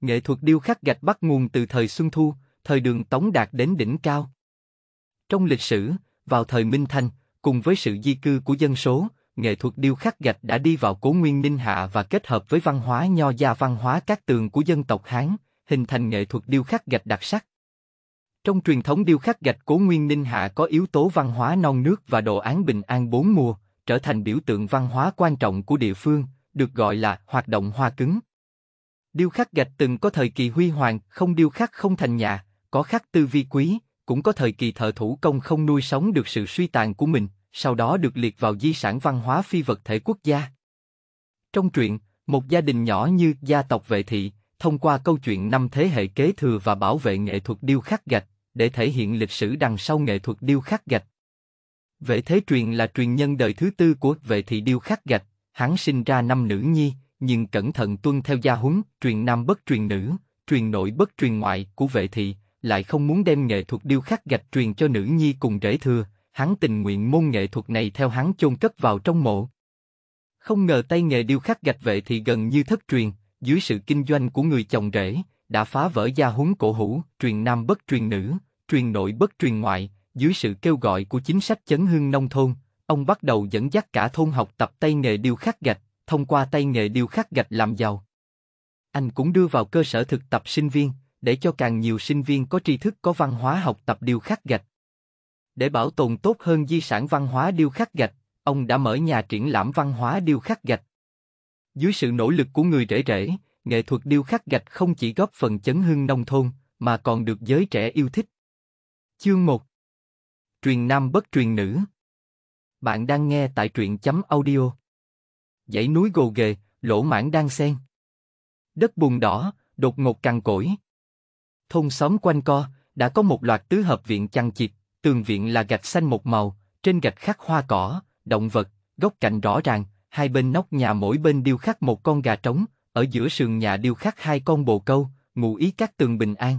Nghệ thuật điêu khắc gạch bắt nguồn từ thời Xuân Thu, thời đường Tống đạt đến đỉnh cao. Trong lịch sử, vào thời Minh Thanh, cùng với sự di cư của dân số, nghệ thuật điêu khắc gạch đã đi vào cố nguyên ninh hạ và kết hợp với văn hóa nho gia văn hóa các tường của dân tộc Hán, hình thành nghệ thuật điêu khắc gạch đặc sắc. Trong truyền thống điêu khắc gạch cố nguyên ninh hạ có yếu tố văn hóa non nước và đồ án bình an bốn mùa, trở thành biểu tượng văn hóa quan trọng của địa phương, được gọi là hoạt động hoa cứng. Điêu khắc gạch từng có thời kỳ huy hoàng, không điêu khắc không thành nhà, có khắc tư vi quý, cũng có thời kỳ thợ thủ công không nuôi sống được sự suy tàn của mình, sau đó được liệt vào di sản văn hóa phi vật thể quốc gia. Trong truyện, một gia đình nhỏ như gia tộc vệ thị, thông qua câu chuyện năm thế hệ kế thừa và bảo vệ nghệ thuật điêu khắc gạch, để thể hiện lịch sử đằng sau nghệ thuật điêu khắc gạch. Vệ thế truyền là truyền nhân đời thứ tư của vệ thị điêu khắc gạch, hắn sinh ra năm nữ nhi, nhưng cẩn thận tuân theo gia huấn, truyền nam bất truyền nữ, truyền nội bất truyền ngoại của vệ thị, lại không muốn đem nghệ thuật điêu khắc gạch truyền cho nữ nhi cùng rể thừa, hắn tình nguyện môn nghệ thuật này theo hắn chôn cất vào trong mộ. Không ngờ tay nghề điêu khắc gạch vệ thì gần như thất truyền, dưới sự kinh doanh của người chồng rể, đã phá vỡ gia huấn cổ hủ, truyền nam bất truyền nữ, truyền nội bất truyền ngoại, dưới sự kêu gọi của chính sách chấn hương nông thôn, ông bắt đầu dẫn dắt cả thôn học tập tay nghề điêu khắc gạch, thông qua tay nghề điêu khắc gạch làm giàu. Anh cũng đưa vào cơ sở thực tập sinh viên, để cho càng nhiều sinh viên có tri thức có văn hóa học tập điêu khắc gạch. Để bảo tồn tốt hơn di sản văn hóa điêu khắc gạch, ông đã mở nhà triển lãm văn hóa điêu khắc gạch. Dưới sự nỗ lực của người rể rể, nghệ thuật điêu khắc gạch không chỉ góp phần chấn hưng nông thôn, mà còn được giới trẻ yêu thích. Chương 1 Truyền nam bất truyền nữ Bạn đang nghe tại truyện chấm audio dãy núi gồ ghề, lỗ mãn đang xen. Đất bùn đỏ, đột ngột cằn cỗi. Thôn xóm quanh co, đã có một loạt tứ hợp viện chằng chịt, tường viện là gạch xanh một màu, trên gạch khắc hoa cỏ, động vật, góc cạnh rõ ràng, hai bên nóc nhà mỗi bên điêu khắc một con gà trống, ở giữa sườn nhà điêu khắc hai con bồ câu, ngụ ý các tường bình an.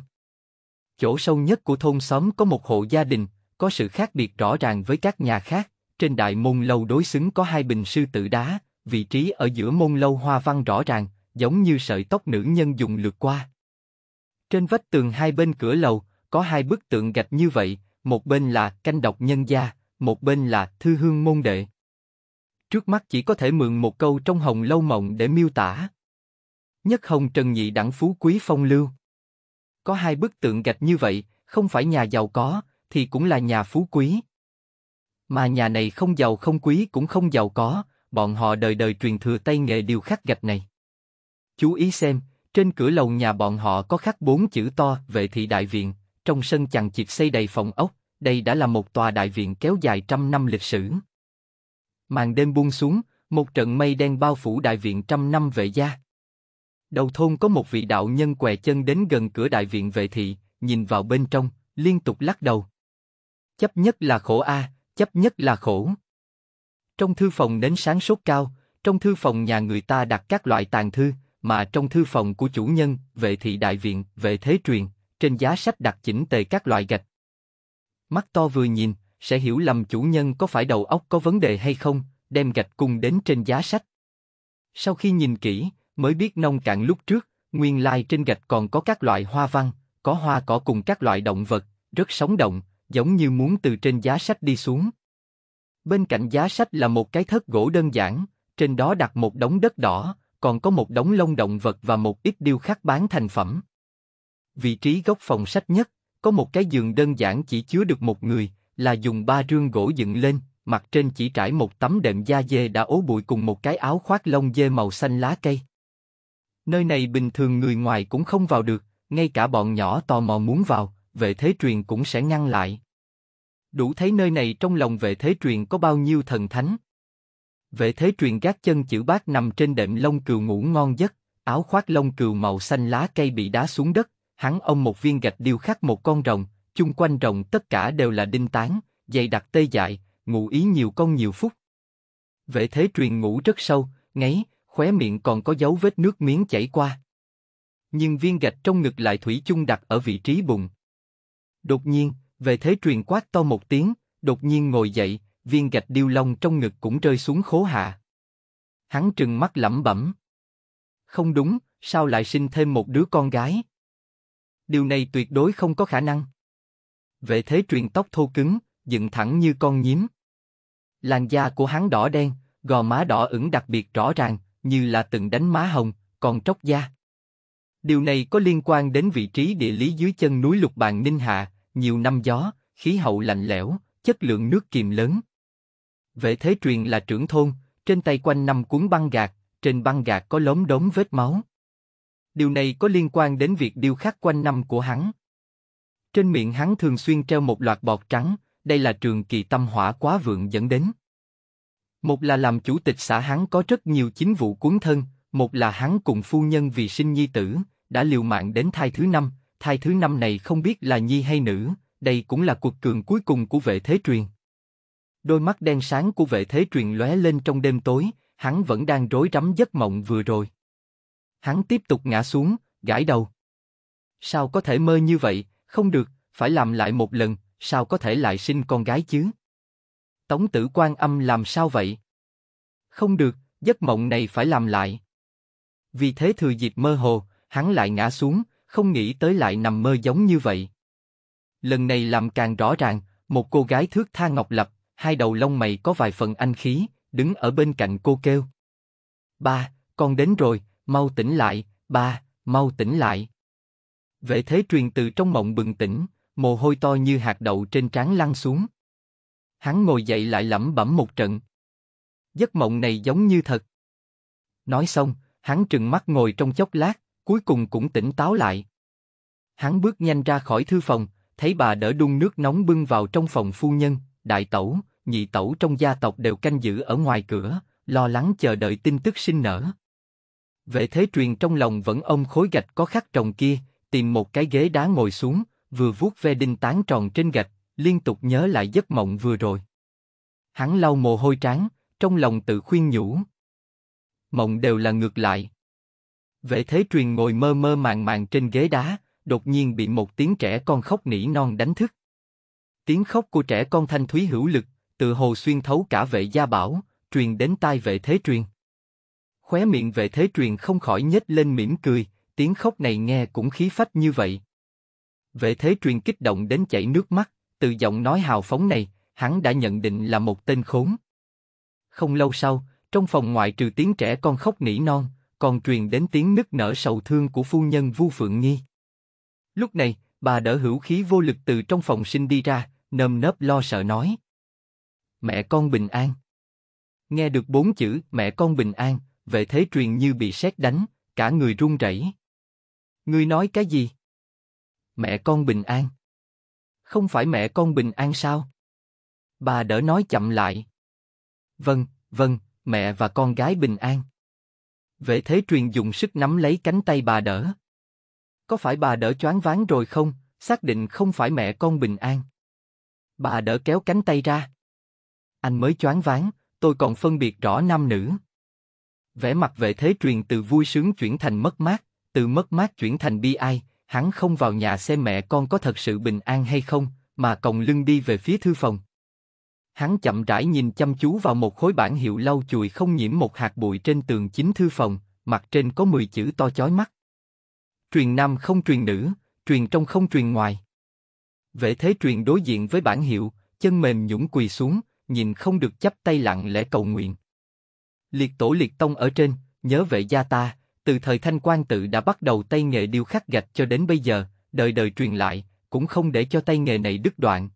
Chỗ sâu nhất của thôn xóm có một hộ gia đình, có sự khác biệt rõ ràng với các nhà khác, trên đại môn lâu đối xứng có hai bình sư tử đá, vị trí ở giữa môn lâu hoa văn rõ ràng, giống như sợi tóc nữ nhân dùng lượt qua. Trên vách tường hai bên cửa lầu, có hai bức tượng gạch như vậy, một bên là canh độc nhân gia, một bên là thư hương môn đệ. Trước mắt chỉ có thể mượn một câu trong hồng lâu mộng để miêu tả. Nhất hồng trần nhị đẳng phú quý phong lưu. Có hai bức tượng gạch như vậy, không phải nhà giàu có, thì cũng là nhà phú quý. Mà nhà này không giàu không quý cũng không giàu có, bọn họ đời đời truyền thừa tay nghề điều khắc gạch này. Chú ý xem, trên cửa lầu nhà bọn họ có khắc bốn chữ to vệ thị đại viện, trong sân chằng chịt xây đầy phòng ốc, đây đã là một tòa đại viện kéo dài trăm năm lịch sử. Màn đêm buông xuống, một trận mây đen bao phủ đại viện trăm năm vệ gia. Đầu thôn có một vị đạo nhân què chân đến gần cửa đại viện vệ thị, nhìn vào bên trong, liên tục lắc đầu. Chấp nhất là khổ a, chấp nhất là khổ. Trong thư phòng đến sáng sốt cao, trong thư phòng nhà người ta đặt các loại tàn thư, mà trong thư phòng của chủ nhân, vệ thị đại viện, vệ thế truyền, trên giá sách đặt chỉnh tề các loại gạch. Mắt to vừa nhìn, sẽ hiểu lầm chủ nhân có phải đầu óc có vấn đề hay không, đem gạch cung đến trên giá sách. Sau khi nhìn kỹ, mới biết nông cạn lúc trước, nguyên lai trên gạch còn có các loại hoa văn, có hoa cỏ cùng các loại động vật, rất sống động, giống như muốn từ trên giá sách đi xuống. Bên cạnh giá sách là một cái thớt gỗ đơn giản, trên đó đặt một đống đất đỏ, còn có một đống lông động vật và một ít điêu khắc bán thành phẩm. Vị trí góc phòng sách nhất, có một cái giường đơn giản chỉ chứa được một người, là dùng ba rương gỗ dựng lên, mặt trên chỉ trải một tấm đệm da dê đã ố bụi cùng một cái áo khoác lông dê màu xanh lá cây. Nơi này bình thường người ngoài cũng không vào được, ngay cả bọn nhỏ tò mò muốn vào, vệ thế truyền cũng sẽ ngăn lại. Đủ thấy nơi này trong lòng vệ thế truyền có bao nhiêu thần thánh. Vệ thế truyền gác chân chữ bát nằm trên đệm lông cừu ngủ ngon giấc, áo khoác lông cừu màu xanh lá cây bị đá xuống đất, hắn ông một viên gạch điêu khắc một con rồng, chung quanh rồng tất cả đều là đinh tán, dày đặc tê dại, ngủ ý nhiều con nhiều phút. Vệ thế truyền ngủ rất sâu, ngáy, khóe miệng còn có dấu vết nước miếng chảy qua. Nhưng viên gạch trong ngực lại thủy chung đặt ở vị trí bụng. Đột nhiên, về thế truyền quát to một tiếng, đột nhiên ngồi dậy, viên gạch điêu long trong ngực cũng rơi xuống khố hạ. Hắn trừng mắt lẩm bẩm. Không đúng, sao lại sinh thêm một đứa con gái? Điều này tuyệt đối không có khả năng. Vệ thế truyền tóc thô cứng, dựng thẳng như con nhím. Làn da của hắn đỏ đen, gò má đỏ ửng đặc biệt rõ ràng, như là từng đánh má hồng, còn tróc da. Điều này có liên quan đến vị trí địa lý dưới chân núi Lục Bàn Ninh Hạ, nhiều năm gió, khí hậu lạnh lẽo, chất lượng nước kiềm lớn. Vệ Thế Truyền là trưởng thôn, trên tay quanh năm cuốn băng gạc, trên băng gạc có lốm đốm vết máu. Điều này có liên quan đến việc điêu khắc quanh năm của hắn. Trên miệng hắn thường xuyên treo một loạt bọt trắng, đây là trường kỳ tâm hỏa quá vượng dẫn đến. Một là làm chủ tịch xã hắn có rất nhiều chính vụ cuốn thân, một là hắn cùng phu nhân vì sinh nhi tử, đã liều mạng đến thai thứ năm, thai thứ năm này không biết là nhi hay nữ, đây cũng là cuộc cường cuối cùng của vệ thế truyền. Đôi mắt đen sáng của vệ thế truyền lóe lên trong đêm tối, hắn vẫn đang rối rắm giấc mộng vừa rồi. Hắn tiếp tục ngã xuống, gãi đầu. Sao có thể mơ như vậy, không được, phải làm lại một lần, sao có thể lại sinh con gái chứ? Tống tử quan âm làm sao vậy? Không được, giấc mộng này phải làm lại. Vì thế thừa dịp mơ hồ, hắn lại ngã xuống, không nghĩ tới lại nằm mơ giống như vậy. Lần này làm càng rõ ràng, một cô gái thước tha ngọc lập, hai đầu lông mày có vài phần anh khí, đứng ở bên cạnh cô kêu. Ba, con đến rồi, mau tỉnh lại, ba, mau tỉnh lại. Vệ thế truyền từ trong mộng bừng tỉnh, mồ hôi to như hạt đậu trên trán lăn xuống. Hắn ngồi dậy lại lẩm bẩm một trận. Giấc mộng này giống như thật. Nói xong, hắn trừng mắt ngồi trong chốc lát, cuối cùng cũng tỉnh táo lại. Hắn bước nhanh ra khỏi thư phòng, thấy bà đỡ đun nước nóng bưng vào trong phòng phu nhân, đại tẩu, nhị tẩu trong gia tộc đều canh giữ ở ngoài cửa, lo lắng chờ đợi tin tức sinh nở. Vệ thế truyền trong lòng vẫn ông khối gạch có khắc trồng kia, tìm một cái ghế đá ngồi xuống, vừa vuốt ve đinh tán tròn trên gạch, liên tục nhớ lại giấc mộng vừa rồi. Hắn lau mồ hôi trán, trong lòng tự khuyên nhủ. Mộng đều là ngược lại. Vệ thế truyền ngồi mơ mơ màng màng trên ghế đá, đột nhiên bị một tiếng trẻ con khóc nỉ non đánh thức. Tiếng khóc của trẻ con thanh thúy hữu lực, tự hồ xuyên thấu cả vệ gia bảo, truyền đến tai vệ thế truyền. Khóe miệng vệ thế truyền không khỏi nhếch lên mỉm cười, tiếng khóc này nghe cũng khí phách như vậy. Vệ thế truyền kích động đến chảy nước mắt, từ giọng nói hào phóng này, hắn đã nhận định là một tên khốn. Không lâu sau, trong phòng ngoại trừ tiếng trẻ con khóc nỉ non, còn truyền đến tiếng nức nở sầu thương của phu nhân Vu Phượng Nghi. Lúc này, bà đỡ hữu khí vô lực từ trong phòng sinh đi ra, nơm nớp lo sợ nói. Mẹ con bình an. Nghe được bốn chữ mẹ con bình an, vệ thế truyền như bị sét đánh, cả người run rẩy. người nói cái gì? Mẹ con bình an. Không phải mẹ con bình an sao? Bà đỡ nói chậm lại. Vâng, vâng, mẹ và con gái bình an. Vệ Thế Truyền dùng sức nắm lấy cánh tay bà đỡ. Có phải bà đỡ choáng váng rồi không? Xác định không phải mẹ con bình an. Bà đỡ kéo cánh tay ra. Anh mới choáng váng, tôi còn phân biệt rõ nam nữ. Vẻ mặt Vệ Thế Truyền từ vui sướng chuyển thành mất mát, từ mất mát chuyển thành bi ai. Hắn không vào nhà xem mẹ con có thật sự bình an hay không, mà còng lưng đi về phía thư phòng. Hắn chậm rãi nhìn chăm chú vào một khối bản hiệu lau chùi không nhiễm một hạt bụi trên tường chính thư phòng, mặt trên có 10 chữ to chói mắt. Truyền nam không truyền nữ, truyền trong không truyền ngoài. Vệ thế truyền đối diện với bản hiệu, chân mềm nhũng quỳ xuống, nhìn không được chắp tay lặng lẽ cầu nguyện. Liệt tổ liệt tông ở trên, nhớ vệ gia ta, từ thời thanh quan tự đã bắt đầu tay nghề điêu khắc gạch cho đến bây giờ, đời đời truyền lại, cũng không để cho tay nghề này đứt đoạn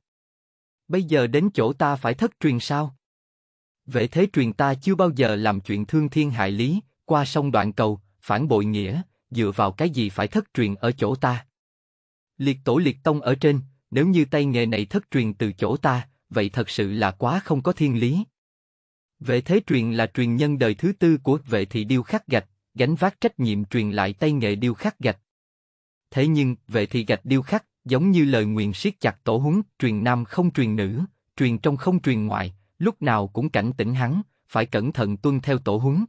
bây giờ đến chỗ ta phải thất truyền sao? Vệ thế truyền ta chưa bao giờ làm chuyện thương thiên hại lý, qua sông đoạn cầu, phản bội nghĩa, dựa vào cái gì phải thất truyền ở chỗ ta? Liệt tổ liệt tông ở trên, nếu như tay nghề này thất truyền từ chỗ ta, vậy thật sự là quá không có thiên lý. Vệ thế truyền là truyền nhân đời thứ tư của vệ thị điêu khắc gạch, gánh vác trách nhiệm truyền lại tay nghề điêu khắc gạch. Thế nhưng, vệ thị gạch điêu khắc, giống như lời nguyện siết chặt tổ húng, truyền nam không truyền nữ, truyền trong không truyền ngoại, lúc nào cũng cảnh tỉnh hắn, phải cẩn thận tuân theo tổ húng.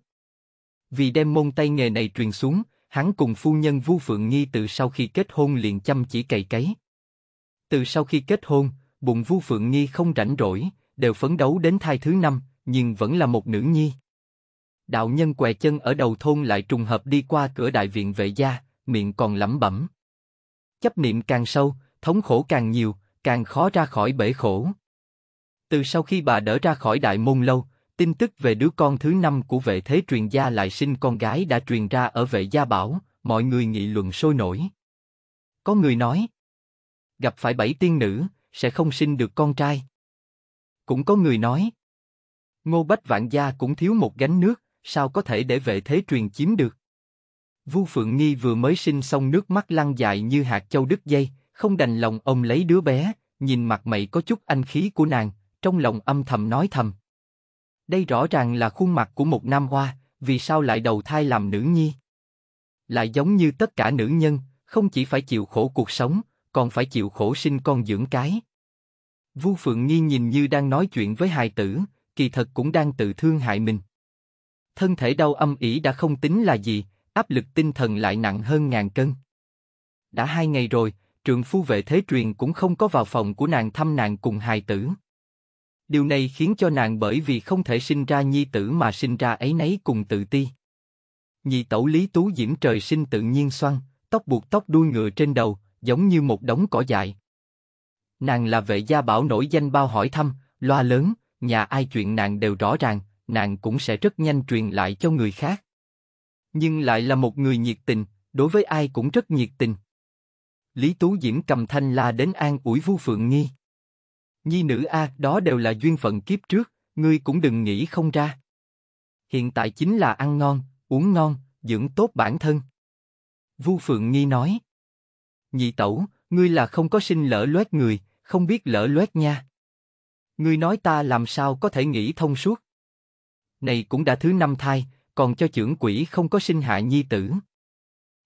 Vì đem môn tay nghề này truyền xuống, hắn cùng phu nhân Vu Phượng Nghi từ sau khi kết hôn liền chăm chỉ cày cấy. Từ sau khi kết hôn, bụng Vu Phượng Nghi không rảnh rỗi, đều phấn đấu đến thai thứ năm, nhưng vẫn là một nữ nhi. Đạo nhân què chân ở đầu thôn lại trùng hợp đi qua cửa đại viện vệ gia, miệng còn lẩm bẩm chấp niệm càng sâu, thống khổ càng nhiều, càng khó ra khỏi bể khổ. Từ sau khi bà đỡ ra khỏi đại môn lâu, tin tức về đứa con thứ năm của vệ thế truyền gia lại sinh con gái đã truyền ra ở vệ gia bảo, mọi người nghị luận sôi nổi. Có người nói, gặp phải bảy tiên nữ, sẽ không sinh được con trai. Cũng có người nói, Ngô Bách Vạn Gia cũng thiếu một gánh nước, sao có thể để vệ thế truyền chiếm được? Vu Phượng Nghi vừa mới sinh xong nước mắt lăn dài như hạt châu đứt dây, không đành lòng ông lấy đứa bé, nhìn mặt mày có chút anh khí của nàng, trong lòng âm thầm nói thầm. Đây rõ ràng là khuôn mặt của một nam hoa, vì sao lại đầu thai làm nữ nhi? Lại giống như tất cả nữ nhân, không chỉ phải chịu khổ cuộc sống, còn phải chịu khổ sinh con dưỡng cái. Vu Phượng Nghi nhìn như đang nói chuyện với hài tử, kỳ thật cũng đang tự thương hại mình. Thân thể đau âm ỉ đã không tính là gì, áp lực tinh thần lại nặng hơn ngàn cân. Đã hai ngày rồi, trường phu vệ thế truyền cũng không có vào phòng của nàng thăm nàng cùng hài tử. Điều này khiến cho nàng bởi vì không thể sinh ra nhi tử mà sinh ra ấy nấy cùng tự ti. Nhị tẩu Lý Tú Diễm trời sinh tự nhiên xoăn, tóc buộc tóc đuôi ngựa trên đầu, giống như một đống cỏ dại. Nàng là vệ gia bảo nổi danh bao hỏi thăm, loa lớn, nhà ai chuyện nàng đều rõ ràng, nàng cũng sẽ rất nhanh truyền lại cho người khác nhưng lại là một người nhiệt tình, đối với ai cũng rất nhiệt tình. Lý Tú Diễm cầm thanh la đến an ủi Vu Phượng Nghi. Nhi nữ a, đó đều là duyên phận kiếp trước, ngươi cũng đừng nghĩ không ra. Hiện tại chính là ăn ngon, uống ngon, dưỡng tốt bản thân. Vu Phượng Nghi nói. Nhị tẩu, ngươi là không có sinh lỡ loét người, không biết lỡ loét nha. Ngươi nói ta làm sao có thể nghĩ thông suốt. Này cũng đã thứ năm thai, còn cho trưởng quỷ không có sinh hạ nhi tử.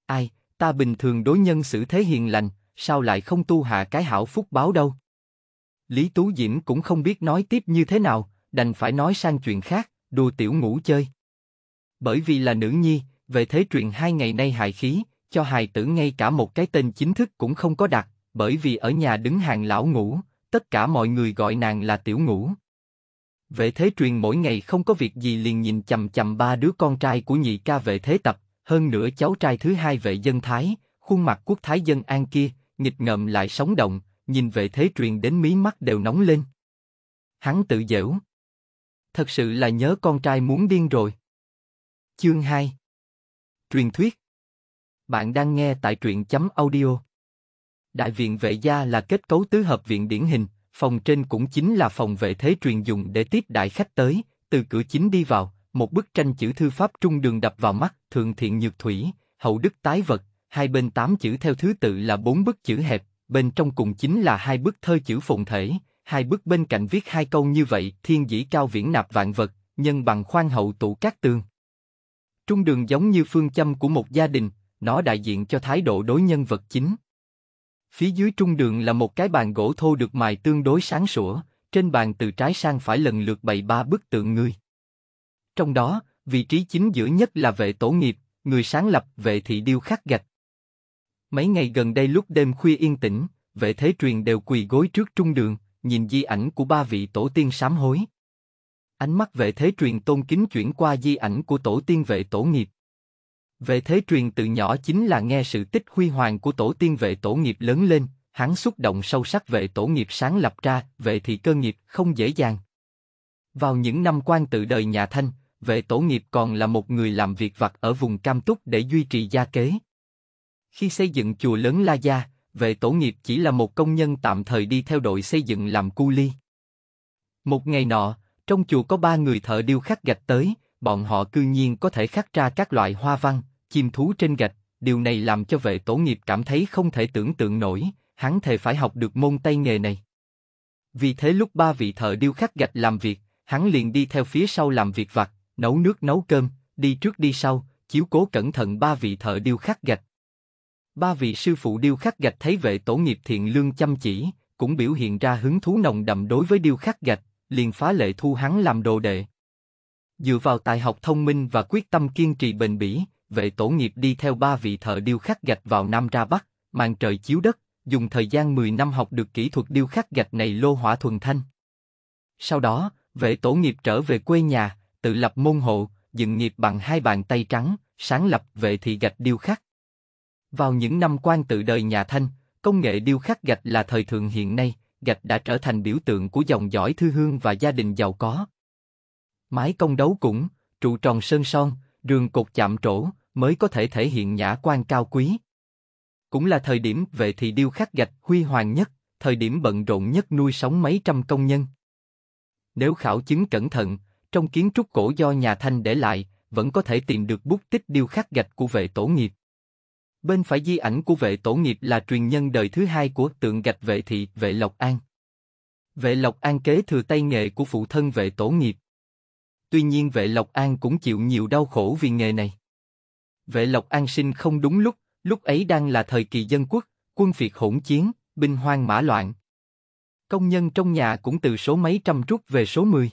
Ai, ta bình thường đối nhân xử thế hiền lành, sao lại không tu hạ cái hảo phúc báo đâu? Lý Tú Diễm cũng không biết nói tiếp như thế nào, đành phải nói sang chuyện khác, đùa tiểu ngủ chơi. Bởi vì là nữ nhi, về thế truyền hai ngày nay hài khí, cho hài tử ngay cả một cái tên chính thức cũng không có đặt, bởi vì ở nhà đứng hàng lão ngủ, tất cả mọi người gọi nàng là tiểu ngủ. Vệ thế truyền mỗi ngày không có việc gì liền nhìn chằm chằm ba đứa con trai của nhị ca vệ thế tập, hơn nữa cháu trai thứ hai vệ dân Thái, khuôn mặt quốc Thái dân An kia, nghịch ngợm lại sống động, nhìn vệ thế truyền đến mí mắt đều nóng lên. Hắn tự dễu. Thật sự là nhớ con trai muốn điên rồi. Chương 2 Truyền thuyết Bạn đang nghe tại truyện chấm audio. Đại viện vệ gia là kết cấu tứ hợp viện điển hình, phòng trên cũng chính là phòng vệ thế truyền dùng để tiếp đại khách tới, từ cửa chính đi vào, một bức tranh chữ thư pháp trung đường đập vào mắt, thường thiện nhược thủy, hậu đức tái vật, hai bên tám chữ theo thứ tự là bốn bức chữ hẹp, bên trong cùng chính là hai bức thơ chữ phụng thể, hai bức bên cạnh viết hai câu như vậy, thiên dĩ cao viễn nạp vạn vật, nhân bằng khoan hậu tụ các tương. Trung đường giống như phương châm của một gia đình, nó đại diện cho thái độ đối nhân vật chính. Phía dưới trung đường là một cái bàn gỗ thô được mài tương đối sáng sủa, trên bàn từ trái sang phải lần lượt bày ba bức tượng người. Trong đó, vị trí chính giữa nhất là vệ tổ nghiệp, người sáng lập vệ thị điêu khắc gạch. Mấy ngày gần đây lúc đêm khuya yên tĩnh, vệ thế truyền đều quỳ gối trước trung đường, nhìn di ảnh của ba vị tổ tiên sám hối. Ánh mắt vệ thế truyền tôn kính chuyển qua di ảnh của tổ tiên vệ tổ nghiệp. Về thế truyền từ nhỏ chính là nghe sự tích huy hoàng của tổ tiên về tổ nghiệp lớn lên, hắn xúc động sâu sắc về tổ nghiệp sáng lập ra, về thì cơ nghiệp không dễ dàng. Vào những năm quan tự đời nhà Thanh, vệ tổ nghiệp còn là một người làm việc vặt ở vùng Cam Túc để duy trì gia kế. Khi xây dựng chùa lớn La Gia, vệ tổ nghiệp chỉ là một công nhân tạm thời đi theo đội xây dựng làm cu ly. Một ngày nọ, trong chùa có ba người thợ điêu khắc gạch tới, bọn họ cư nhiên có thể khắc ra các loại hoa văn, chim thú trên gạch, điều này làm cho vệ tổ nghiệp cảm thấy không thể tưởng tượng nổi, hắn thề phải học được môn tay nghề này. Vì thế lúc ba vị thợ điêu khắc gạch làm việc, hắn liền đi theo phía sau làm việc vặt, nấu nước nấu cơm, đi trước đi sau, chiếu cố cẩn thận ba vị thợ điêu khắc gạch. Ba vị sư phụ điêu khắc gạch thấy vệ tổ nghiệp thiện lương chăm chỉ, cũng biểu hiện ra hứng thú nồng đậm đối với điêu khắc gạch, liền phá lệ thu hắn làm đồ đệ. Dựa vào tài học thông minh và quyết tâm kiên trì bền bỉ, vệ tổ nghiệp đi theo ba vị thợ điêu khắc gạch vào Nam ra Bắc, màn trời chiếu đất, dùng thời gian 10 năm học được kỹ thuật điêu khắc gạch này lô hỏa thuần thanh. Sau đó, vệ tổ nghiệp trở về quê nhà, tự lập môn hộ, dựng nghiệp bằng hai bàn tay trắng, sáng lập vệ thị gạch điêu khắc. Vào những năm quan tự đời nhà Thanh, công nghệ điêu khắc gạch là thời thượng hiện nay, gạch đã trở thành biểu tượng của dòng dõi thư hương và gia đình giàu có. Mái công đấu cũng, trụ tròn sơn son, rường cột chạm trổ, mới có thể thể hiện nhã quan cao quý. Cũng là thời điểm vệ thị điêu khắc gạch huy hoàng nhất, thời điểm bận rộn nhất nuôi sống mấy trăm công nhân. Nếu khảo chứng cẩn thận, trong kiến trúc cổ do nhà Thanh để lại, vẫn có thể tìm được bút tích điêu khắc gạch của vệ tổ nghiệp. Bên phải di ảnh của vệ tổ nghiệp là truyền nhân đời thứ hai của tượng gạch vệ thị vệ Lộc An. Vệ Lộc An kế thừa tay nghề của phụ thân vệ tổ nghiệp. Tuy nhiên vệ Lộc An cũng chịu nhiều đau khổ vì nghề này. Vệ lộc an sinh không đúng lúc, lúc ấy đang là thời kỳ dân quốc, quân phiệt hỗn chiến, binh hoang mã loạn. Công nhân trong nhà cũng từ số mấy trăm rút về số 10.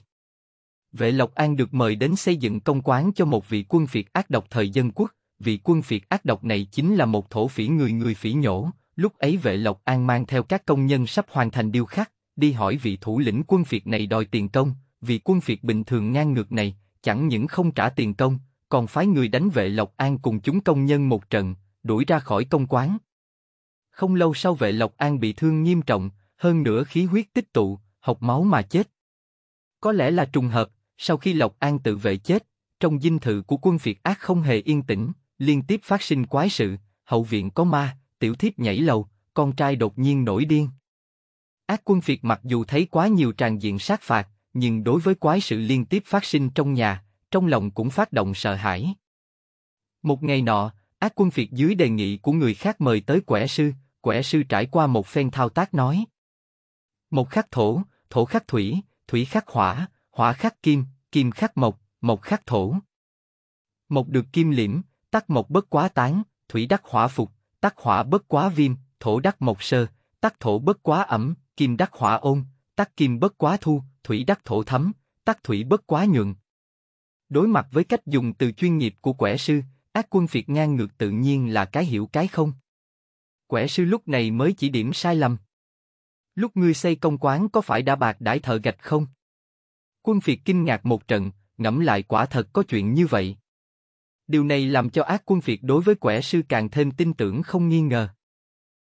Vệ Lộc An được mời đến xây dựng công quán cho một vị quân phiệt ác độc thời dân quốc, vị quân phiệt ác độc này chính là một thổ phỉ người người phỉ nhổ, lúc ấy Vệ Lộc An mang theo các công nhân sắp hoàn thành điêu khắc, đi hỏi vị thủ lĩnh quân phiệt này đòi tiền công, vị quân phiệt bình thường ngang ngược này, chẳng những không trả tiền công, còn phái người đánh vệ Lộc An cùng chúng công nhân một trận, đuổi ra khỏi công quán. Không lâu sau vệ Lộc An bị thương nghiêm trọng, hơn nữa khí huyết tích tụ, học máu mà chết. Có lẽ là trùng hợp, sau khi Lộc An tự vệ chết, trong dinh thự của quân Việt ác không hề yên tĩnh, liên tiếp phát sinh quái sự, hậu viện có ma, tiểu thiếp nhảy lầu, con trai đột nhiên nổi điên. Ác quân Việt mặc dù thấy quá nhiều tràn diện sát phạt, nhưng đối với quái sự liên tiếp phát sinh trong nhà, trong lòng cũng phát động sợ hãi. Một ngày nọ, ác quân phiệt dưới đề nghị của người khác mời tới quẻ sư, quẻ sư trải qua một phen thao tác nói. Một khắc thổ, thổ khắc thủy, thủy khắc hỏa, hỏa khắc kim, kim khắc mộc, mộc khắc thổ. Mộc được kim liễm, tắc mộc bất quá tán, thủy đắc hỏa phục, tắc hỏa bất quá viêm, thổ đắc mộc sơ, tắc thổ bất quá ẩm, kim đắc hỏa ôn, tắc kim bất quá thu, thủy đắc thổ thấm, tắc thủy bất quá nhuận. Đối mặt với cách dùng từ chuyên nghiệp của quẻ sư, ác quân việt ngang ngược tự nhiên là cái hiểu cái không. Quẻ sư lúc này mới chỉ điểm sai lầm. Lúc ngươi xây công quán có phải đã bạc đãi thợ gạch không? Quân việt kinh ngạc một trận, ngẫm lại quả thật có chuyện như vậy. Điều này làm cho ác quân việt đối với quẻ sư càng thêm tin tưởng không nghi ngờ.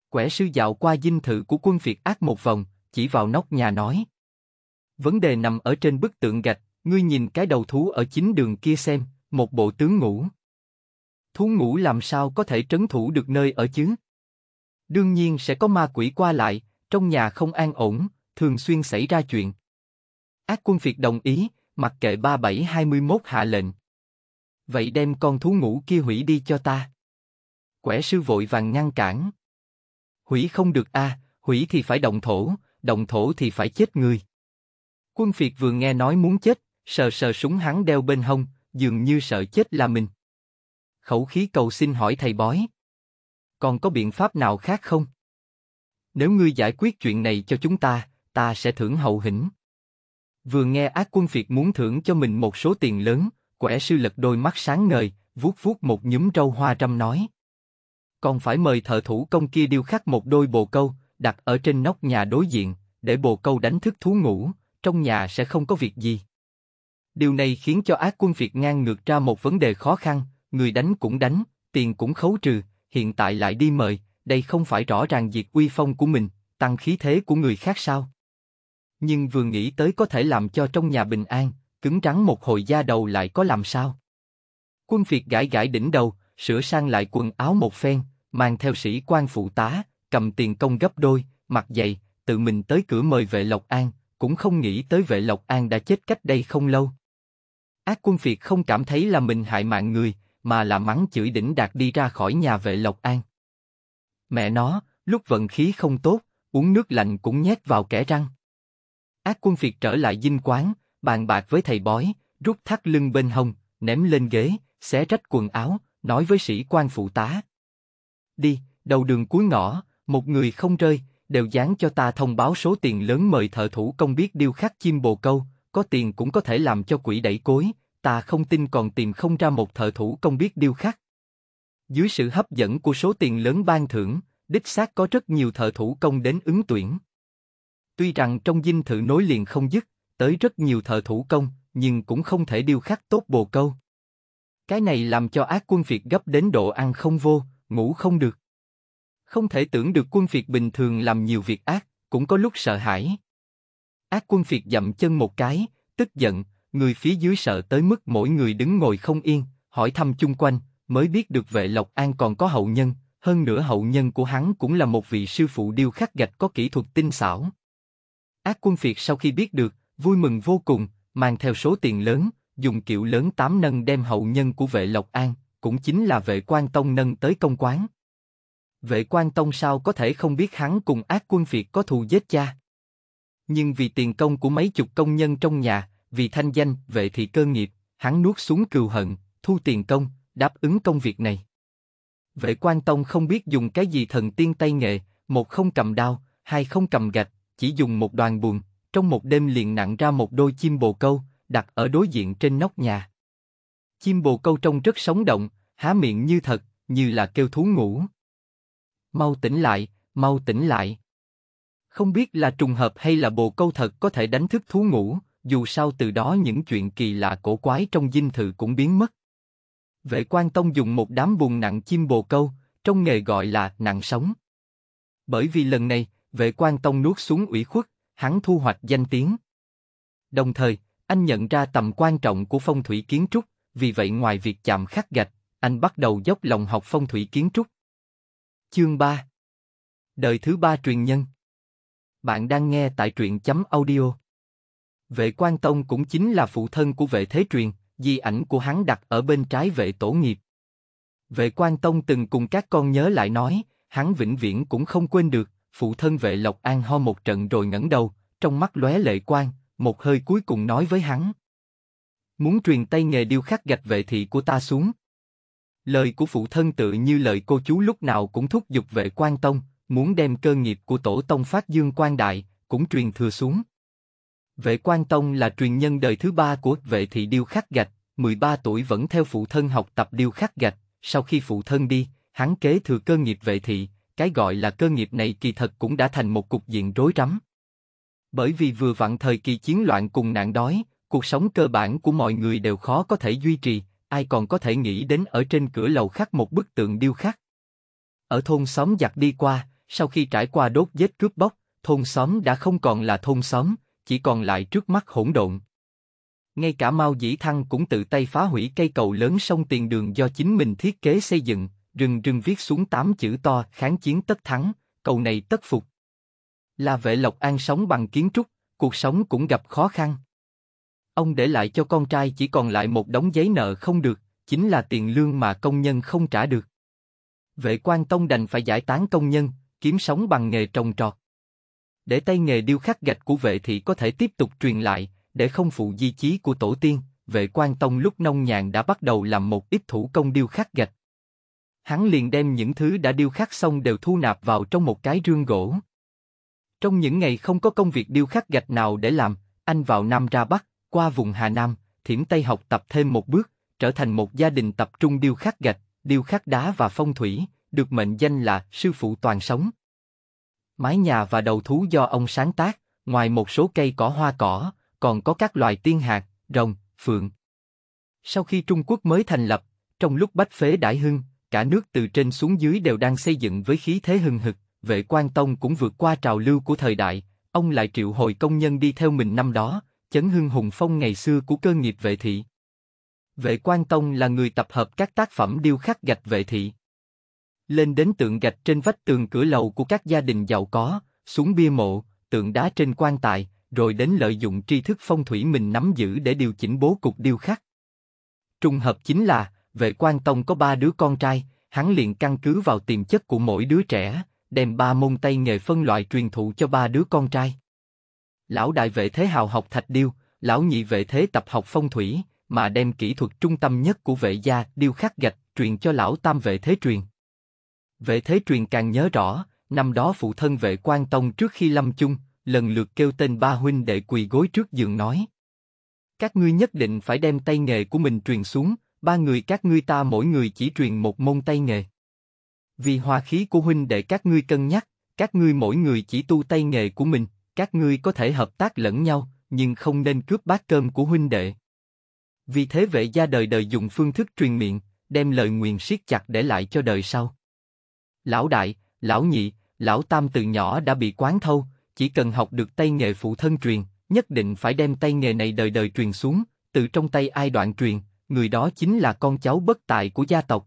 Quẻ sư dạo qua dinh thự của quân việt ác một vòng, chỉ vào nóc nhà nói. Vấn đề nằm ở trên bức tượng gạch, Ngươi nhìn cái đầu thú ở chính đường kia xem, một bộ tướng ngủ, Thú ngủ làm sao có thể trấn thủ được nơi ở chứ? Đương nhiên sẽ có ma quỷ qua lại, trong nhà không an ổn, thường xuyên xảy ra chuyện. Ác quân phiệt đồng ý, mặc kệ 3721 hạ lệnh. Vậy đem con thú ngủ kia hủy đi cho ta. Quẻ sư vội vàng ngăn cản. Hủy không được a, à, hủy thì phải động thổ, động thổ thì phải chết người. Quân phiệt vừa nghe nói muốn chết, sờ sờ súng hắn đeo bên hông, dường như sợ chết là mình. Khẩu khí cầu xin hỏi thầy bói. Còn có biện pháp nào khác không? Nếu ngươi giải quyết chuyện này cho chúng ta, ta sẽ thưởng hậu hĩnh. Vừa nghe ác quân Việt muốn thưởng cho mình một số tiền lớn, quẻ sư lật đôi mắt sáng ngời, vuốt vuốt một nhúm râu hoa trăm nói. Còn phải mời thợ thủ công kia điêu khắc một đôi bồ câu, đặt ở trên nóc nhà đối diện, để bồ câu đánh thức thú ngủ, trong nhà sẽ không có việc gì. Điều này khiến cho ác quân Việt ngang ngược ra một vấn đề khó khăn, người đánh cũng đánh, tiền cũng khấu trừ, hiện tại lại đi mời, đây không phải rõ ràng diệt uy phong của mình, tăng khí thế của người khác sao? Nhưng vừa nghĩ tới có thể làm cho trong nhà bình an, cứng rắn một hồi da đầu lại có làm sao? Quân Việt gãi gãi đỉnh đầu, sửa sang lại quần áo một phen, mang theo sĩ quan phụ tá, cầm tiền công gấp đôi, mặc dày, tự mình tới cửa mời vệ Lộc An, cũng không nghĩ tới vệ Lộc An đã chết cách đây không lâu. Ác quân phiệt không cảm thấy là mình hại mạng người, mà là mắng chửi đỉnh đạt đi ra khỏi nhà vệ Lộc An. Mẹ nó, lúc vận khí không tốt, uống nước lạnh cũng nhét vào kẻ răng. Ác quân phiệt trở lại dinh quán, bàn bạc với thầy bói, rút thắt lưng bên hông, ném lên ghế, xé rách quần áo, nói với sĩ quan phụ tá. Đi, đầu đường cuối ngõ, một người không rơi, đều dán cho ta thông báo số tiền lớn mời thợ thủ công biết điêu khắc chim bồ câu, có tiền cũng có thể làm cho quỷ đẩy cối, ta không tin còn tìm không ra một thợ thủ công biết điêu khắc. Dưới sự hấp dẫn của số tiền lớn ban thưởng, đích xác có rất nhiều thợ thủ công đến ứng tuyển. Tuy rằng trong dinh thự nối liền không dứt, tới rất nhiều thợ thủ công, nhưng cũng không thể điêu khắc tốt bồ câu. Cái này làm cho ác quân Việt gấp đến độ ăn không vô, ngủ không được. Không thể tưởng được quân Việt bình thường làm nhiều việc ác, cũng có lúc sợ hãi. Ác quân phiệt dậm chân một cái, tức giận, người phía dưới sợ tới mức mỗi người đứng ngồi không yên, hỏi thăm chung quanh, mới biết được vệ lộc an còn có hậu nhân, hơn nữa hậu nhân của hắn cũng là một vị sư phụ điêu khắc gạch có kỹ thuật tinh xảo. Ác quân phiệt sau khi biết được, vui mừng vô cùng, mang theo số tiền lớn, dùng kiệu lớn tám nâng đem hậu nhân của vệ lộc an, cũng chính là vệ quan tông nâng tới công quán. Vệ quan tông sao có thể không biết hắn cùng ác quân phiệt có thù giết cha? nhưng vì tiền công của mấy chục công nhân trong nhà, vì thanh danh, vệ thị cơ nghiệp, hắn nuốt xuống cừu hận, thu tiền công, đáp ứng công việc này. Vệ quan tông không biết dùng cái gì thần tiên tay nghệ, một không cầm đao, hai không cầm gạch, chỉ dùng một đoàn buồn, trong một đêm liền nặng ra một đôi chim bồ câu, đặt ở đối diện trên nóc nhà. Chim bồ câu trông rất sống động, há miệng như thật, như là kêu thú ngủ. Mau tỉnh lại, mau tỉnh lại. Không biết là trùng hợp hay là bồ câu thật có thể đánh thức thú ngủ, dù sao từ đó những chuyện kỳ lạ cổ quái trong dinh thự cũng biến mất. Vệ quan tông dùng một đám buồn nặng chim bồ câu, trong nghề gọi là nặng sống. Bởi vì lần này, vệ quan tông nuốt xuống ủy khuất, hắn thu hoạch danh tiếng. Đồng thời, anh nhận ra tầm quan trọng của phong thủy kiến trúc, vì vậy ngoài việc chạm khắc gạch, anh bắt đầu dốc lòng học phong thủy kiến trúc. Chương 3 Đời thứ ba truyền nhân bạn đang nghe tại truyện chấm audio. Vệ quan tông cũng chính là phụ thân của vệ thế truyền, di ảnh của hắn đặt ở bên trái vệ tổ nghiệp. Vệ quan tông từng cùng các con nhớ lại nói, hắn vĩnh viễn cũng không quên được, phụ thân vệ lộc an ho một trận rồi ngẩng đầu, trong mắt lóe lệ quan một hơi cuối cùng nói với hắn. Muốn truyền tay nghề điêu khắc gạch vệ thị của ta xuống. Lời của phụ thân tự như lời cô chú lúc nào cũng thúc giục vệ quan tông, muốn đem cơ nghiệp của tổ tông phát dương quan đại, cũng truyền thừa xuống. Vệ quan tông là truyền nhân đời thứ ba của vệ thị điêu khắc gạch, 13 tuổi vẫn theo phụ thân học tập điêu khắc gạch, sau khi phụ thân đi, hắn kế thừa cơ nghiệp vệ thị, cái gọi là cơ nghiệp này kỳ thật cũng đã thành một cục diện rối rắm. Bởi vì vừa vặn thời kỳ chiến loạn cùng nạn đói, cuộc sống cơ bản của mọi người đều khó có thể duy trì, ai còn có thể nghĩ đến ở trên cửa lầu khắc một bức tượng điêu khắc. Ở thôn xóm giặc đi qua, sau khi trải qua đốt giết cướp bóc, thôn xóm đã không còn là thôn xóm, chỉ còn lại trước mắt hỗn độn. Ngay cả Mao Dĩ Thăng cũng tự tay phá hủy cây cầu lớn sông tiền đường do chính mình thiết kế xây dựng, rừng rừng viết xuống tám chữ to kháng chiến tất thắng, cầu này tất phục. Là vệ lộc an sống bằng kiến trúc, cuộc sống cũng gặp khó khăn. Ông để lại cho con trai chỉ còn lại một đống giấy nợ không được, chính là tiền lương mà công nhân không trả được. Vệ quan tông đành phải giải tán công nhân, kiếm sống bằng nghề trồng trọt. Để tay nghề điêu khắc gạch của vệ thị có thể tiếp tục truyền lại, để không phụ di chí của tổ tiên, vệ quan tông lúc nông nhàn đã bắt đầu làm một ít thủ công điêu khắc gạch. Hắn liền đem những thứ đã điêu khắc xong đều thu nạp vào trong một cái rương gỗ. Trong những ngày không có công việc điêu khắc gạch nào để làm, anh vào Nam ra Bắc, qua vùng Hà Nam, thiểm Tây học tập thêm một bước, trở thành một gia đình tập trung điêu khắc gạch, điêu khắc đá và phong thủy, được mệnh danh là sư phụ toàn sống. Mái nhà và đầu thú do ông sáng tác, ngoài một số cây cỏ hoa cỏ, còn có các loài tiên hạt, rồng, phượng. Sau khi Trung Quốc mới thành lập, trong lúc bách phế đại hưng, cả nước từ trên xuống dưới đều đang xây dựng với khí thế hừng hực, vệ quan tông cũng vượt qua trào lưu của thời đại, ông lại triệu hồi công nhân đi theo mình năm đó, chấn hưng hùng phong ngày xưa của cơ nghiệp vệ thị. Vệ quan tông là người tập hợp các tác phẩm điêu khắc gạch vệ thị lên đến tượng gạch trên vách tường cửa lầu của các gia đình giàu có, xuống bia mộ, tượng đá trên quan tài, rồi đến lợi dụng tri thức phong thủy mình nắm giữ để điều chỉnh bố cục điêu khắc. Trùng hợp chính là, vệ quan tông có ba đứa con trai, hắn liền căn cứ vào tiềm chất của mỗi đứa trẻ, đem ba môn tay nghề phân loại truyền thụ cho ba đứa con trai. Lão đại vệ thế hào học thạch điêu, lão nhị vệ thế tập học phong thủy, mà đem kỹ thuật trung tâm nhất của vệ gia điêu khắc gạch truyền cho lão tam vệ thế truyền. Vệ thế truyền càng nhớ rõ, năm đó phụ thân vệ quan tông trước khi lâm chung, lần lượt kêu tên ba huynh đệ quỳ gối trước giường nói. Các ngươi nhất định phải đem tay nghề của mình truyền xuống, ba người các ngươi ta mỗi người chỉ truyền một môn tay nghề. Vì hòa khí của huynh đệ các ngươi cân nhắc, các ngươi mỗi người chỉ tu tay nghề của mình, các ngươi có thể hợp tác lẫn nhau, nhưng không nên cướp bát cơm của huynh đệ. Vì thế vệ gia đời đời dùng phương thức truyền miệng, đem lời nguyện siết chặt để lại cho đời sau. Lão đại, lão nhị, lão tam từ nhỏ đã bị quán thâu, chỉ cần học được tay nghề phụ thân truyền, nhất định phải đem tay nghề này đời đời truyền xuống, từ trong tay ai đoạn truyền, người đó chính là con cháu bất tài của gia tộc.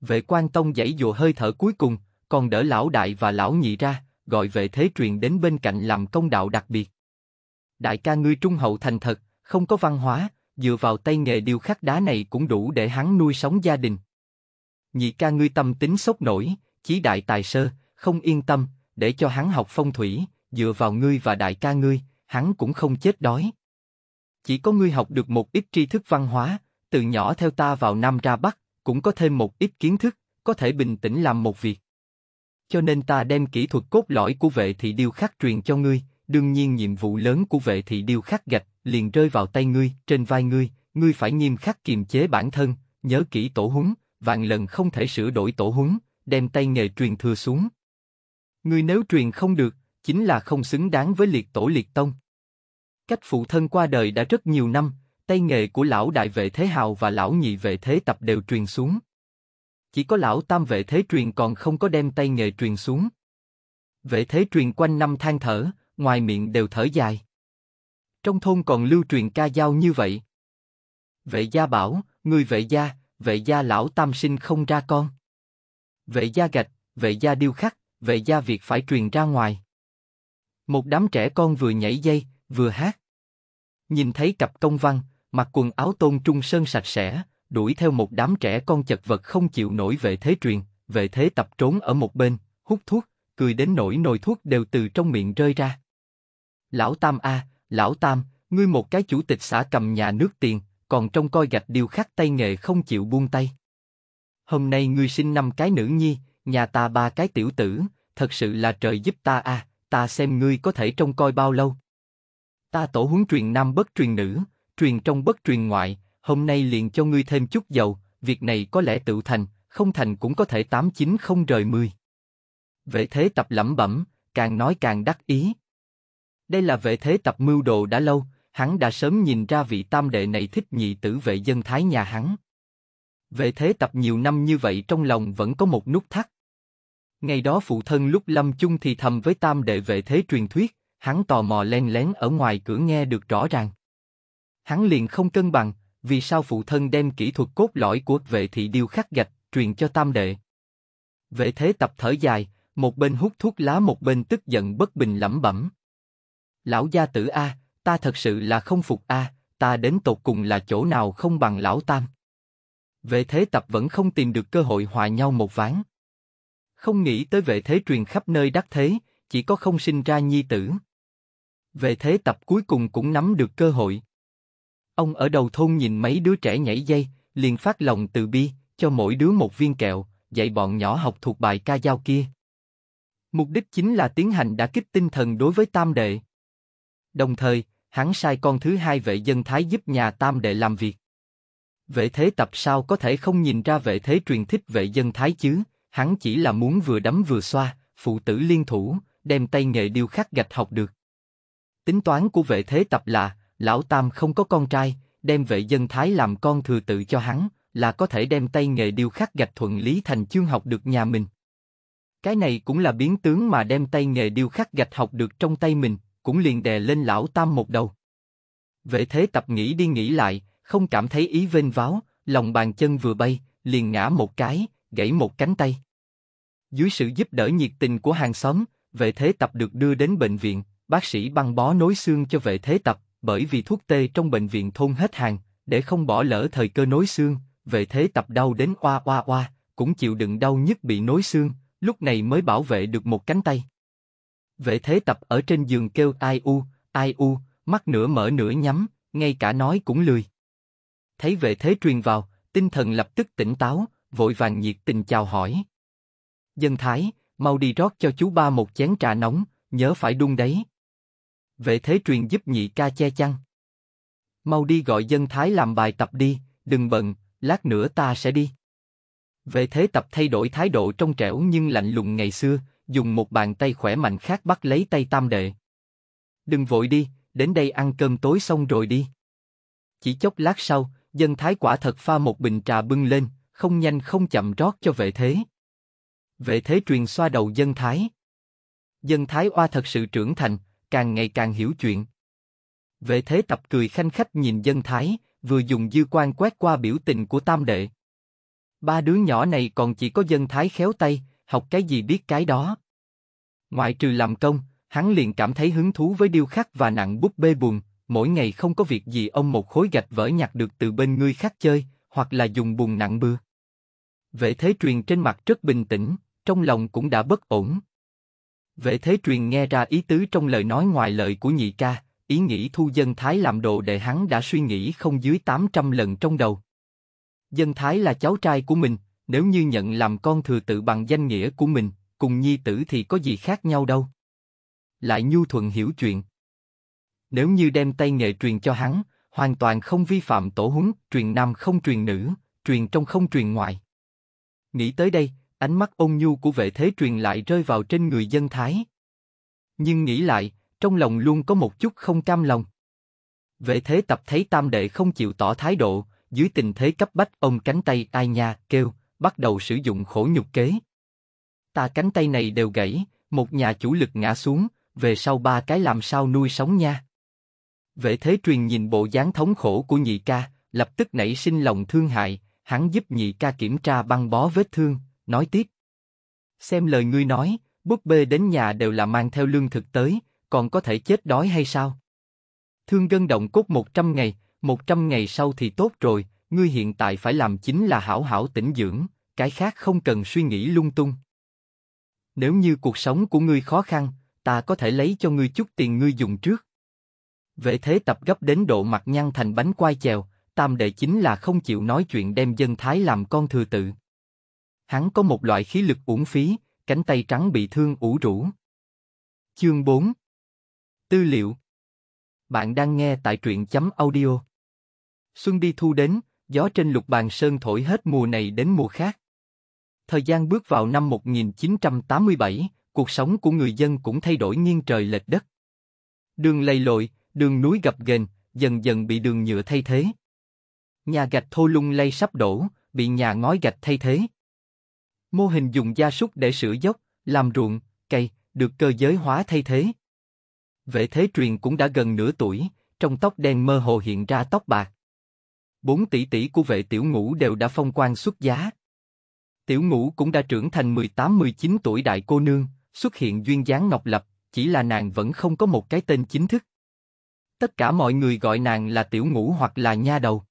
Vệ quan tông dãy dùa hơi thở cuối cùng, còn đỡ lão đại và lão nhị ra, gọi vệ thế truyền đến bên cạnh làm công đạo đặc biệt. Đại ca ngươi trung hậu thành thật, không có văn hóa, dựa vào tay nghề điêu khắc đá này cũng đủ để hắn nuôi sống gia đình. Nhị ca ngươi tâm tính sốc nổi, chí đại tài sơ, không yên tâm, để cho hắn học phong thủy, dựa vào ngươi và đại ca ngươi, hắn cũng không chết đói. Chỉ có ngươi học được một ít tri thức văn hóa, từ nhỏ theo ta vào Nam ra Bắc, cũng có thêm một ít kiến thức, có thể bình tĩnh làm một việc. Cho nên ta đem kỹ thuật cốt lõi của vệ thị điêu khắc truyền cho ngươi, đương nhiên nhiệm vụ lớn của vệ thị điêu khắc gạch liền rơi vào tay ngươi, trên vai ngươi, ngươi phải nghiêm khắc kiềm chế bản thân, nhớ kỹ tổ huấn vạn lần không thể sửa đổi tổ huấn, đem tay nghề truyền thừa xuống. Người nếu truyền không được, chính là không xứng đáng với liệt tổ liệt tông. Cách phụ thân qua đời đã rất nhiều năm, tay nghề của lão đại vệ thế hào và lão nhị vệ thế tập đều truyền xuống. Chỉ có lão tam vệ thế truyền còn không có đem tay nghề truyền xuống. Vệ thế truyền quanh năm than thở, ngoài miệng đều thở dài. Trong thôn còn lưu truyền ca dao như vậy. Vệ gia bảo, người vệ gia, vệ gia lão tam sinh không ra con. Vệ gia gạch, vệ gia điêu khắc, vệ gia việc phải truyền ra ngoài. Một đám trẻ con vừa nhảy dây, vừa hát. Nhìn thấy cặp công văn, mặc quần áo tôn trung sơn sạch sẽ, đuổi theo một đám trẻ con chật vật không chịu nổi vệ thế truyền, vệ thế tập trốn ở một bên, hút thuốc, cười đến nổi nồi thuốc đều từ trong miệng rơi ra. Lão Tam A, Lão Tam, ngươi một cái chủ tịch xã cầm nhà nước tiền, còn trông coi gạch điêu khắc tay nghề không chịu buông tay. Hôm nay ngươi sinh năm cái nữ nhi, nhà ta ba cái tiểu tử, thật sự là trời giúp ta à, ta xem ngươi có thể trông coi bao lâu. Ta tổ huấn truyền nam bất truyền nữ, truyền trong bất truyền ngoại, hôm nay liền cho ngươi thêm chút dầu, việc này có lẽ tự thành, không thành cũng có thể tám chín không rời mười. Vệ thế tập lẩm bẩm, càng nói càng đắc ý. Đây là vệ thế tập mưu đồ đã lâu, hắn đã sớm nhìn ra vị tam đệ này thích nhị tử vệ dân thái nhà hắn. vệ thế tập nhiều năm như vậy trong lòng vẫn có một nút thắt. Ngày đó phụ thân lúc lâm chung thì thầm với tam đệ vệ thế truyền thuyết, hắn tò mò len lén ở ngoài cửa nghe được rõ ràng. Hắn liền không cân bằng, vì sao phụ thân đem kỹ thuật cốt lõi của vệ thị điêu khắc gạch, truyền cho tam đệ. Vệ thế tập thở dài, một bên hút thuốc lá một bên tức giận bất bình lẩm bẩm. Lão gia tử A, ta thật sự là không phục a, ta đến tột cùng là chỗ nào không bằng lão tam. Vệ thế tập vẫn không tìm được cơ hội hòa nhau một ván. Không nghĩ tới vệ thế truyền khắp nơi đắc thế, chỉ có không sinh ra nhi tử. Vệ thế tập cuối cùng cũng nắm được cơ hội. Ông ở đầu thôn nhìn mấy đứa trẻ nhảy dây, liền phát lòng từ bi, cho mỗi đứa một viên kẹo, dạy bọn nhỏ học thuộc bài ca dao kia. Mục đích chính là tiến hành đã kích tinh thần đối với tam đệ. Đồng thời, hắn sai con thứ hai vệ dân Thái giúp nhà Tam Đệ làm việc. Vệ thế tập sao có thể không nhìn ra vệ thế truyền thích vệ dân Thái chứ, hắn chỉ là muốn vừa đấm vừa xoa, phụ tử liên thủ, đem tay nghề điêu khắc gạch học được. Tính toán của vệ thế tập là, lão Tam không có con trai, đem vệ dân Thái làm con thừa tự cho hắn, là có thể đem tay nghề điêu khắc gạch thuận lý thành chương học được nhà mình. Cái này cũng là biến tướng mà đem tay nghề điêu khắc gạch học được trong tay mình, cũng liền đè lên lão tam một đầu. Vệ thế tập nghĩ đi nghĩ lại, không cảm thấy ý vênh váo, lòng bàn chân vừa bay, liền ngã một cái, gãy một cánh tay. Dưới sự giúp đỡ nhiệt tình của hàng xóm, vệ thế tập được đưa đến bệnh viện, bác sĩ băng bó nối xương cho vệ thế tập, bởi vì thuốc tê trong bệnh viện thôn hết hàng, để không bỏ lỡ thời cơ nối xương, vệ thế tập đau đến oa oa oa, cũng chịu đựng đau nhất bị nối xương, lúc này mới bảo vệ được một cánh tay. Vệ thế tập ở trên giường kêu ai u, ai u, mắt nửa mở nửa nhắm, ngay cả nói cũng lười. Thấy vệ thế truyền vào, tinh thần lập tức tỉnh táo, vội vàng nhiệt tình chào hỏi. Dân Thái, mau đi rót cho chú ba một chén trà nóng, nhớ phải đun đấy. Vệ thế truyền giúp nhị ca che chăn. Mau đi gọi dân Thái làm bài tập đi, đừng bận, lát nữa ta sẽ đi. Vệ thế tập thay đổi thái độ trong trẻo nhưng lạnh lùng ngày xưa, dùng một bàn tay khỏe mạnh khác bắt lấy tay tam đệ. Đừng vội đi, đến đây ăn cơm tối xong rồi đi. Chỉ chốc lát sau, dân thái quả thật pha một bình trà bưng lên, không nhanh không chậm rót cho vệ thế. Vệ thế truyền xoa đầu dân thái. Dân thái oa thật sự trưởng thành, càng ngày càng hiểu chuyện. Vệ thế tập cười khanh khách nhìn dân thái, vừa dùng dư quan quét qua biểu tình của tam đệ. Ba đứa nhỏ này còn chỉ có dân thái khéo tay, học cái gì biết cái đó. Ngoại trừ làm công, hắn liền cảm thấy hứng thú với điêu khắc và nặng búp bê bùn, mỗi ngày không có việc gì ông một khối gạch vỡ nhặt được từ bên người khác chơi, hoặc là dùng bùn nặng bưa. Vệ thế truyền trên mặt rất bình tĩnh, trong lòng cũng đã bất ổn. Vệ thế truyền nghe ra ý tứ trong lời nói ngoài lời của nhị ca, ý nghĩ thu dân Thái làm đồ để hắn đã suy nghĩ không dưới 800 lần trong đầu. Dân Thái là cháu trai của mình, nếu như nhận làm con thừa tự bằng danh nghĩa của mình, cùng nhi tử thì có gì khác nhau đâu. Lại nhu thuận hiểu chuyện. Nếu như đem tay nghệ truyền cho hắn, hoàn toàn không vi phạm tổ huấn, truyền nam không truyền nữ, truyền trong không truyền ngoại. Nghĩ tới đây, ánh mắt ôn nhu của vệ thế truyền lại rơi vào trên người dân Thái. Nhưng nghĩ lại, trong lòng luôn có một chút không cam lòng. Vệ thế tập thấy tam đệ không chịu tỏ thái độ, dưới tình thế cấp bách ông cánh tay ai nha, kêu, bắt đầu sử dụng khổ nhục kế. Ta cánh tay này đều gãy, một nhà chủ lực ngã xuống, về sau ba cái làm sao nuôi sống nha. Vệ thế truyền nhìn bộ dáng thống khổ của nhị ca, lập tức nảy sinh lòng thương hại, hắn giúp nhị ca kiểm tra băng bó vết thương, nói tiếp. Xem lời ngươi nói, búp bê đến nhà đều là mang theo lương thực tới, còn có thể chết đói hay sao? Thương gân động cốt 100 ngày, 100 ngày sau thì tốt rồi, ngươi hiện tại phải làm chính là hảo hảo tĩnh dưỡng, cái khác không cần suy nghĩ lung tung. Nếu như cuộc sống của ngươi khó khăn, ta có thể lấy cho ngươi chút tiền ngươi dùng trước. Vệ thế tập gấp đến độ mặt nhăn thành bánh quai chèo, tam đệ chính là không chịu nói chuyện đem dân thái làm con thừa tự. Hắn có một loại khí lực uổng phí, cánh tay trắng bị thương ủ rũ. Chương 4 Tư liệu Bạn đang nghe tại truyện chấm audio. Xuân đi thu đến, gió trên lục bàn sơn thổi hết mùa này đến mùa khác. Thời gian bước vào năm 1987, cuộc sống của người dân cũng thay đổi nghiêng trời lệch đất. Đường lầy lội, đường núi gập ghềnh, dần dần bị đường nhựa thay thế. Nhà gạch thô lung lay sắp đổ, bị nhà ngói gạch thay thế. Mô hình dùng gia súc để sửa dốc, làm ruộng, cây được cơ giới hóa thay thế. Vệ thế truyền cũng đã gần nửa tuổi, trong tóc đen mơ hồ hiện ra tóc bạc bốn tỷ tỷ của vệ tiểu ngũ đều đã phong quan xuất giá. Tiểu ngũ cũng đã trưởng thành 18-19 tuổi đại cô nương, xuất hiện duyên dáng ngọc lập, chỉ là nàng vẫn không có một cái tên chính thức. Tất cả mọi người gọi nàng là tiểu ngũ hoặc là nha đầu.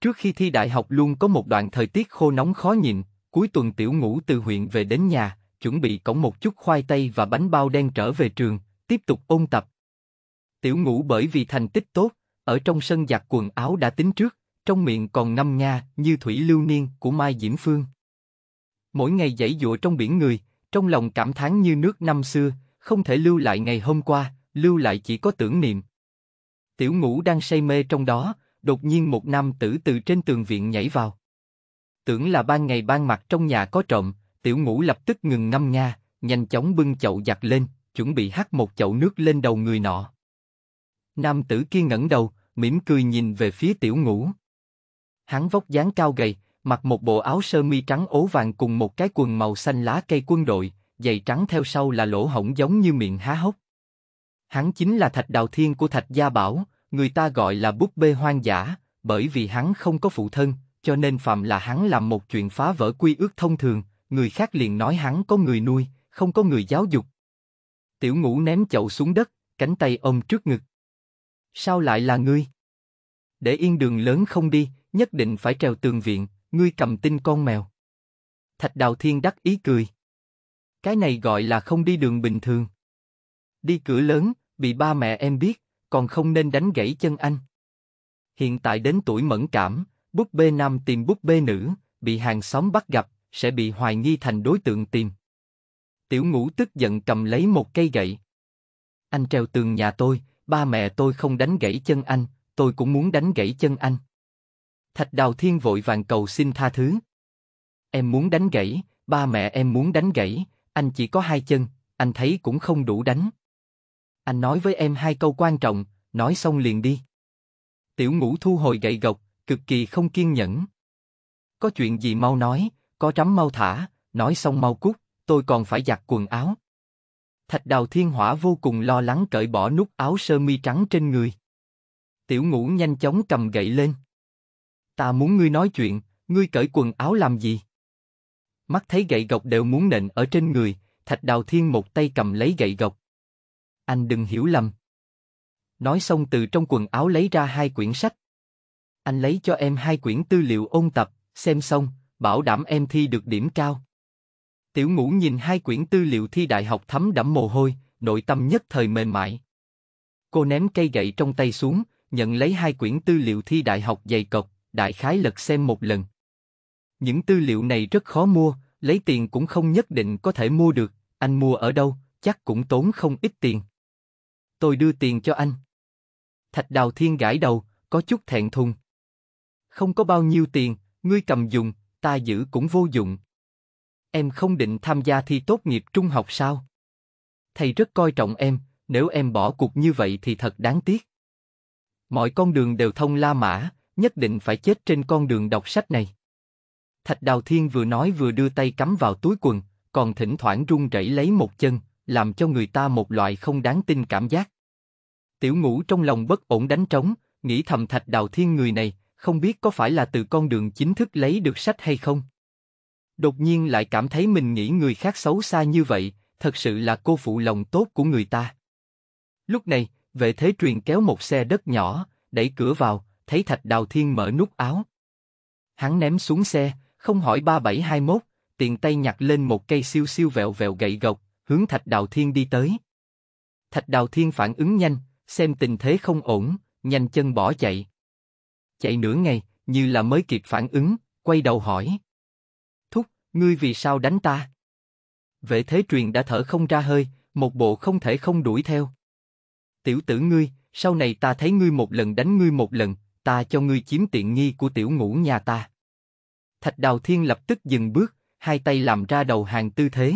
Trước khi thi đại học luôn có một đoạn thời tiết khô nóng khó nhìn cuối tuần tiểu ngũ từ huyện về đến nhà, chuẩn bị cõng một chút khoai tây và bánh bao đen trở về trường, tiếp tục ôn tập. Tiểu ngũ bởi vì thành tích tốt, ở trong sân giặt quần áo đã tính trước, trong miệng còn ngâm nga như thủy lưu niên của Mai Diễm Phương. Mỗi ngày dãy dụa trong biển người, trong lòng cảm thán như nước năm xưa, không thể lưu lại ngày hôm qua, lưu lại chỉ có tưởng niệm. Tiểu ngũ đang say mê trong đó, đột nhiên một nam tử từ trên tường viện nhảy vào. Tưởng là ban ngày ban mặt trong nhà có trộm, tiểu ngũ lập tức ngừng ngâm nga, nhanh chóng bưng chậu giặt lên, chuẩn bị hắt một chậu nước lên đầu người nọ. Nam tử kia ngẩng đầu, mỉm cười nhìn về phía tiểu ngũ. Hắn vóc dáng cao gầy, mặc một bộ áo sơ mi trắng ố vàng cùng một cái quần màu xanh lá cây quân đội, giày trắng theo sau là lỗ hổng giống như miệng há hốc. Hắn chính là thạch đào thiên của thạch gia bảo, người ta gọi là búp bê hoang dã, bởi vì hắn không có phụ thân, cho nên phạm là hắn làm một chuyện phá vỡ quy ước thông thường, người khác liền nói hắn có người nuôi, không có người giáo dục. Tiểu ngũ ném chậu xuống đất, cánh tay ôm trước ngực. Sao lại là ngươi? Để yên đường lớn không đi, nhất định phải trèo tường viện, ngươi cầm tin con mèo. Thạch Đào Thiên đắc ý cười. Cái này gọi là không đi đường bình thường. Đi cửa lớn, bị ba mẹ em biết, còn không nên đánh gãy chân anh. Hiện tại đến tuổi mẫn cảm, búp bê nam tìm búp bê nữ, bị hàng xóm bắt gặp, sẽ bị hoài nghi thành đối tượng tìm. Tiểu ngũ tức giận cầm lấy một cây gậy. Anh trèo tường nhà tôi, ba mẹ tôi không đánh gãy chân anh, tôi cũng muốn đánh gãy chân anh. Thạch Đào Thiên vội vàng cầu xin tha thứ. Em muốn đánh gãy, ba mẹ em muốn đánh gãy, anh chỉ có hai chân, anh thấy cũng không đủ đánh. Anh nói với em hai câu quan trọng, nói xong liền đi. Tiểu ngũ thu hồi gậy gộc, cực kỳ không kiên nhẫn. Có chuyện gì mau nói, có trắm mau thả, nói xong mau cút, tôi còn phải giặt quần áo. Thạch Đào Thiên Hỏa vô cùng lo lắng cởi bỏ nút áo sơ mi trắng trên người. Tiểu Ngũ nhanh chóng cầm gậy lên. Ta muốn ngươi nói chuyện, ngươi cởi quần áo làm gì? Mắt thấy gậy gộc đều muốn nện ở trên người, Thạch Đào Thiên một tay cầm lấy gậy gộc. Anh đừng hiểu lầm. Nói xong từ trong quần áo lấy ra hai quyển sách. Anh lấy cho em hai quyển tư liệu ôn tập, xem xong, bảo đảm em thi được điểm cao. Tiểu ngũ nhìn hai quyển tư liệu thi đại học thấm đẫm mồ hôi, nội tâm nhất thời mềm mại. Cô ném cây gậy trong tay xuống, nhận lấy hai quyển tư liệu thi đại học dày cộc, đại khái lật xem một lần. Những tư liệu này rất khó mua, lấy tiền cũng không nhất định có thể mua được, anh mua ở đâu, chắc cũng tốn không ít tiền. Tôi đưa tiền cho anh. Thạch Đào Thiên gãi đầu, có chút thẹn thùng. Không có bao nhiêu tiền, ngươi cầm dùng, ta giữ cũng vô dụng. Em không định tham gia thi tốt nghiệp trung học sao? Thầy rất coi trọng em, nếu em bỏ cuộc như vậy thì thật đáng tiếc. Mọi con đường đều thông La Mã, nhất định phải chết trên con đường đọc sách này. Thạch Đào Thiên vừa nói vừa đưa tay cắm vào túi quần, còn thỉnh thoảng run rẩy lấy một chân, làm cho người ta một loại không đáng tin cảm giác. Tiểu Ngũ trong lòng bất ổn đánh trống, nghĩ thầm Thạch Đào Thiên người này, không biết có phải là từ con đường chính thức lấy được sách hay không đột nhiên lại cảm thấy mình nghĩ người khác xấu xa như vậy, thật sự là cô phụ lòng tốt của người ta. Lúc này, vệ thế truyền kéo một xe đất nhỏ, đẩy cửa vào, thấy Thạch Đào Thiên mở nút áo. Hắn ném xuống xe, không hỏi 3721, tiện tay nhặt lên một cây siêu siêu vẹo vẹo gậy gộc, hướng Thạch Đào Thiên đi tới. Thạch Đào Thiên phản ứng nhanh, xem tình thế không ổn, nhanh chân bỏ chạy. Chạy nửa ngày, như là mới kịp phản ứng, quay đầu hỏi ngươi vì sao đánh ta? Vệ thế truyền đã thở không ra hơi, một bộ không thể không đuổi theo. Tiểu tử ngươi, sau này ta thấy ngươi một lần đánh ngươi một lần, ta cho ngươi chiếm tiện nghi của tiểu ngũ nhà ta. Thạch Đào Thiên lập tức dừng bước, hai tay làm ra đầu hàng tư thế.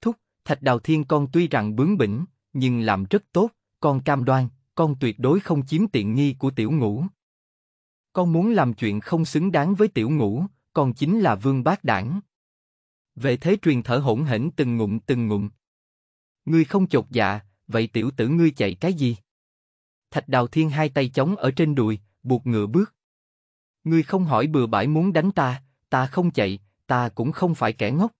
Thúc, Thạch Đào Thiên con tuy rằng bướng bỉnh, nhưng làm rất tốt, con cam đoan, con tuyệt đối không chiếm tiện nghi của tiểu ngũ. Con muốn làm chuyện không xứng đáng với tiểu ngũ, còn chính là vương bác đảng. Về thế truyền thở hỗn hển từng ngụm từng ngụm. Ngươi không chột dạ, vậy tiểu tử ngươi chạy cái gì? Thạch Đào Thiên hai tay chống ở trên đùi, buộc ngựa bước. Ngươi không hỏi bừa bãi muốn đánh ta, ta không chạy, ta cũng không phải kẻ ngốc.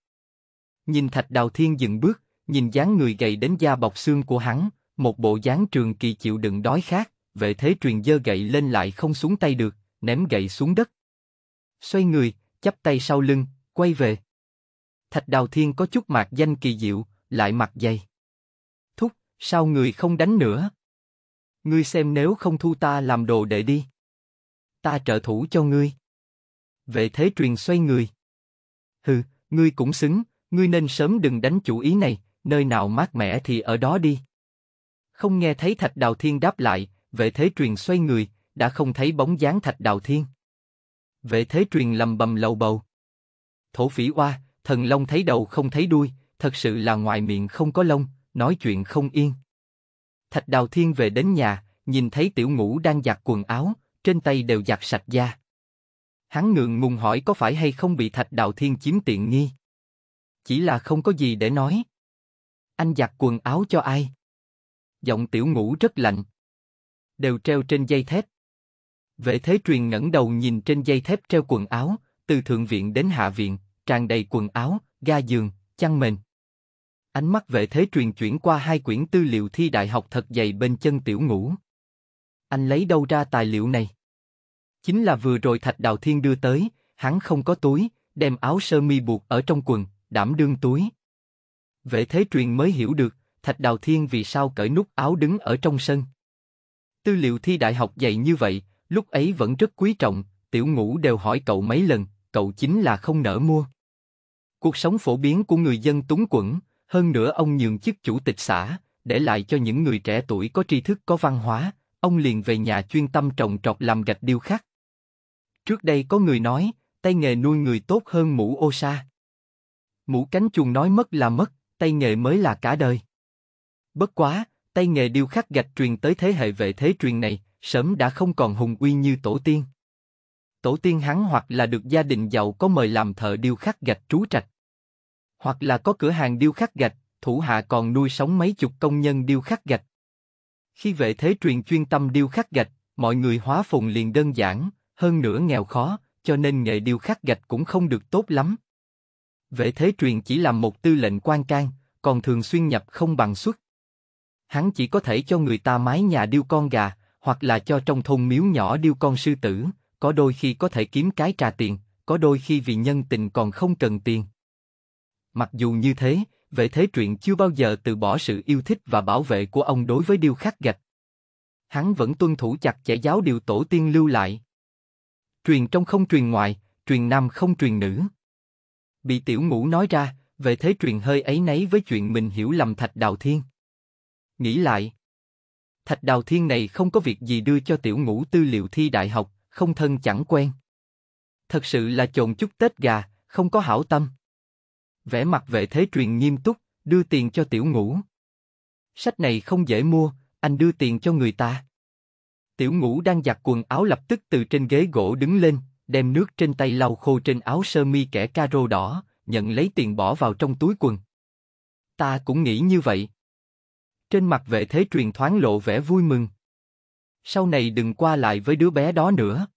Nhìn Thạch Đào Thiên dừng bước, nhìn dáng người gầy đến da bọc xương của hắn, một bộ dáng trường kỳ chịu đựng đói khát, vệ thế truyền dơ gậy lên lại không xuống tay được, ném gậy xuống đất. Xoay người, chắp tay sau lưng, quay về. Thạch Đào Thiên có chút mạc danh kỳ diệu, lại mặt dày. Thúc, sao người không đánh nữa? Ngươi xem nếu không thu ta làm đồ đệ đi. Ta trợ thủ cho ngươi. Vệ thế truyền xoay người. Hừ, ngươi cũng xứng, ngươi nên sớm đừng đánh chủ ý này, nơi nào mát mẻ thì ở đó đi. Không nghe thấy Thạch Đào Thiên đáp lại, vệ thế truyền xoay người, đã không thấy bóng dáng Thạch Đào Thiên. Vệ thế truyền lầm bầm lầu bầu. Thổ phỉ oa, thần long thấy đầu không thấy đuôi, thật sự là ngoài miệng không có lông, nói chuyện không yên. Thạch Đào Thiên về đến nhà, nhìn thấy Tiểu Ngũ đang giặt quần áo, trên tay đều giặt sạch da. Hắn ngượng ngùng hỏi có phải hay không bị Thạch Đào Thiên chiếm tiện nghi. Chỉ là không có gì để nói. Anh giặt quần áo cho ai? Giọng Tiểu Ngũ rất lạnh. Đều treo trên dây thép. Vệ thế truyền ngẩng đầu nhìn trên dây thép treo quần áo, từ thượng viện đến hạ viện, tràn đầy quần áo, ga giường, chăn mền. Ánh mắt vệ thế truyền chuyển qua hai quyển tư liệu thi đại học thật dày bên chân tiểu ngủ Anh lấy đâu ra tài liệu này? Chính là vừa rồi Thạch Đào Thiên đưa tới, hắn không có túi, đem áo sơ mi buộc ở trong quần, đảm đương túi. Vệ thế truyền mới hiểu được, Thạch Đào Thiên vì sao cởi nút áo đứng ở trong sân. Tư liệu thi đại học dày như vậy, lúc ấy vẫn rất quý trọng, tiểu ngũ đều hỏi cậu mấy lần, cậu chính là không nỡ mua. Cuộc sống phổ biến của người dân túng quẫn, hơn nữa ông nhường chức chủ tịch xã, để lại cho những người trẻ tuổi có tri thức có văn hóa, ông liền về nhà chuyên tâm trồng trọt làm gạch điêu khắc. Trước đây có người nói, tay nghề nuôi người tốt hơn mũ ô sa. Mũ cánh chuồng nói mất là mất, tay nghề mới là cả đời. Bất quá, tay nghề điêu khắc gạch truyền tới thế hệ về thế truyền này, sớm đã không còn hùng uy như tổ tiên. Tổ tiên hắn hoặc là được gia đình giàu có mời làm thợ điêu khắc gạch trú trạch, hoặc là có cửa hàng điêu khắc gạch, thủ hạ còn nuôi sống mấy chục công nhân điêu khắc gạch. Khi vệ thế truyền chuyên tâm điêu khắc gạch, mọi người hóa phùng liền đơn giản, hơn nữa nghèo khó, cho nên nghề điêu khắc gạch cũng không được tốt lắm. Vệ thế truyền chỉ làm một tư lệnh quan can, còn thường xuyên nhập không bằng xuất. Hắn chỉ có thể cho người ta mái nhà điêu con gà, hoặc là cho trong thôn miếu nhỏ điêu con sư tử, có đôi khi có thể kiếm cái trà tiền, có đôi khi vì nhân tình còn không cần tiền. Mặc dù như thế, vệ thế truyện chưa bao giờ từ bỏ sự yêu thích và bảo vệ của ông đối với điêu khắc gạch. Hắn vẫn tuân thủ chặt chẽ giáo điều tổ tiên lưu lại. Truyền trong không truyền ngoài, truyền nam không truyền nữ. Bị tiểu ngũ nói ra, vệ thế truyền hơi ấy nấy với chuyện mình hiểu lầm thạch đào thiên. Nghĩ lại, Thạch Đào Thiên này không có việc gì đưa cho tiểu ngũ tư liệu thi đại học, không thân chẳng quen. Thật sự là trộn chút tết gà, không có hảo tâm. Vẽ mặt vệ thế truyền nghiêm túc, đưa tiền cho tiểu ngũ. Sách này không dễ mua, anh đưa tiền cho người ta. Tiểu ngũ đang giặt quần áo lập tức từ trên ghế gỗ đứng lên, đem nước trên tay lau khô trên áo sơ mi kẻ caro đỏ, nhận lấy tiền bỏ vào trong túi quần. Ta cũng nghĩ như vậy. Trên mặt vệ thế truyền thoáng lộ vẻ vui mừng. Sau này đừng qua lại với đứa bé đó nữa.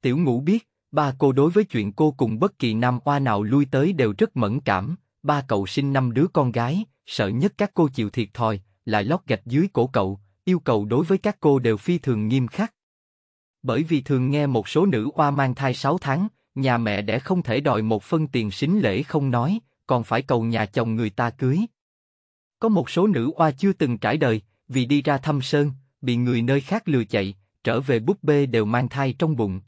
Tiểu ngũ biết, ba cô đối với chuyện cô cùng bất kỳ nam oa nào lui tới đều rất mẫn cảm, ba cậu sinh năm đứa con gái, sợ nhất các cô chịu thiệt thòi, lại lót gạch dưới cổ cậu, yêu cầu đối với các cô đều phi thường nghiêm khắc. Bởi vì thường nghe một số nữ oa mang thai 6 tháng, nhà mẹ đẻ không thể đòi một phân tiền xính lễ không nói, còn phải cầu nhà chồng người ta cưới. Có một số nữ oa chưa từng trải đời, vì đi ra thăm sơn, bị người nơi khác lừa chạy, trở về búp bê đều mang thai trong bụng.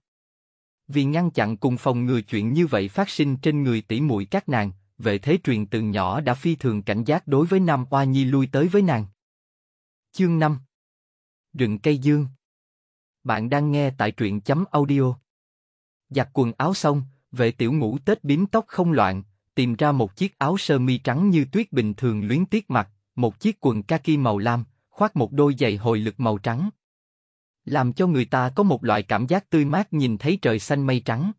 Vì ngăn chặn cùng phòng người chuyện như vậy phát sinh trên người tỷ muội các nàng, vệ thế truyền từ nhỏ đã phi thường cảnh giác đối với nam oa nhi lui tới với nàng. Chương 5 Rừng cây dương Bạn đang nghe tại truyện chấm audio. Giặt quần áo xong, vệ tiểu ngủ tết bím tóc không loạn, tìm ra một chiếc áo sơ mi trắng như tuyết bình thường luyến tiếc mặt một chiếc quần kaki màu lam, khoác một đôi giày hồi lực màu trắng. Làm cho người ta có một loại cảm giác tươi mát nhìn thấy trời xanh mây trắng.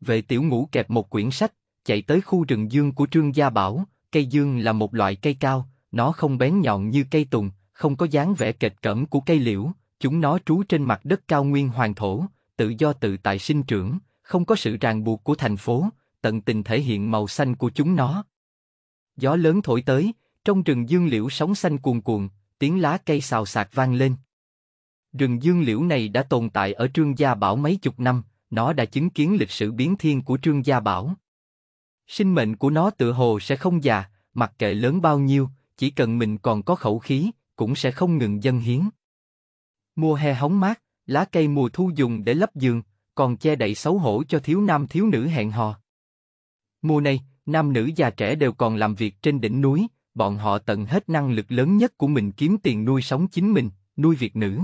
Vệ tiểu ngũ kẹp một quyển sách, chạy tới khu rừng dương của Trương Gia Bảo, cây dương là một loại cây cao, nó không bén nhọn như cây tùng, không có dáng vẻ kệch cẩm của cây liễu, chúng nó trú trên mặt đất cao nguyên hoàng thổ, tự do tự tại sinh trưởng, không có sự ràng buộc của thành phố, tận tình thể hiện màu xanh của chúng nó. Gió lớn thổi tới, trong rừng dương liễu sóng xanh cuồn cuộn, tiếng lá cây xào xạc vang lên. Rừng dương liễu này đã tồn tại ở Trương Gia Bảo mấy chục năm, nó đã chứng kiến lịch sử biến thiên của Trương Gia Bảo. Sinh mệnh của nó tự hồ sẽ không già, mặc kệ lớn bao nhiêu, chỉ cần mình còn có khẩu khí, cũng sẽ không ngừng dâng hiến. Mùa hè hóng mát, lá cây mùa thu dùng để lấp giường, còn che đậy xấu hổ cho thiếu nam thiếu nữ hẹn hò. Mùa này, nam nữ già trẻ đều còn làm việc trên đỉnh núi, bọn họ tận hết năng lực lớn nhất của mình kiếm tiền nuôi sống chính mình, nuôi việc nữ.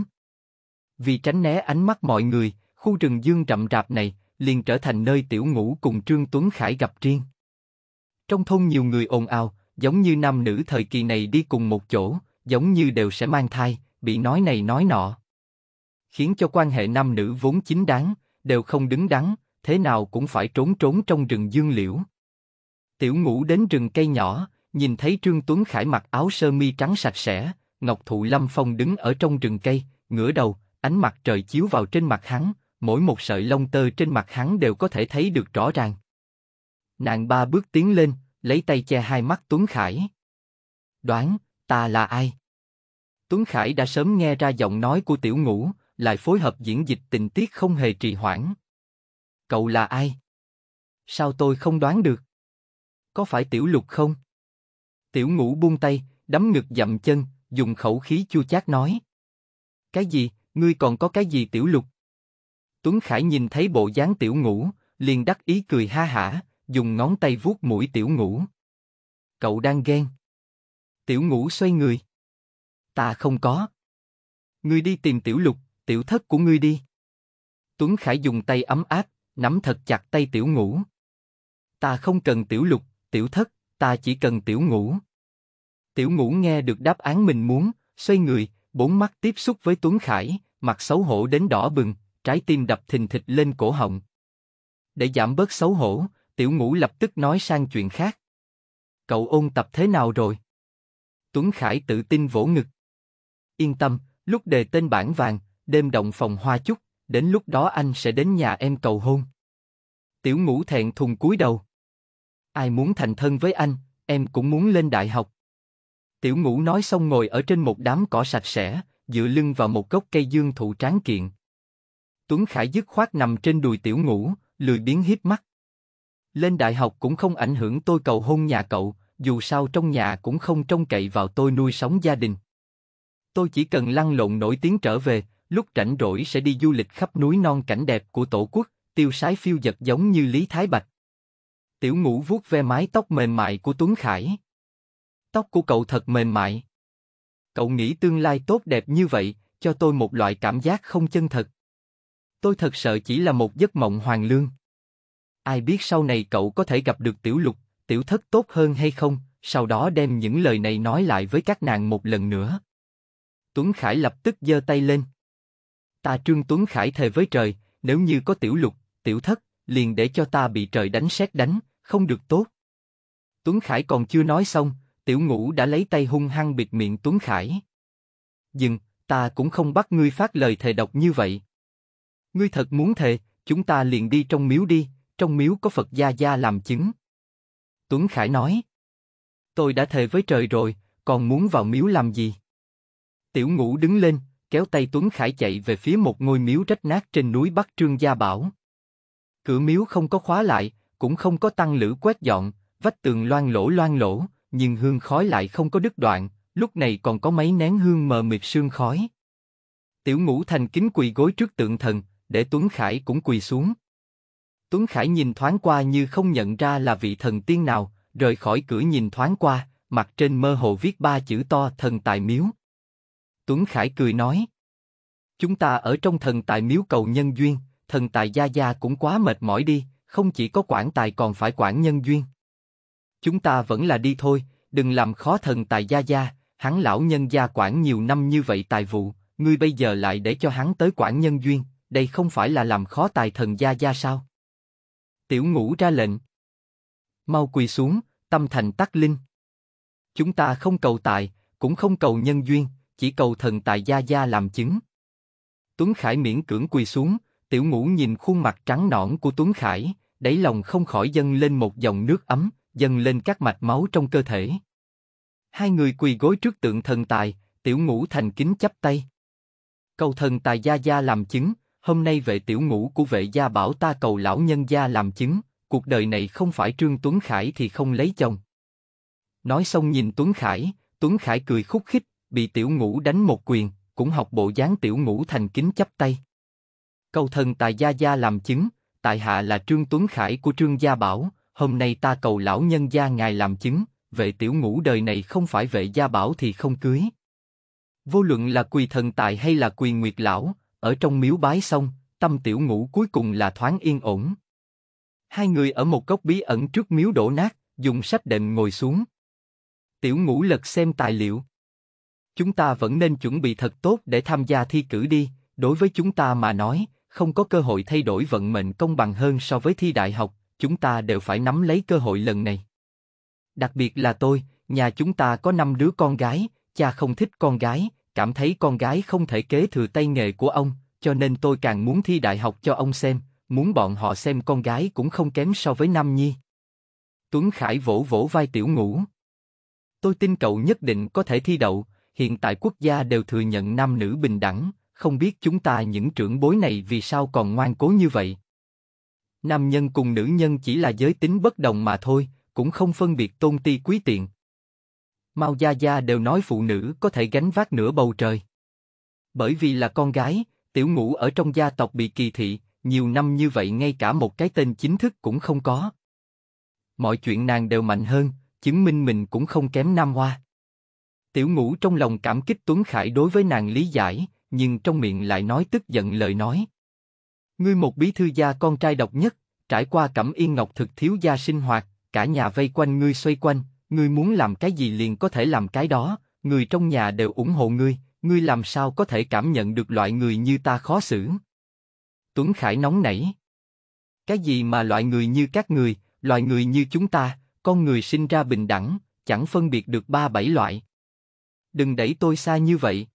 Vì tránh né ánh mắt mọi người, khu rừng dương rậm rạp này liền trở thành nơi tiểu ngũ cùng Trương Tuấn Khải gặp riêng. Trong thôn nhiều người ồn ào, giống như nam nữ thời kỳ này đi cùng một chỗ, giống như đều sẽ mang thai, bị nói này nói nọ. Khiến cho quan hệ nam nữ vốn chính đáng, đều không đứng đắn, thế nào cũng phải trốn trốn trong rừng dương liễu. Tiểu ngũ đến rừng cây nhỏ, nhìn thấy Trương Tuấn Khải mặc áo sơ mi trắng sạch sẽ, Ngọc Thụ Lâm Phong đứng ở trong rừng cây, ngửa đầu, ánh mặt trời chiếu vào trên mặt hắn, mỗi một sợi lông tơ trên mặt hắn đều có thể thấy được rõ ràng. Nàng ba bước tiến lên, lấy tay che hai mắt Tuấn Khải. Đoán, ta là ai? Tuấn Khải đã sớm nghe ra giọng nói của tiểu ngũ, lại phối hợp diễn dịch tình tiết không hề trì hoãn. Cậu là ai? Sao tôi không đoán được? Có phải tiểu lục không? Tiểu ngũ buông tay, đấm ngực dậm chân, dùng khẩu khí chua chát nói. Cái gì, ngươi còn có cái gì tiểu lục? Tuấn Khải nhìn thấy bộ dáng tiểu ngũ, liền đắc ý cười ha hả, dùng ngón tay vuốt mũi tiểu ngũ. Cậu đang ghen. Tiểu ngũ xoay người. Ta không có. Ngươi đi tìm tiểu lục, tiểu thất của ngươi đi. Tuấn Khải dùng tay ấm áp, nắm thật chặt tay tiểu ngũ. Ta không cần tiểu lục, tiểu thất, ta chỉ cần tiểu ngũ. Tiểu ngũ nghe được đáp án mình muốn, xoay người, bốn mắt tiếp xúc với Tuấn Khải, mặt xấu hổ đến đỏ bừng, trái tim đập thình thịch lên cổ họng. Để giảm bớt xấu hổ, tiểu ngũ lập tức nói sang chuyện khác. Cậu ôn tập thế nào rồi? Tuấn Khải tự tin vỗ ngực. Yên tâm, lúc đề tên bản vàng, đêm động phòng hoa chúc, đến lúc đó anh sẽ đến nhà em cầu hôn. Tiểu ngũ thẹn thùng cúi đầu. Ai muốn thành thân với anh, em cũng muốn lên đại học. Tiểu ngũ nói xong ngồi ở trên một đám cỏ sạch sẽ, dựa lưng vào một gốc cây dương thụ tráng kiện. Tuấn Khải dứt khoát nằm trên đùi tiểu ngũ, lười biến hiếp mắt. Lên đại học cũng không ảnh hưởng tôi cầu hôn nhà cậu, dù sao trong nhà cũng không trông cậy vào tôi nuôi sống gia đình. Tôi chỉ cần lăn lộn nổi tiếng trở về, lúc rảnh rỗi sẽ đi du lịch khắp núi non cảnh đẹp của tổ quốc, tiêu sái phiêu dật giống như Lý Thái Bạch. Tiểu ngũ vuốt ve mái tóc mềm mại của Tuấn Khải. Tóc của cậu thật mềm mại. Cậu nghĩ tương lai tốt đẹp như vậy, cho tôi một loại cảm giác không chân thật. Tôi thật sợ chỉ là một giấc mộng hoàng lương. Ai biết sau này cậu có thể gặp được tiểu lục, tiểu thất tốt hơn hay không, sau đó đem những lời này nói lại với các nàng một lần nữa. Tuấn Khải lập tức giơ tay lên. Ta Trương Tuấn Khải thề với trời, nếu như có tiểu lục, tiểu thất, liền để cho ta bị trời đánh xét đánh, không được tốt. Tuấn Khải còn chưa nói xong, tiểu ngũ đã lấy tay hung hăng bịt miệng Tuấn Khải. Dừng, ta cũng không bắt ngươi phát lời thề độc như vậy. Ngươi thật muốn thề, chúng ta liền đi trong miếu đi, trong miếu có Phật Gia Gia làm chứng. Tuấn Khải nói. Tôi đã thề với trời rồi, còn muốn vào miếu làm gì? Tiểu ngũ đứng lên, kéo tay Tuấn Khải chạy về phía một ngôi miếu rách nát trên núi Bắc Trương Gia Bảo. Cửa miếu không có khóa lại, cũng không có tăng lửa quét dọn, vách tường loang lỗ loang lỗ, nhưng hương khói lại không có đứt đoạn, lúc này còn có mấy nén hương mờ mịt sương khói. Tiểu Ngũ Thành kính quỳ gối trước tượng thần, để Tuấn Khải cũng quỳ xuống. Tuấn Khải nhìn thoáng qua như không nhận ra là vị thần tiên nào, rời khỏi cửa nhìn thoáng qua, mặt trên mơ hồ viết ba chữ to thần tài miếu, Tuấn Khải cười nói. Chúng ta ở trong thần tài miếu cầu nhân duyên, thần tài gia gia cũng quá mệt mỏi đi, không chỉ có quản tài còn phải quản nhân duyên. Chúng ta vẫn là đi thôi, đừng làm khó thần tài gia gia, hắn lão nhân gia quản nhiều năm như vậy tài vụ, ngươi bây giờ lại để cho hắn tới quản nhân duyên, đây không phải là làm khó tài thần gia gia sao? Tiểu ngũ ra lệnh. Mau quỳ xuống, tâm thành tắc linh. Chúng ta không cầu tài, cũng không cầu nhân duyên, chỉ cầu thần tài gia gia làm chứng. Tuấn Khải miễn cưỡng quỳ xuống, tiểu ngũ nhìn khuôn mặt trắng nõn của Tuấn Khải, đáy lòng không khỏi dâng lên một dòng nước ấm, dâng lên các mạch máu trong cơ thể. Hai người quỳ gối trước tượng thần tài, tiểu ngũ thành kính chắp tay. Cầu thần tài gia gia làm chứng, hôm nay vệ tiểu ngũ của vệ gia bảo ta cầu lão nhân gia làm chứng, cuộc đời này không phải Trương Tuấn Khải thì không lấy chồng. Nói xong nhìn Tuấn Khải, Tuấn Khải cười khúc khích, bị tiểu ngũ đánh một quyền, cũng học bộ dáng tiểu ngũ thành kính chấp tay. Câu thần tài gia gia làm chứng, tại hạ là Trương Tuấn Khải của Trương Gia Bảo, hôm nay ta cầu lão nhân gia ngài làm chứng, vệ tiểu ngũ đời này không phải vệ gia bảo thì không cưới. Vô luận là quỳ thần tài hay là quỳ nguyệt lão, ở trong miếu bái xong, tâm tiểu ngũ cuối cùng là thoáng yên ổn. Hai người ở một góc bí ẩn trước miếu đổ nát, dùng sách đệm ngồi xuống. Tiểu ngũ lật xem tài liệu. Chúng ta vẫn nên chuẩn bị thật tốt để tham gia thi cử đi, đối với chúng ta mà nói, không có cơ hội thay đổi vận mệnh công bằng hơn so với thi đại học, chúng ta đều phải nắm lấy cơ hội lần này. Đặc biệt là tôi, nhà chúng ta có năm đứa con gái, cha không thích con gái, cảm thấy con gái không thể kế thừa tay nghề của ông, cho nên tôi càng muốn thi đại học cho ông xem, muốn bọn họ xem con gái cũng không kém so với Nam Nhi. Tuấn Khải vỗ vỗ vai tiểu ngũ. Tôi tin cậu nhất định có thể thi đậu, hiện tại quốc gia đều thừa nhận nam nữ bình đẳng, không biết chúng ta những trưởng bối này vì sao còn ngoan cố như vậy. Nam nhân cùng nữ nhân chỉ là giới tính bất đồng mà thôi, cũng không phân biệt tôn ti quý tiện. Mao Gia Gia đều nói phụ nữ có thể gánh vác nửa bầu trời. Bởi vì là con gái, tiểu ngũ ở trong gia tộc bị kỳ thị, nhiều năm như vậy ngay cả một cái tên chính thức cũng không có. Mọi chuyện nàng đều mạnh hơn, chứng minh mình cũng không kém Nam Hoa. Tiểu ngũ trong lòng cảm kích Tuấn Khải đối với nàng lý giải, nhưng trong miệng lại nói tức giận lời nói. Ngươi một bí thư gia con trai độc nhất, trải qua cẩm yên ngọc thực thiếu gia sinh hoạt, cả nhà vây quanh ngươi xoay quanh, ngươi muốn làm cái gì liền có thể làm cái đó, người trong nhà đều ủng hộ ngươi, ngươi làm sao có thể cảm nhận được loại người như ta khó xử? Tuấn Khải nóng nảy. Cái gì mà loại người như các người, loại người như chúng ta, con người sinh ra bình đẳng, chẳng phân biệt được ba bảy loại, đừng đẩy tôi xa như vậy.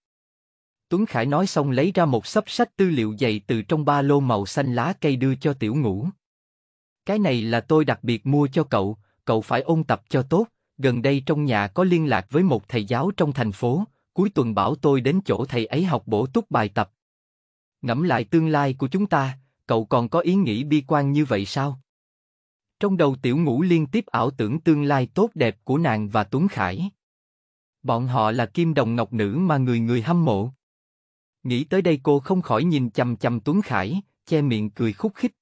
Tuấn Khải nói xong lấy ra một sấp sách tư liệu dày từ trong ba lô màu xanh lá cây đưa cho tiểu ngũ. Cái này là tôi đặc biệt mua cho cậu, cậu phải ôn tập cho tốt, gần đây trong nhà có liên lạc với một thầy giáo trong thành phố, cuối tuần bảo tôi đến chỗ thầy ấy học bổ túc bài tập. Ngẫm lại tương lai của chúng ta, cậu còn có ý nghĩ bi quan như vậy sao? Trong đầu tiểu ngũ liên tiếp ảo tưởng tương lai tốt đẹp của nàng và Tuấn Khải. Bọn họ là kim đồng ngọc nữ mà người người hâm mộ. Nghĩ tới đây cô không khỏi nhìn chầm chầm Tuấn Khải, che miệng cười khúc khích.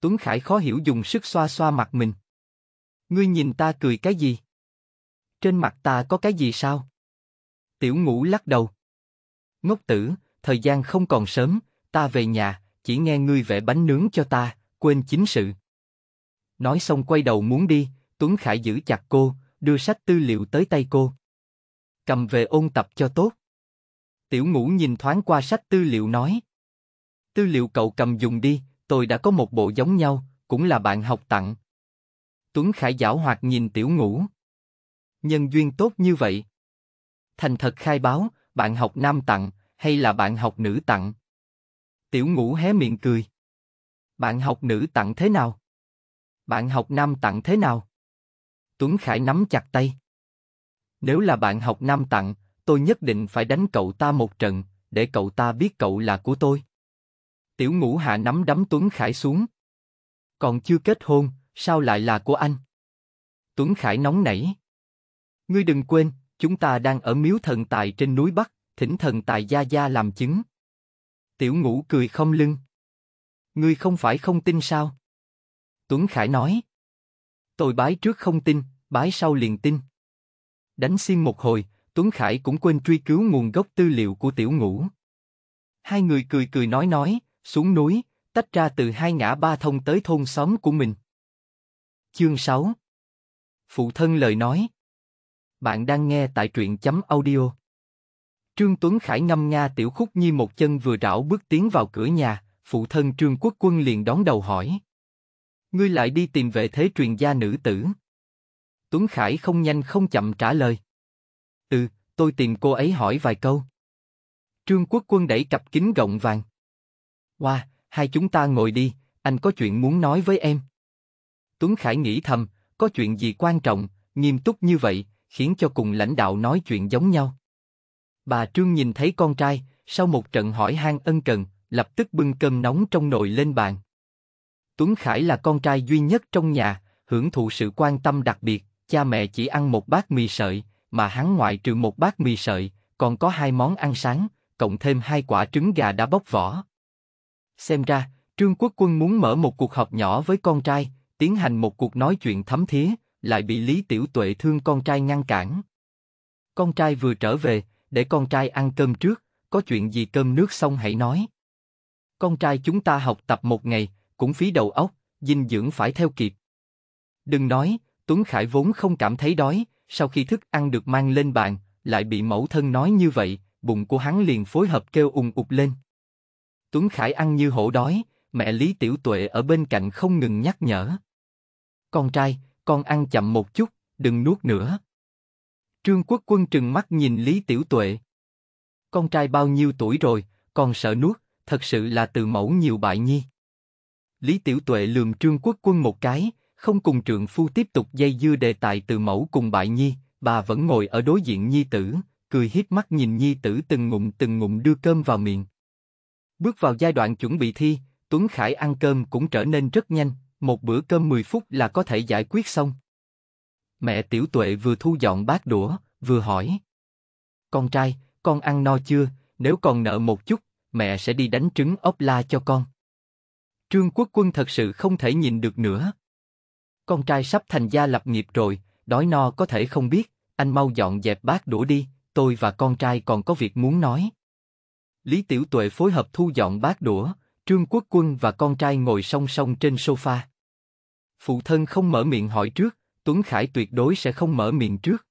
Tuấn Khải khó hiểu dùng sức xoa xoa mặt mình. Ngươi nhìn ta cười cái gì? Trên mặt ta có cái gì sao? Tiểu ngũ lắc đầu. Ngốc tử, thời gian không còn sớm, ta về nhà, chỉ nghe ngươi vẽ bánh nướng cho ta, quên chính sự. Nói xong quay đầu muốn đi, Tuấn Khải giữ chặt cô, đưa sách tư liệu tới tay cô cầm về ôn tập cho tốt. Tiểu ngũ nhìn thoáng qua sách tư liệu nói. Tư liệu cậu cầm dùng đi, tôi đã có một bộ giống nhau, cũng là bạn học tặng. Tuấn Khải giảo hoạt nhìn tiểu ngũ. Nhân duyên tốt như vậy. Thành thật khai báo, bạn học nam tặng, hay là bạn học nữ tặng? Tiểu ngũ hé miệng cười. Bạn học nữ tặng thế nào? Bạn học nam tặng thế nào? Tuấn Khải nắm chặt tay. Nếu là bạn học nam tặng, tôi nhất định phải đánh cậu ta một trận, để cậu ta biết cậu là của tôi. Tiểu ngũ hạ nắm đấm Tuấn Khải xuống. Còn chưa kết hôn, sao lại là của anh? Tuấn Khải nóng nảy. Ngươi đừng quên, chúng ta đang ở miếu thần tài trên núi Bắc, thỉnh thần tài Gia Gia làm chứng. Tiểu ngũ cười không lưng. Ngươi không phải không tin sao? Tuấn Khải nói. Tôi bái trước không tin, bái sau liền tin. Đánh xiên một hồi, Tuấn Khải cũng quên truy cứu nguồn gốc tư liệu của tiểu ngũ. Hai người cười cười nói nói, xuống núi, tách ra từ hai ngã ba thông tới thôn xóm của mình. Chương 6 Phụ thân lời nói Bạn đang nghe tại truyện chấm audio. Trương Tuấn Khải ngâm nga tiểu khúc nhi một chân vừa rảo bước tiến vào cửa nhà, phụ thân Trương Quốc Quân liền đón đầu hỏi. Ngươi lại đi tìm vệ thế truyền gia nữ tử. Tuấn Khải không nhanh không chậm trả lời. Ừ, tôi tìm cô ấy hỏi vài câu. Trương Quốc Quân đẩy cặp kính gọng vàng. Wow, hai chúng ta ngồi đi, anh có chuyện muốn nói với em. Tuấn Khải nghĩ thầm, có chuyện gì quan trọng, nghiêm túc như vậy, khiến cho cùng lãnh đạo nói chuyện giống nhau. Bà Trương nhìn thấy con trai, sau một trận hỏi han ân cần, lập tức bưng cơm nóng trong nồi lên bàn. Tuấn Khải là con trai duy nhất trong nhà, hưởng thụ sự quan tâm đặc biệt cha mẹ chỉ ăn một bát mì sợi, mà hắn ngoại trừ một bát mì sợi, còn có hai món ăn sáng, cộng thêm hai quả trứng gà đã bóc vỏ. Xem ra, Trương Quốc Quân muốn mở một cuộc họp nhỏ với con trai, tiến hành một cuộc nói chuyện thấm thía, lại bị Lý Tiểu Tuệ thương con trai ngăn cản. Con trai vừa trở về, để con trai ăn cơm trước, có chuyện gì cơm nước xong hãy nói. Con trai chúng ta học tập một ngày, cũng phí đầu óc, dinh dưỡng phải theo kịp. Đừng nói, Tuấn Khải vốn không cảm thấy đói, sau khi thức ăn được mang lên bàn, lại bị mẫu thân nói như vậy, bụng của hắn liền phối hợp kêu ùng ục lên. Tuấn Khải ăn như hổ đói, mẹ Lý Tiểu Tuệ ở bên cạnh không ngừng nhắc nhở. Con trai, con ăn chậm một chút, đừng nuốt nữa. Trương Quốc Quân trừng mắt nhìn Lý Tiểu Tuệ. Con trai bao nhiêu tuổi rồi, còn sợ nuốt, thật sự là từ mẫu nhiều bại nhi. Lý Tiểu Tuệ lườm Trương Quốc Quân một cái, không cùng trượng phu tiếp tục dây dưa đề tài từ mẫu cùng bại nhi, bà vẫn ngồi ở đối diện nhi tử, cười hiếp mắt nhìn nhi tử từng ngụm từng ngụm đưa cơm vào miệng. Bước vào giai đoạn chuẩn bị thi, Tuấn Khải ăn cơm cũng trở nên rất nhanh, một bữa cơm 10 phút là có thể giải quyết xong. Mẹ Tiểu Tuệ vừa thu dọn bát đũa, vừa hỏi. Con trai, con ăn no chưa, nếu còn nợ một chút, mẹ sẽ đi đánh trứng ốc la cho con. Trương Quốc Quân thật sự không thể nhìn được nữa, con trai sắp thành gia lập nghiệp rồi, đói no có thể không biết, anh mau dọn dẹp bát đũa đi, tôi và con trai còn có việc muốn nói. Lý Tiểu Tuệ phối hợp thu dọn bát đũa, Trương Quốc Quân và con trai ngồi song song trên sofa. Phụ thân không mở miệng hỏi trước, Tuấn Khải tuyệt đối sẽ không mở miệng trước.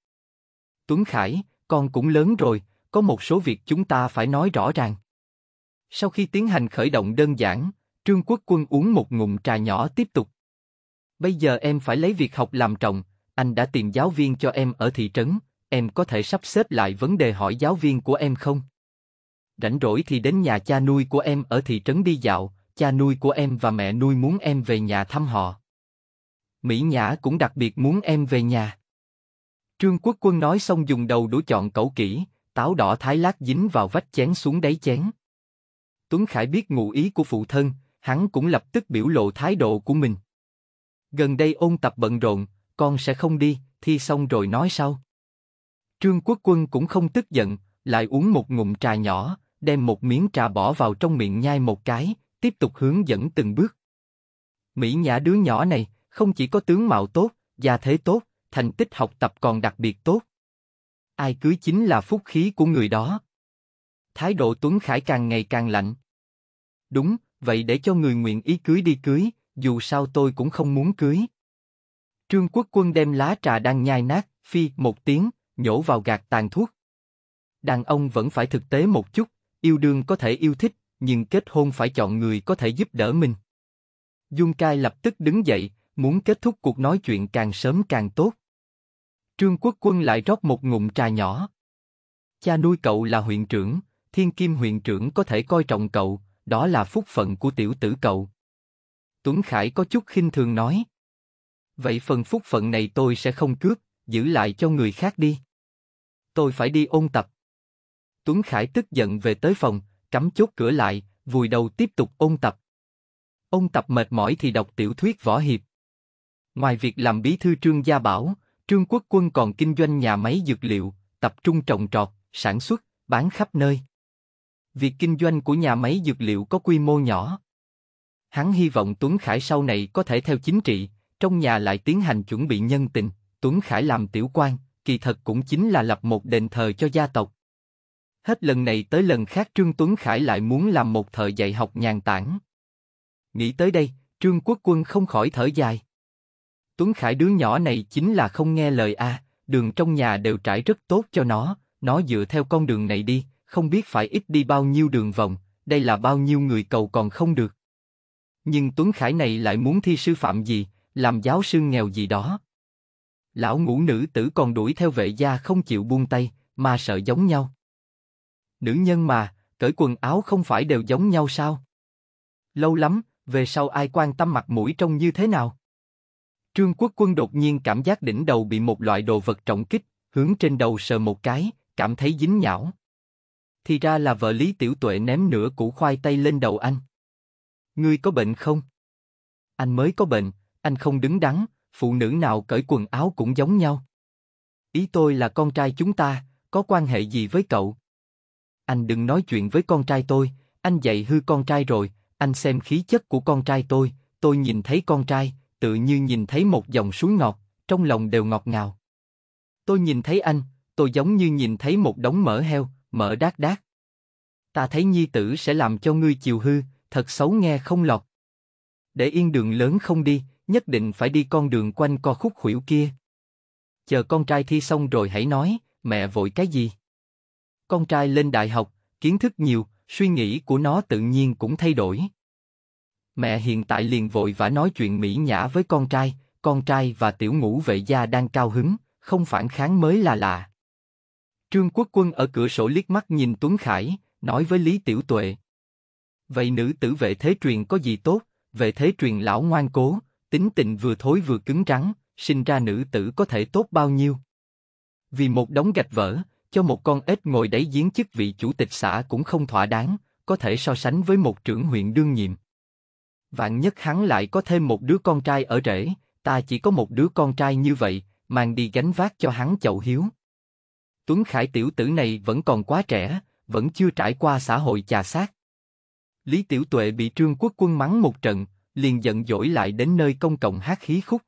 Tuấn Khải, con cũng lớn rồi, có một số việc chúng ta phải nói rõ ràng. Sau khi tiến hành khởi động đơn giản, Trương Quốc Quân uống một ngụm trà nhỏ tiếp tục. Bây giờ em phải lấy việc học làm trọng, anh đã tìm giáo viên cho em ở thị trấn, em có thể sắp xếp lại vấn đề hỏi giáo viên của em không? Rảnh rỗi thì đến nhà cha nuôi của em ở thị trấn đi dạo, cha nuôi của em và mẹ nuôi muốn em về nhà thăm họ. Mỹ Nhã cũng đặc biệt muốn em về nhà. Trương Quốc Quân nói xong dùng đầu đũa chọn cẩu kỹ, táo đỏ thái lát dính vào vách chén xuống đáy chén. Tuấn Khải biết ngụ ý của phụ thân, hắn cũng lập tức biểu lộ thái độ của mình. Gần đây ôn tập bận rộn, con sẽ không đi, thi xong rồi nói sau. Trương Quốc Quân cũng không tức giận, lại uống một ngụm trà nhỏ, đem một miếng trà bỏ vào trong miệng nhai một cái, tiếp tục hướng dẫn từng bước. Mỹ Nhã đứa nhỏ này, không chỉ có tướng mạo tốt, gia thế tốt, thành tích học tập còn đặc biệt tốt. Ai cưới chính là phúc khí của người đó. Thái độ Tuấn Khải càng ngày càng lạnh. Đúng, vậy để cho người nguyện ý cưới đi cưới, dù sao tôi cũng không muốn cưới. Trương Quốc Quân đem lá trà đang nhai nát, phi một tiếng, nhổ vào gạt tàn thuốc. Đàn ông vẫn phải thực tế một chút, yêu đương có thể yêu thích, nhưng kết hôn phải chọn người có thể giúp đỡ mình. Dung Cai lập tức đứng dậy, muốn kết thúc cuộc nói chuyện càng sớm càng tốt. Trương Quốc Quân lại rót một ngụm trà nhỏ. Cha nuôi cậu là huyện trưởng, Thiên Kim huyện trưởng có thể coi trọng cậu, đó là phúc phận của tiểu tử cậu. Tuấn Khải có chút khinh thường nói. Vậy phần phúc phận này tôi sẽ không cướp, giữ lại cho người khác đi. Tôi phải đi ôn tập. Tuấn Khải tức giận về tới phòng, cắm chốt cửa lại, vùi đầu tiếp tục ôn tập. Ôn tập mệt mỏi thì đọc tiểu thuyết võ hiệp. Ngoài việc làm bí thư trương gia bảo, trương quốc quân còn kinh doanh nhà máy dược liệu, tập trung trồng trọt, sản xuất, bán khắp nơi. Việc kinh doanh của nhà máy dược liệu có quy mô nhỏ, Hắn hy vọng Tuấn Khải sau này có thể theo chính trị, trong nhà lại tiến hành chuẩn bị nhân tình, Tuấn Khải làm tiểu quan, kỳ thật cũng chính là lập một đền thờ cho gia tộc. Hết lần này tới lần khác Trương Tuấn Khải lại muốn làm một thợ dạy học nhàn tản. Nghĩ tới đây, Trương Quốc Quân không khỏi thở dài. Tuấn Khải đứa nhỏ này chính là không nghe lời a, à, đường trong nhà đều trải rất tốt cho nó, nó dựa theo con đường này đi, không biết phải ít đi bao nhiêu đường vòng, đây là bao nhiêu người cầu còn không được. Nhưng Tuấn Khải này lại muốn thi sư phạm gì, làm giáo sư nghèo gì đó. Lão ngũ nữ tử còn đuổi theo vệ gia không chịu buông tay, mà sợ giống nhau. Nữ nhân mà, cởi quần áo không phải đều giống nhau sao? Lâu lắm, về sau ai quan tâm mặt mũi trông như thế nào? Trương Quốc Quân đột nhiên cảm giác đỉnh đầu bị một loại đồ vật trọng kích, hướng trên đầu sờ một cái, cảm thấy dính nhão. Thì ra là vợ Lý Tiểu Tuệ ném nửa củ khoai tây lên đầu anh. Ngươi có bệnh không? Anh mới có bệnh, anh không đứng đắn, phụ nữ nào cởi quần áo cũng giống nhau. Ý tôi là con trai chúng ta, có quan hệ gì với cậu? Anh đừng nói chuyện với con trai tôi, anh dạy hư con trai rồi, anh xem khí chất của con trai tôi, tôi nhìn thấy con trai, tự như nhìn thấy một dòng suối ngọt, trong lòng đều ngọt ngào. Tôi nhìn thấy anh, tôi giống như nhìn thấy một đống mỡ heo, mỡ đát đát. Ta thấy nhi tử sẽ làm cho ngươi chiều hư, thật xấu nghe không lọt. Để yên đường lớn không đi, nhất định phải đi con đường quanh co khúc khuỷu kia. Chờ con trai thi xong rồi hãy nói, mẹ vội cái gì? Con trai lên đại học, kiến thức nhiều, suy nghĩ của nó tự nhiên cũng thay đổi. Mẹ hiện tại liền vội vã nói chuyện mỹ nhã với con trai, con trai và tiểu ngũ vệ gia đang cao hứng, không phản kháng mới là lạ. Trương Quốc Quân ở cửa sổ liếc mắt nhìn Tuấn Khải, nói với Lý Tiểu Tuệ. Vậy nữ tử vệ thế truyền có gì tốt, vệ thế truyền lão ngoan cố, tính tình vừa thối vừa cứng rắn, sinh ra nữ tử có thể tốt bao nhiêu. Vì một đống gạch vỡ, cho một con ếch ngồi đáy giếng chức vị chủ tịch xã cũng không thỏa đáng, có thể so sánh với một trưởng huyện đương nhiệm. Vạn nhất hắn lại có thêm một đứa con trai ở rễ, ta chỉ có một đứa con trai như vậy, mang đi gánh vác cho hắn chậu hiếu. Tuấn Khải tiểu tử này vẫn còn quá trẻ, vẫn chưa trải qua xã hội chà sát, Lý Tiểu Tuệ bị Trương Quốc Quân mắng một trận, liền giận dỗi lại đến nơi công cộng hát khí khúc.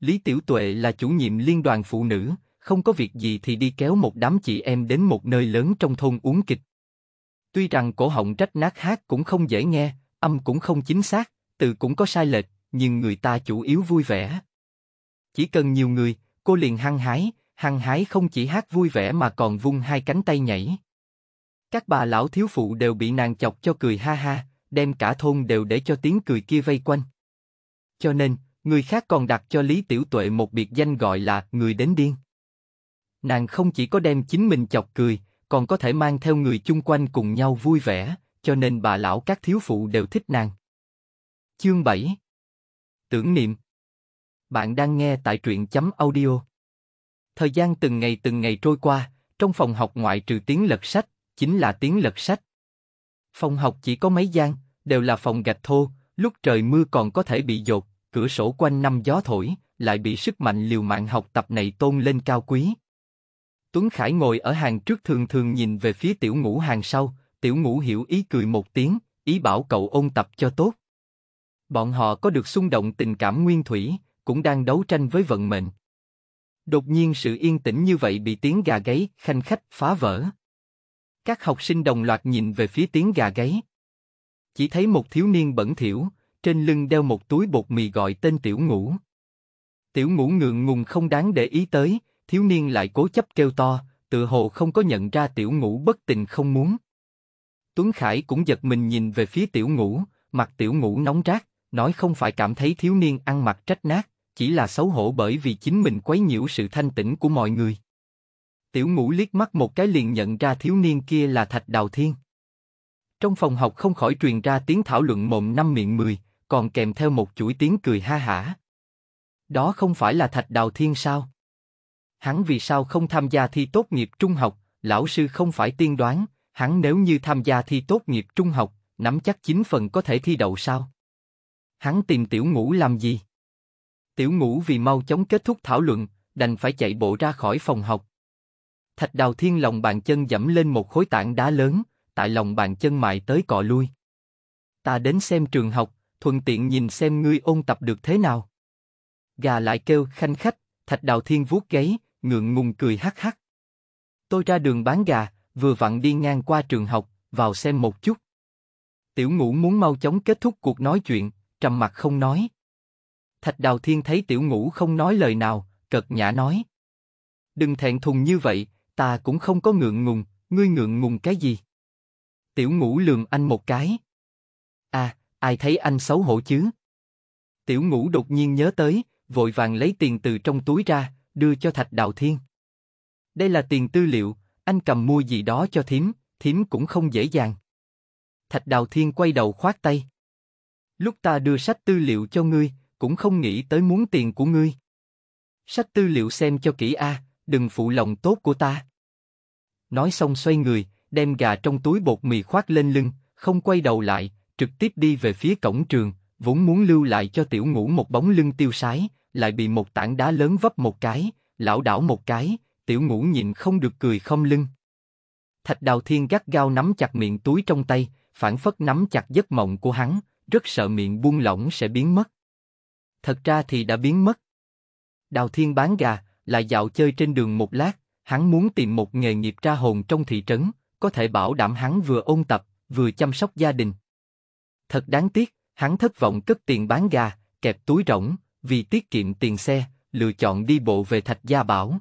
Lý Tiểu Tuệ là chủ nhiệm liên đoàn phụ nữ, không có việc gì thì đi kéo một đám chị em đến một nơi lớn trong thôn uống kịch. Tuy rằng cổ họng trách nát hát cũng không dễ nghe, âm cũng không chính xác, từ cũng có sai lệch, nhưng người ta chủ yếu vui vẻ. Chỉ cần nhiều người, cô liền hăng hái, hăng hái không chỉ hát vui vẻ mà còn vung hai cánh tay nhảy. Các bà lão thiếu phụ đều bị nàng chọc cho cười ha ha, đem cả thôn đều để cho tiếng cười kia vây quanh. Cho nên, người khác còn đặt cho Lý Tiểu Tuệ một biệt danh gọi là người đến điên. Nàng không chỉ có đem chính mình chọc cười, còn có thể mang theo người chung quanh cùng nhau vui vẻ, cho nên bà lão các thiếu phụ đều thích nàng. Chương 7 Tưởng niệm Bạn đang nghe tại truyện chấm audio. Thời gian từng ngày từng ngày trôi qua, trong phòng học ngoại trừ tiếng lật sách, chính là tiếng lật sách. Phòng học chỉ có mấy gian, đều là phòng gạch thô, lúc trời mưa còn có thể bị dột, cửa sổ quanh năm gió thổi, lại bị sức mạnh liều mạng học tập này tôn lên cao quý. Tuấn Khải ngồi ở hàng trước thường thường nhìn về phía tiểu ngũ hàng sau, tiểu ngũ hiểu ý cười một tiếng, ý bảo cậu ôn tập cho tốt. Bọn họ có được xung động tình cảm nguyên thủy, cũng đang đấu tranh với vận mệnh. Đột nhiên sự yên tĩnh như vậy bị tiếng gà gáy, khanh khách phá vỡ. Các học sinh đồng loạt nhìn về phía tiếng gà gáy. Chỉ thấy một thiếu niên bẩn thỉu, trên lưng đeo một túi bột mì gọi tên Tiểu Ngũ. Tiểu Ngũ ngượng ngùng không đáng để ý tới, thiếu niên lại cố chấp kêu to, tự hồ không có nhận ra Tiểu Ngũ bất tình không muốn. Tuấn Khải cũng giật mình nhìn về phía Tiểu Ngũ, mặt Tiểu Ngũ nóng rát, nói không phải cảm thấy thiếu niên ăn mặc trách nát, chỉ là xấu hổ bởi vì chính mình quấy nhiễu sự thanh tĩnh của mọi người. Tiểu ngũ liếc mắt một cái liền nhận ra thiếu niên kia là Thạch Đào Thiên. Trong phòng học không khỏi truyền ra tiếng thảo luận mồm năm miệng mười, còn kèm theo một chuỗi tiếng cười ha hả. Đó không phải là Thạch Đào Thiên sao? Hắn vì sao không tham gia thi tốt nghiệp trung học, lão sư không phải tiên đoán, hắn nếu như tham gia thi tốt nghiệp trung học, nắm chắc chín phần có thể thi đậu sao? Hắn tìm tiểu ngũ làm gì? Tiểu ngũ vì mau chóng kết thúc thảo luận, đành phải chạy bộ ra khỏi phòng học, Thạch Đào Thiên lòng bàn chân dẫm lên một khối tảng đá lớn, tại lòng bàn chân mại tới cọ lui. Ta đến xem trường học, thuận tiện nhìn xem ngươi ôn tập được thế nào. Gà lại kêu khanh khách, Thạch Đào Thiên vuốt gáy, ngượng ngùng cười hắc hắc. Tôi ra đường bán gà, vừa vặn đi ngang qua trường học, vào xem một chút. Tiểu Ngũ muốn mau chóng kết thúc cuộc nói chuyện, trầm mặt không nói. Thạch Đào Thiên thấy Tiểu Ngũ không nói lời nào, cật nhã nói: đừng thẹn thùng như vậy, ta cũng không có ngượng ngùng, ngươi ngượng ngùng cái gì? Tiểu ngũ lườm anh một cái. À, ai thấy anh xấu hổ chứ? Tiểu ngũ đột nhiên nhớ tới, vội vàng lấy tiền từ trong túi ra, đưa cho Thạch Đạo Thiên. Đây là tiền tư liệu, anh cầm mua gì đó cho thím, thím cũng không dễ dàng. Thạch Đào Thiên quay đầu khoát tay. Lúc ta đưa sách tư liệu cho ngươi, cũng không nghĩ tới muốn tiền của ngươi. Sách tư liệu xem cho kỹ a, đừng phụ lòng tốt của ta. Nói xong xoay người, đem gà trong túi bột mì khoác lên lưng, không quay đầu lại, trực tiếp đi về phía cổng trường, vốn muốn lưu lại cho tiểu ngũ một bóng lưng tiêu sái, lại bị một tảng đá lớn vấp một cái, lão đảo một cái, tiểu ngũ nhịn không được cười không lưng. Thạch đào thiên gắt gao nắm chặt miệng túi trong tay, phản phất nắm chặt giấc mộng của hắn, rất sợ miệng buông lỏng sẽ biến mất. Thật ra thì đã biến mất. Đào thiên bán gà, lại dạo chơi trên đường một lát, Hắn muốn tìm một nghề nghiệp tra hồn trong thị trấn, có thể bảo đảm hắn vừa ôn tập, vừa chăm sóc gia đình. Thật đáng tiếc, hắn thất vọng cất tiền bán gà, kẹp túi rỗng, vì tiết kiệm tiền xe, lựa chọn đi bộ về Thạch Gia Bảo.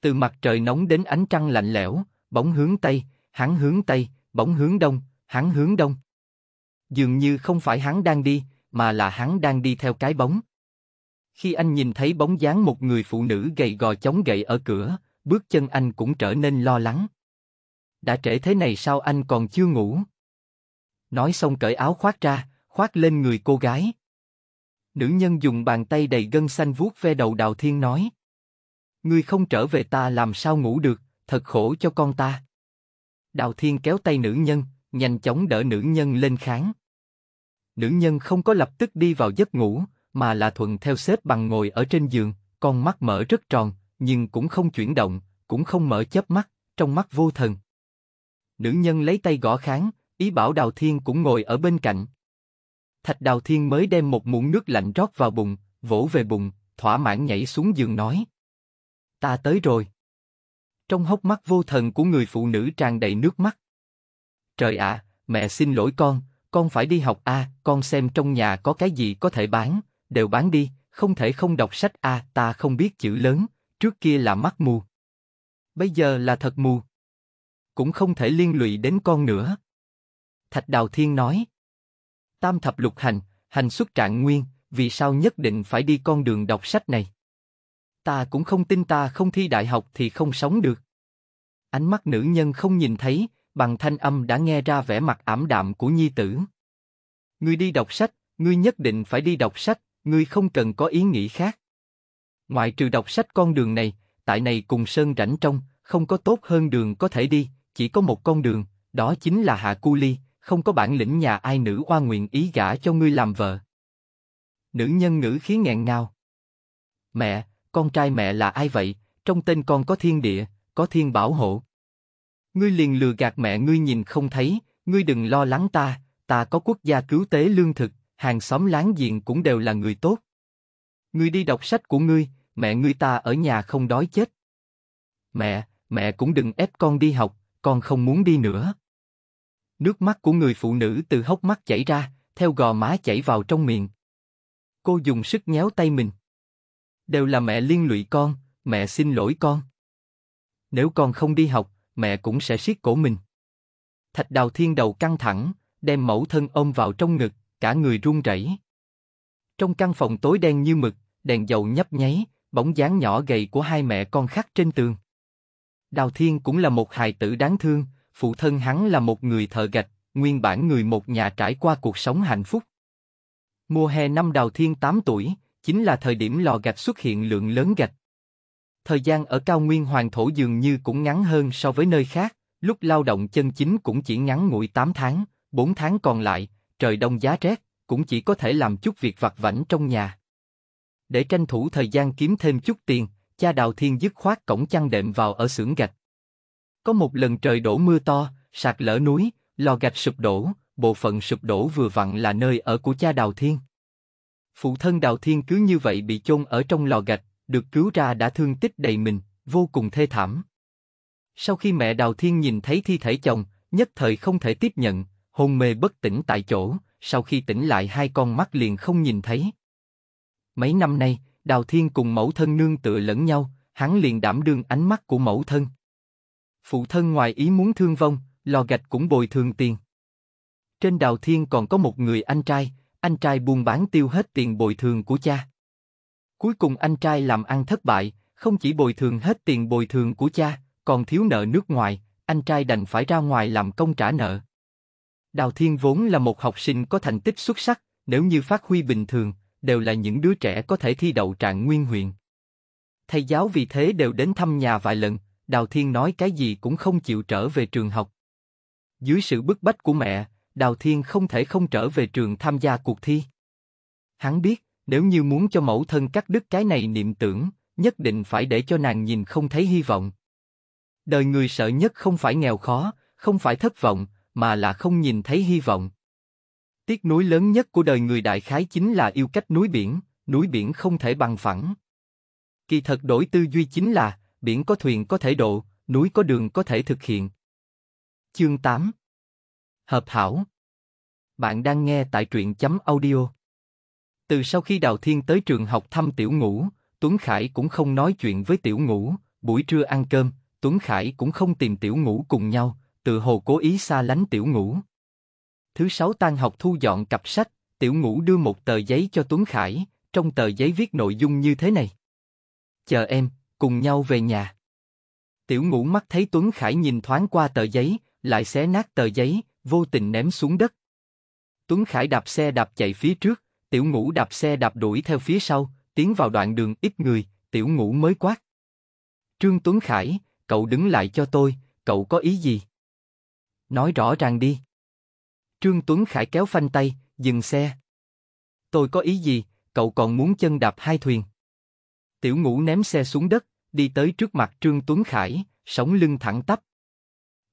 Từ mặt trời nóng đến ánh trăng lạnh lẽo, bóng hướng Tây, hắn hướng Tây, bóng hướng Đông, hắn hướng Đông. Dường như không phải hắn đang đi, mà là hắn đang đi theo cái bóng. Khi anh nhìn thấy bóng dáng một người phụ nữ gầy gò chống gậy ở cửa, bước chân anh cũng trở nên lo lắng. Đã trễ thế này sao anh còn chưa ngủ? Nói xong cởi áo khoác ra, khoác lên người cô gái. Nữ nhân dùng bàn tay đầy gân xanh vuốt ve đầu Đào Thiên nói. Ngươi không trở về ta làm sao ngủ được, thật khổ cho con ta. Đào Thiên kéo tay nữ nhân, nhanh chóng đỡ nữ nhân lên kháng. Nữ nhân không có lập tức đi vào giấc ngủ, mà là thuận theo xếp bằng ngồi ở trên giường, con mắt mở rất tròn, nhưng cũng không chuyển động, cũng không mở chớp mắt, trong mắt vô thần. Nữ nhân lấy tay gõ kháng, ý bảo Đào Thiên cũng ngồi ở bên cạnh. Thạch Đào Thiên mới đem một muỗng nước lạnh rót vào bụng, vỗ về bụng, thỏa mãn nhảy xuống giường nói. Ta tới rồi. Trong hốc mắt vô thần của người phụ nữ tràn đầy nước mắt. Trời ạ, mẹ xin lỗi con, con phải đi học a, con xem trong nhà có cái gì có thể bán, đều bán đi, không thể không đọc sách a, ta không biết chữ lớn, trước kia là mắt mù, bây giờ là thật mù, cũng không thể liên lụy đến con nữa. Thạch Đào Thiên nói, tam thập lục hành, hành xuất trạng nguyên, vì sao nhất định phải đi con đường đọc sách này? Ta cũng không tin ta không thi đại học thì không sống được. Ánh mắt nữ nhân không nhìn thấy, bằng thanh âm đã nghe ra vẻ mặt ảm đạm của nhi tử. Ngươi đi đọc sách, ngươi nhất định phải đi đọc sách, ngươi không cần có ý nghĩ khác. Ngoại trừ đọc sách con đường này, tại này cùng sơn rảnh trong, không có tốt hơn đường có thể đi, chỉ có một con đường, đó chính là Hạ Cu Ly, không có bản lĩnh nhà ai nữ oa nguyện ý gả cho ngươi làm vợ. Nữ nhân ngữ khí nghẹn ngào. Mẹ, con trai mẹ là ai vậy, trong tên con có thiên địa, có thiên bảo hộ. Ngươi liền lừa gạt mẹ ngươi nhìn không thấy, ngươi đừng lo lắng ta, ta có quốc gia cứu tế lương thực, hàng xóm láng giềng cũng đều là người tốt. Ngươi đi đọc sách của ngươi, mẹ ngươi ta ở nhà không đói chết. Mẹ, mẹ cũng đừng ép con đi học, con không muốn đi nữa. Nước mắt của người phụ nữ từ hốc mắt chảy ra, theo gò má chảy vào trong miệng. Cô dùng sức nhéo tay mình. Đều là mẹ liên lụy con, mẹ xin lỗi con. Nếu con không đi học, mẹ cũng sẽ siết cổ mình. Thạch đào thiên đầu căng thẳng, đem mẫu thân ôm vào trong ngực, cả người run rẩy. Trong căn phòng tối đen như mực, đèn dầu nhấp nháy, bóng dáng nhỏ gầy của hai mẹ con khắc trên tường. Đào Thiên cũng là một hài tử đáng thương, phụ thân hắn là một người thợ gạch, nguyên bản người một nhà trải qua cuộc sống hạnh phúc. Mùa hè năm Đào Thiên 8 tuổi, chính là thời điểm lò gạch xuất hiện lượng lớn gạch. Thời gian ở cao nguyên hoàng thổ dường như cũng ngắn hơn so với nơi khác, lúc lao động chân chính cũng chỉ ngắn ngủi 8 tháng, 4 tháng còn lại, trời đông giá rét, cũng chỉ có thể làm chút việc vặt vảnh trong nhà để tranh thủ thời gian kiếm thêm chút tiền, cha Đào Thiên dứt khoát cổng chăn đệm vào ở xưởng gạch. Có một lần trời đổ mưa to, sạt lở núi, lò gạch sụp đổ, bộ phận sụp đổ vừa vặn là nơi ở của cha Đào Thiên. Phụ thân Đào Thiên cứ như vậy bị chôn ở trong lò gạch, được cứu ra đã thương tích đầy mình, vô cùng thê thảm. Sau khi mẹ Đào Thiên nhìn thấy thi thể chồng, nhất thời không thể tiếp nhận, hôn mê bất tỉnh tại chỗ, sau khi tỉnh lại hai con mắt liền không nhìn thấy, Mấy năm nay, Đào Thiên cùng mẫu thân nương tựa lẫn nhau, hắn liền đảm đương ánh mắt của mẫu thân. Phụ thân ngoài ý muốn thương vong, lò gạch cũng bồi thường tiền. Trên Đào Thiên còn có một người anh trai, anh trai buôn bán tiêu hết tiền bồi thường của cha. Cuối cùng anh trai làm ăn thất bại, không chỉ bồi thường hết tiền bồi thường của cha, còn thiếu nợ nước ngoài, anh trai đành phải ra ngoài làm công trả nợ. Đào Thiên vốn là một học sinh có thành tích xuất sắc, nếu như phát huy bình thường, đều là những đứa trẻ có thể thi đậu trạng nguyên huyện. Thầy giáo vì thế đều đến thăm nhà vài lần, Đào Thiên nói cái gì cũng không chịu trở về trường học. Dưới sự bức bách của mẹ, Đào Thiên không thể không trở về trường tham gia cuộc thi. Hắn biết, nếu như muốn cho mẫu thân cắt đứt cái này niệm tưởng, nhất định phải để cho nàng nhìn không thấy hy vọng. Đời người sợ nhất không phải nghèo khó, không phải thất vọng, mà là không nhìn thấy hy vọng. Tiếc nuối lớn nhất của đời người đại khái chính là yêu cách núi biển, núi biển không thể bằng phẳng. Kỳ thật đổi tư duy chính là, biển có thuyền có thể độ, núi có đường có thể thực hiện. Chương 8 Hợp hảo Bạn đang nghe tại truyện chấm audio. Từ sau khi Đào Thiên tới trường học thăm Tiểu Ngũ, Tuấn Khải cũng không nói chuyện với Tiểu Ngũ, buổi trưa ăn cơm, Tuấn Khải cũng không tìm Tiểu Ngũ cùng nhau, tự hồ cố ý xa lánh Tiểu Ngũ. Thứ sáu tan học thu dọn cặp sách, tiểu ngũ đưa một tờ giấy cho Tuấn Khải, trong tờ giấy viết nội dung như thế này. Chờ em, cùng nhau về nhà. Tiểu ngũ mắt thấy Tuấn Khải nhìn thoáng qua tờ giấy, lại xé nát tờ giấy, vô tình ném xuống đất. Tuấn Khải đạp xe đạp chạy phía trước, tiểu ngũ đạp xe đạp đuổi theo phía sau, tiến vào đoạn đường ít người, tiểu ngũ mới quát. Trương Tuấn Khải, cậu đứng lại cho tôi, cậu có ý gì? Nói rõ ràng đi. Trương Tuấn Khải kéo phanh tay, dừng xe. Tôi có ý gì, cậu còn muốn chân đạp hai thuyền. Tiểu ngũ ném xe xuống đất, đi tới trước mặt Trương Tuấn Khải, sống lưng thẳng tắp.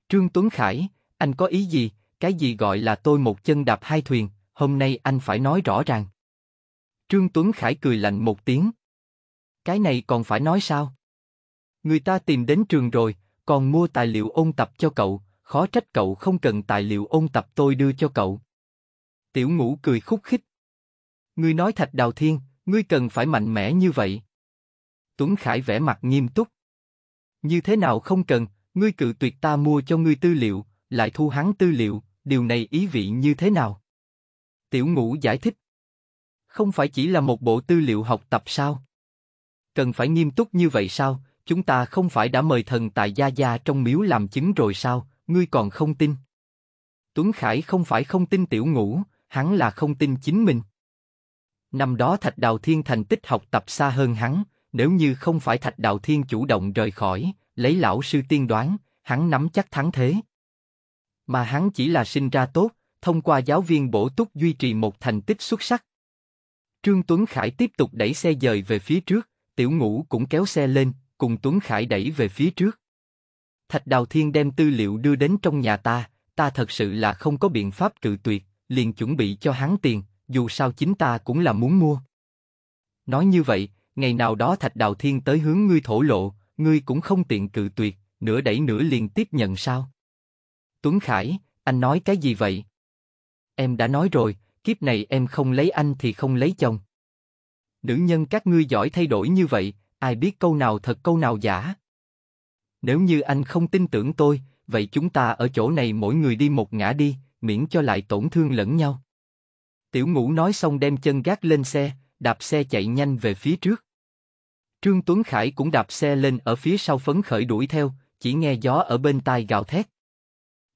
Trương Tuấn Khải, anh có ý gì, cái gì gọi là tôi một chân đạp hai thuyền, hôm nay anh phải nói rõ ràng. Trương Tuấn Khải cười lạnh một tiếng. Cái này còn phải nói sao? Người ta tìm đến trường rồi, còn mua tài liệu ôn tập cho cậu, khó trách cậu không cần tài liệu ôn tập tôi đưa cho cậu. Tiểu ngũ cười khúc khích. Ngươi nói Thạch Đào Thiên, ngươi cần phải mạnh mẽ như vậy. Tuấn Khải vẻ mặt nghiêm túc. Như thế nào không cần, ngươi cự tuyệt ta mua cho ngươi tư liệu, lại thu hắn tư liệu, điều này ý vị như thế nào? Tiểu ngũ giải thích. Không phải chỉ là một bộ tư liệu học tập sao? Cần phải nghiêm túc như vậy sao? Chúng ta không phải đã mời thần tài Gia Gia trong miếu làm chứng rồi sao? ngươi còn không tin. Tuấn Khải không phải không tin tiểu ngũ, hắn là không tin chính mình. Năm đó Thạch Đào Thiên thành tích học tập xa hơn hắn, nếu như không phải Thạch Đào Thiên chủ động rời khỏi, lấy lão sư tiên đoán, hắn nắm chắc thắng thế. Mà hắn chỉ là sinh ra tốt, thông qua giáo viên bổ túc duy trì một thành tích xuất sắc. Trương Tuấn Khải tiếp tục đẩy xe dời về phía trước, tiểu ngũ cũng kéo xe lên, cùng Tuấn Khải đẩy về phía trước. Thạch Đào Thiên đem tư liệu đưa đến trong nhà ta, ta thật sự là không có biện pháp cự tuyệt, liền chuẩn bị cho hắn tiền, dù sao chính ta cũng là muốn mua. Nói như vậy, ngày nào đó Thạch Đào Thiên tới hướng ngươi thổ lộ, ngươi cũng không tiện cự tuyệt, nửa đẩy nửa liền tiếp nhận sao? Tuấn Khải, anh nói cái gì vậy? Em đã nói rồi, kiếp này em không lấy anh thì không lấy chồng. Nữ nhân các ngươi giỏi thay đổi như vậy, ai biết câu nào thật câu nào giả. Nếu như anh không tin tưởng tôi, vậy chúng ta ở chỗ này mỗi người đi một ngã đi, miễn cho lại tổn thương lẫn nhau. Tiểu ngũ nói xong đem chân gác lên xe, đạp xe chạy nhanh về phía trước. Trương Tuấn Khải cũng đạp xe lên ở phía sau phấn khởi đuổi theo, chỉ nghe gió ở bên tai gào thét.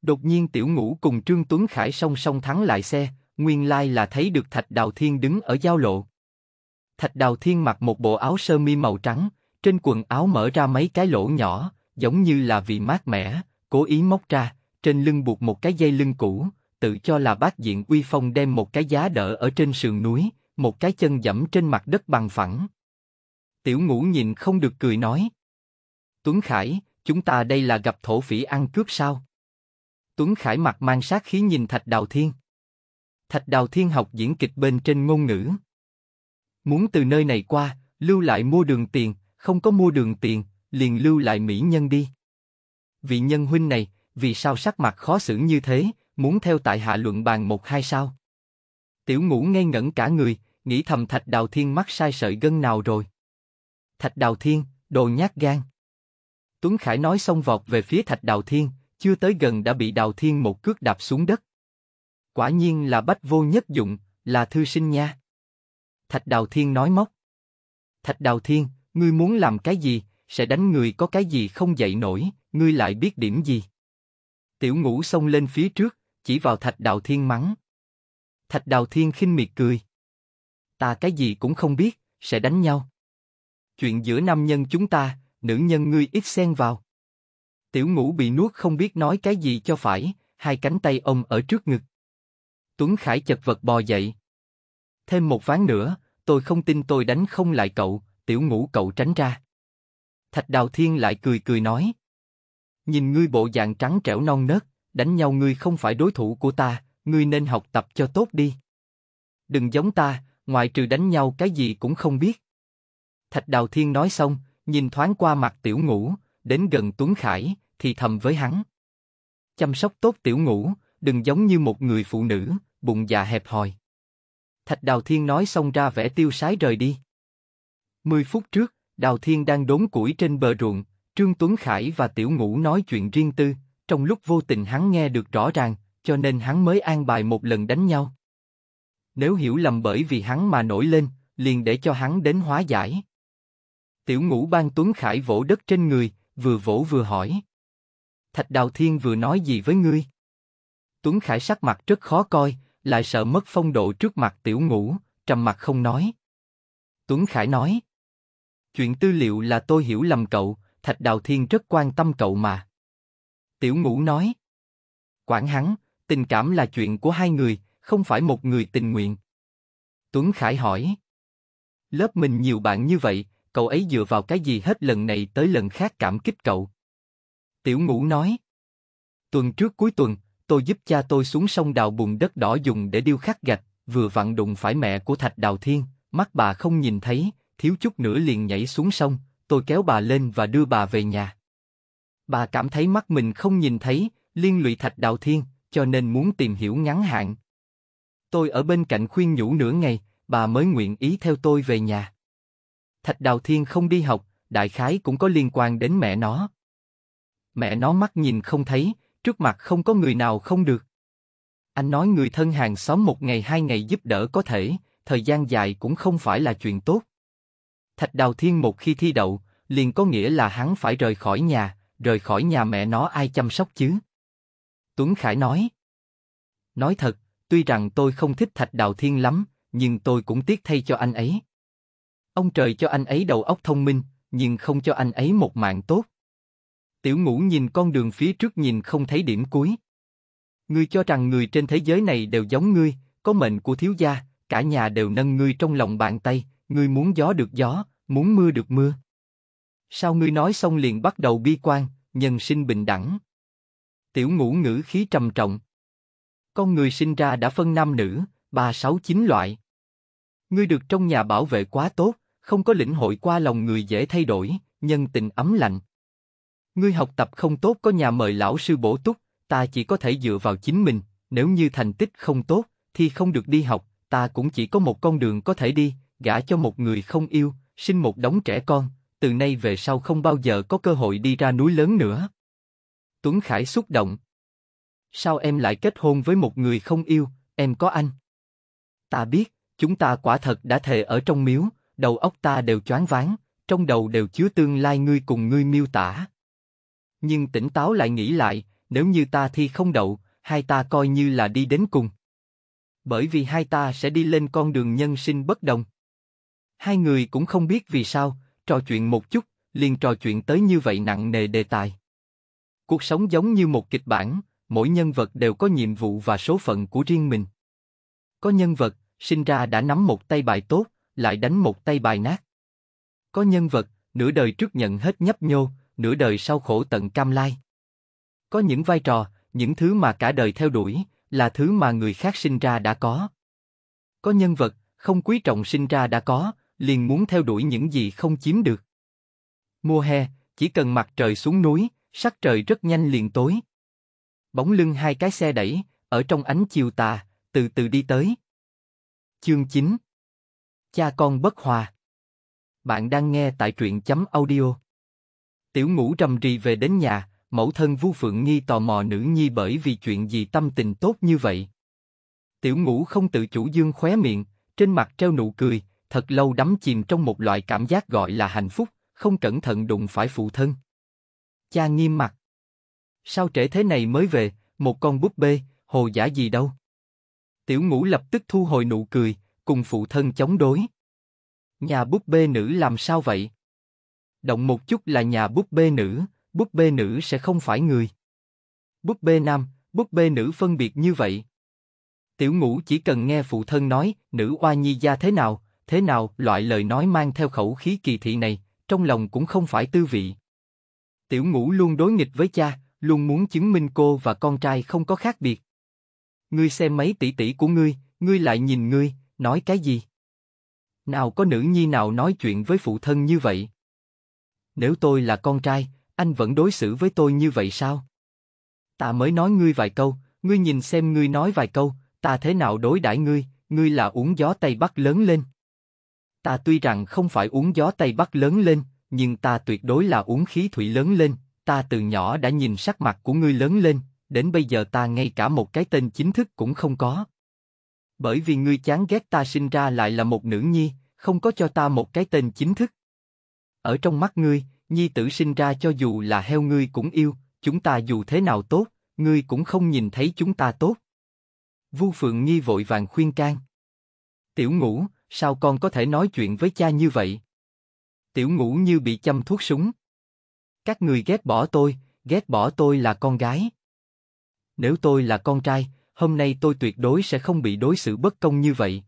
Đột nhiên tiểu ngũ cùng Trương Tuấn Khải song song thắng lại xe, nguyên lai là thấy được Thạch Đào Thiên đứng ở giao lộ. Thạch Đào Thiên mặc một bộ áo sơ mi màu trắng, trên quần áo mở ra mấy cái lỗ nhỏ, giống như là vì mát mẻ, cố ý móc ra, trên lưng buộc một cái dây lưng cũ, tự cho là bác diện uy phong đem một cái giá đỡ ở trên sườn núi, một cái chân dẫm trên mặt đất bằng phẳng. Tiểu ngũ nhìn không được cười nói. Tuấn Khải, chúng ta đây là gặp thổ phỉ ăn cướp sao? Tuấn Khải mặt mang sát khí nhìn Thạch Đào Thiên. Thạch Đào Thiên học diễn kịch bên trên ngôn ngữ. Muốn từ nơi này qua, lưu lại mua đường tiền, không có mua đường tiền, liền lưu lại mỹ nhân đi. Vị nhân huynh này, vì sao sắc mặt khó xử như thế, muốn theo tại hạ luận bàn một hai sao? Tiểu ngũ ngây ngẩn cả người, nghĩ thầm Thạch Đào Thiên mắc sai sợi gân nào rồi. Thạch Đào Thiên, đồ nhát gan. Tuấn Khải nói xong vọt về phía Thạch Đào Thiên, chưa tới gần đã bị Đào Thiên một cước đạp xuống đất. Quả nhiên là bách vô nhất dụng, là thư sinh nha. Thạch Đào Thiên nói móc. Thạch Đào Thiên, ngươi muốn làm cái gì, sẽ đánh người có cái gì không dậy nổi, ngươi lại biết điểm gì. Tiểu ngũ xông lên phía trước, chỉ vào thạch Đào thiên mắng. Thạch Đào thiên khinh miệt cười. Ta cái gì cũng không biết, sẽ đánh nhau. Chuyện giữa nam nhân chúng ta, nữ nhân ngươi ít xen vào. Tiểu ngũ bị nuốt không biết nói cái gì cho phải, hai cánh tay ông ở trước ngực. Tuấn Khải chật vật bò dậy. Thêm một ván nữa, tôi không tin tôi đánh không lại cậu, tiểu ngũ cậu tránh ra. Thạch Đào Thiên lại cười cười nói. Nhìn ngươi bộ dạng trắng trẻo non nớt, đánh nhau ngươi không phải đối thủ của ta, ngươi nên học tập cho tốt đi. Đừng giống ta, ngoại trừ đánh nhau cái gì cũng không biết. Thạch Đào Thiên nói xong, nhìn thoáng qua mặt Tiểu Ngũ, đến gần Tuấn Khải, thì thầm với hắn. Chăm sóc tốt Tiểu Ngũ, đừng giống như một người phụ nữ, bụng dạ hẹp hòi. Thạch Đào Thiên nói xong ra vẻ tiêu sái rời đi. Mười phút trước, Đào Thiên đang đốn củi trên bờ ruộng, Trương Tuấn Khải và Tiểu Ngũ nói chuyện riêng tư, trong lúc vô tình hắn nghe được rõ ràng, cho nên hắn mới an bài một lần đánh nhau. Nếu hiểu lầm bởi vì hắn mà nổi lên, liền để cho hắn đến hóa giải. Tiểu Ngũ ban Tuấn Khải vỗ đất trên người, vừa vỗ vừa hỏi. Thạch Đào Thiên vừa nói gì với ngươi? Tuấn Khải sắc mặt rất khó coi, lại sợ mất phong độ trước mặt Tiểu Ngũ, trầm mặt không nói. Tuấn Khải nói Chuyện tư liệu là tôi hiểu lầm cậu, Thạch Đào Thiên rất quan tâm cậu mà. Tiểu Ngũ nói. Quản hắn, tình cảm là chuyện của hai người, không phải một người tình nguyện. Tuấn Khải hỏi. Lớp mình nhiều bạn như vậy, cậu ấy dựa vào cái gì hết lần này tới lần khác cảm kích cậu. Tiểu Ngũ nói. Tuần trước cuối tuần, tôi giúp cha tôi xuống sông đào bùn đất đỏ dùng để điêu khắc gạch, vừa vặn đụng phải mẹ của Thạch Đào Thiên, mắt bà không nhìn thấy, thiếu chút nữa liền nhảy xuống sông, tôi kéo bà lên và đưa bà về nhà. Bà cảm thấy mắt mình không nhìn thấy, liên lụy thạch đạo thiên, cho nên muốn tìm hiểu ngắn hạn. Tôi ở bên cạnh khuyên nhủ nửa ngày, bà mới nguyện ý theo tôi về nhà. Thạch Đào Thiên không đi học, đại khái cũng có liên quan đến mẹ nó. Mẹ nó mắt nhìn không thấy, trước mặt không có người nào không được. Anh nói người thân hàng xóm một ngày hai ngày giúp đỡ có thể, thời gian dài cũng không phải là chuyện tốt. Thạch Đào Thiên một khi thi đậu, liền có nghĩa là hắn phải rời khỏi nhà, rời khỏi nhà mẹ nó ai chăm sóc chứ? Tuấn Khải nói. Nói thật, tuy rằng tôi không thích Thạch Đào Thiên lắm, nhưng tôi cũng tiếc thay cho anh ấy. Ông trời cho anh ấy đầu óc thông minh, nhưng không cho anh ấy một mạng tốt. Tiểu ngũ nhìn con đường phía trước nhìn không thấy điểm cuối. Ngươi cho rằng người trên thế giới này đều giống ngươi, có mệnh của thiếu gia, cả nhà đều nâng ngươi trong lòng bàn tay, ngươi muốn gió được gió, muốn mưa được mưa. Sao ngươi nói xong liền bắt đầu bi quan, nhân sinh bình đẳng? Tiểu ngũ ngữ khí trầm trọng. Con người sinh ra đã phân nam nữ, ba sáu chín loại. Ngươi được trong nhà bảo vệ quá tốt, không có lĩnh hội qua lòng người dễ thay đổi, nhân tình ấm lạnh. Ngươi học tập không tốt có nhà mời lão sư bổ túc, ta chỉ có thể dựa vào chính mình, nếu như thành tích không tốt, thì không được đi học, ta cũng chỉ có một con đường có thể đi, gả cho một người không yêu, sinh một đống trẻ con, từ nay về sau không bao giờ có cơ hội đi ra núi lớn nữa. Tuấn Khải xúc động. Sao em lại kết hôn với một người không yêu, em có anh? Ta biết, chúng ta quả thật đã thề ở trong miếu, đầu óc ta đều choáng váng, trong đầu đều chứa tương lai ngươi cùng ngươi miêu tả. Nhưng tỉnh táo lại nghĩ lại, nếu như ta thi không đậu, hai ta coi như là đi đến cùng. Bởi vì hai ta sẽ đi lên con đường nhân sinh bất đồng. Hai người cũng không biết vì sao, trò chuyện một chút, liền trò chuyện tới như vậy nặng nề đề tài. Cuộc sống giống như một kịch bản, mỗi nhân vật đều có nhiệm vụ và số phận của riêng mình. Có nhân vật, sinh ra đã nắm một tay bài tốt, lại đánh một tay bài nát. Có nhân vật, nửa đời trước nhận hết nhấp nhô, nửa đời sau khổ tận cam lai. Có những vai trò, những thứ mà cả đời theo đuổi, là thứ mà người khác sinh ra đã có. Có nhân vật, không quý trọng sinh ra đã có, liền muốn theo đuổi những gì không chiếm được. Mùa hè, chỉ cần mặt trời xuống núi, sắc trời rất nhanh liền tối. Bóng lưng hai cái xe đẩy, ở trong ánh chiều tà, từ từ đi tới. Chương 9 Cha con bất hòa Bạn đang nghe tại truyện chấm audio. Tiểu ngũ rầm rì về đến nhà, mẫu thân Vu Phượng Nghi tò mò nữ nhi bởi vì chuyện gì tâm tình tốt như vậy. Tiểu ngũ không tự chủ dương khóe miệng, trên mặt treo nụ cười, thật lâu đắm chìm trong một loại cảm giác gọi là hạnh phúc, không cẩn thận đụng phải phụ thân. Cha nghiêm mặt. Sao trễ thế này mới về, một con búp bê, hồ giả gì đâu. Tiểu ngũ lập tức thu hồi nụ cười, cùng phụ thân chống đối. Nhà búp bê nữ làm sao vậy? Động một chút là nhà búp bê nữ, búp bê nữ sẽ không phải người. Búp bê nam, búp bê nữ phân biệt như vậy. Tiểu ngũ chỉ cần nghe phụ thân nói, nữ oa nhi gia thế nào, Thế nào, loại lời nói mang theo khẩu khí kỳ thị này, trong lòng cũng không phải tư vị. Tiểu ngũ luôn đối nghịch với cha, luôn muốn chứng minh cô và con trai không có khác biệt. Ngươi xem mấy tỷ tỷ của ngươi, ngươi lại nhìn ngươi, nói cái gì? Nào có nữ nhi nào nói chuyện với phụ thân như vậy? Nếu tôi là con trai, anh vẫn đối xử với tôi như vậy sao? Ta mới nói ngươi vài câu, ngươi nhìn xem ngươi nói vài câu, ta thế nào đối đãi ngươi, ngươi là uống gió Tây Bắc lớn lên. Ta tuy rằng không phải uống gió Tây Bắc lớn lên, nhưng ta tuyệt đối là uống khí thủy lớn lên, ta từ nhỏ đã nhìn sắc mặt của ngươi lớn lên, đến bây giờ ta ngay cả một cái tên chính thức cũng không có. Bởi vì ngươi chán ghét ta sinh ra lại là một nữ nhi, không có cho ta một cái tên chính thức. Ở trong mắt ngươi, nhi tử sinh ra cho dù là heo ngươi cũng yêu, chúng ta dù thế nào tốt, ngươi cũng không nhìn thấy chúng ta tốt. Vu Phượng Nghi vội vàng khuyên can. Tiểu ngũ, sao con có thể nói chuyện với cha như vậy? Tiểu ngũ như bị châm thuốc súng. Các người ghét bỏ tôi, ghét bỏ tôi là con gái. Nếu tôi là con trai, hôm nay tôi tuyệt đối sẽ không bị đối xử bất công như vậy.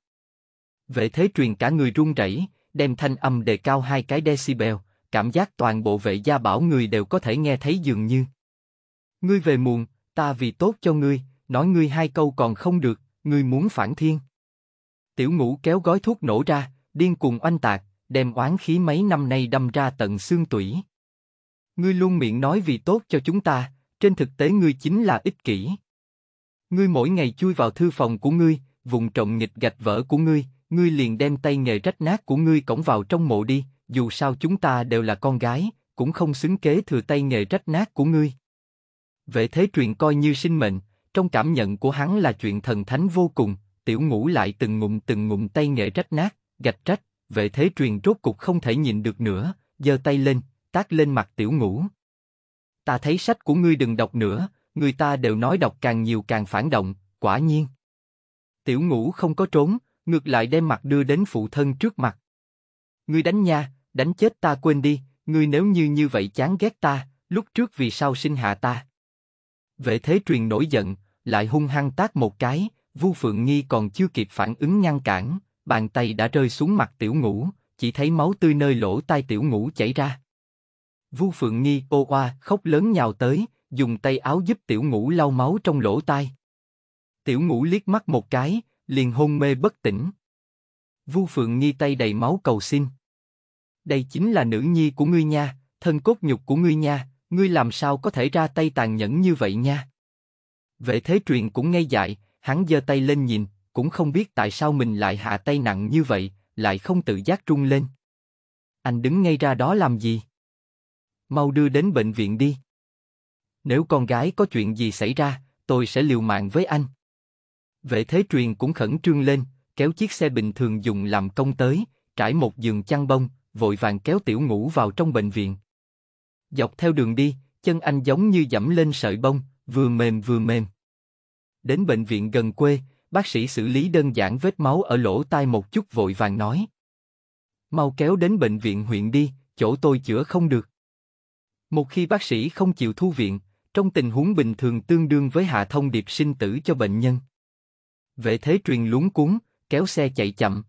Vệ thế truyền cả người run rẩy, đem thanh âm đề cao hai cái decibel, cảm giác toàn bộ vệ gia bảo người đều có thể nghe thấy dường như. Ngươi về muộn, ta vì tốt cho ngươi, nói ngươi hai câu còn không được, ngươi muốn phản thiên. Tiểu ngũ kéo gói thuốc nổ ra, điên cuồng oanh tạc, đem oán khí mấy năm nay đâm ra tận xương tủy. Ngươi luôn miệng nói vì tốt cho chúng ta, trên thực tế ngươi chính là ích kỷ. Ngươi mỗi ngày chui vào thư phòng của ngươi, vùng trộm nghịch gạch vỡ của ngươi, ngươi liền đem tay nghề rách nát của ngươi cõng vào trong mộ đi, dù sao chúng ta đều là con gái, cũng không xứng kế thừa tay nghề rách nát của ngươi. Vệ thế truyền coi như sinh mệnh, trong cảm nhận của hắn là chuyện thần thánh vô cùng, tiểu ngũ lại từng ngụm từng ngụm tay nghệ rách nát, gạch trách, vệ thế truyền rốt cục không thể nhìn được nữa, giơ tay lên, tác lên mặt tiểu ngũ. Ta thấy sách của ngươi đừng đọc nữa, người ta đều nói đọc càng nhiều càng phản động, quả nhiên. Tiểu ngũ không có trốn, ngược lại đem mặt đưa đến phụ thân trước mặt. Ngươi đánh nha, đánh chết ta quên đi, ngươi nếu như như vậy chán ghét ta, lúc trước vì sao sinh hạ ta? Vệ thế truyền nổi giận, lại hung hăng tác một cái, Vu Phượng Nghi còn chưa kịp phản ứng ngăn cản, bàn tay đã rơi xuống mặt tiểu ngũ, chỉ thấy máu tươi nơi lỗ tai tiểu ngũ chảy ra. Vu Phượng Nghi ô oa khóc lớn nhào tới, dùng tay áo giúp tiểu ngũ lau máu trong lỗ tai. Tiểu ngũ liếc mắt một cái, liền hôn mê bất tỉnh. Vu Phượng Nghi tay đầy máu cầu xin. Đây chính là nữ nhi của ngươi nha, thân cốt nhục của ngươi nha, ngươi làm sao có thể ra tay tàn nhẫn như vậy nha. Vệ thế truyền cũng ngây dại, Hắn giơ tay lên nhìn, cũng không biết tại sao mình lại hạ tay nặng như vậy, lại không tự giác trung lên. Anh đứng ngay ra đó làm gì? Mau đưa đến bệnh viện đi. Nếu con gái có chuyện gì xảy ra, tôi sẽ liều mạng với anh. Vệ thế truyền cũng khẩn trương lên, kéo chiếc xe bình thường dùng làm công tới, trải một giường chăn bông, vội vàng kéo tiểu ngủ vào trong bệnh viện. Dọc theo đường đi, chân anh giống như dẫm lên sợi bông, vừa mềm vừa mềm đến bệnh viện gần quê, bác sĩ xử lý đơn giản vết máu ở lỗ tai một chút vội vàng nói. Mau kéo đến bệnh viện huyện đi, chỗ tôi chữa không được. Một khi bác sĩ không chịu thu viện, trong tình huống bình thường tương đương với hạ thông điệp sinh tử cho bệnh nhân. Vệ thế truyền lúng cuốn, kéo xe chạy chậm.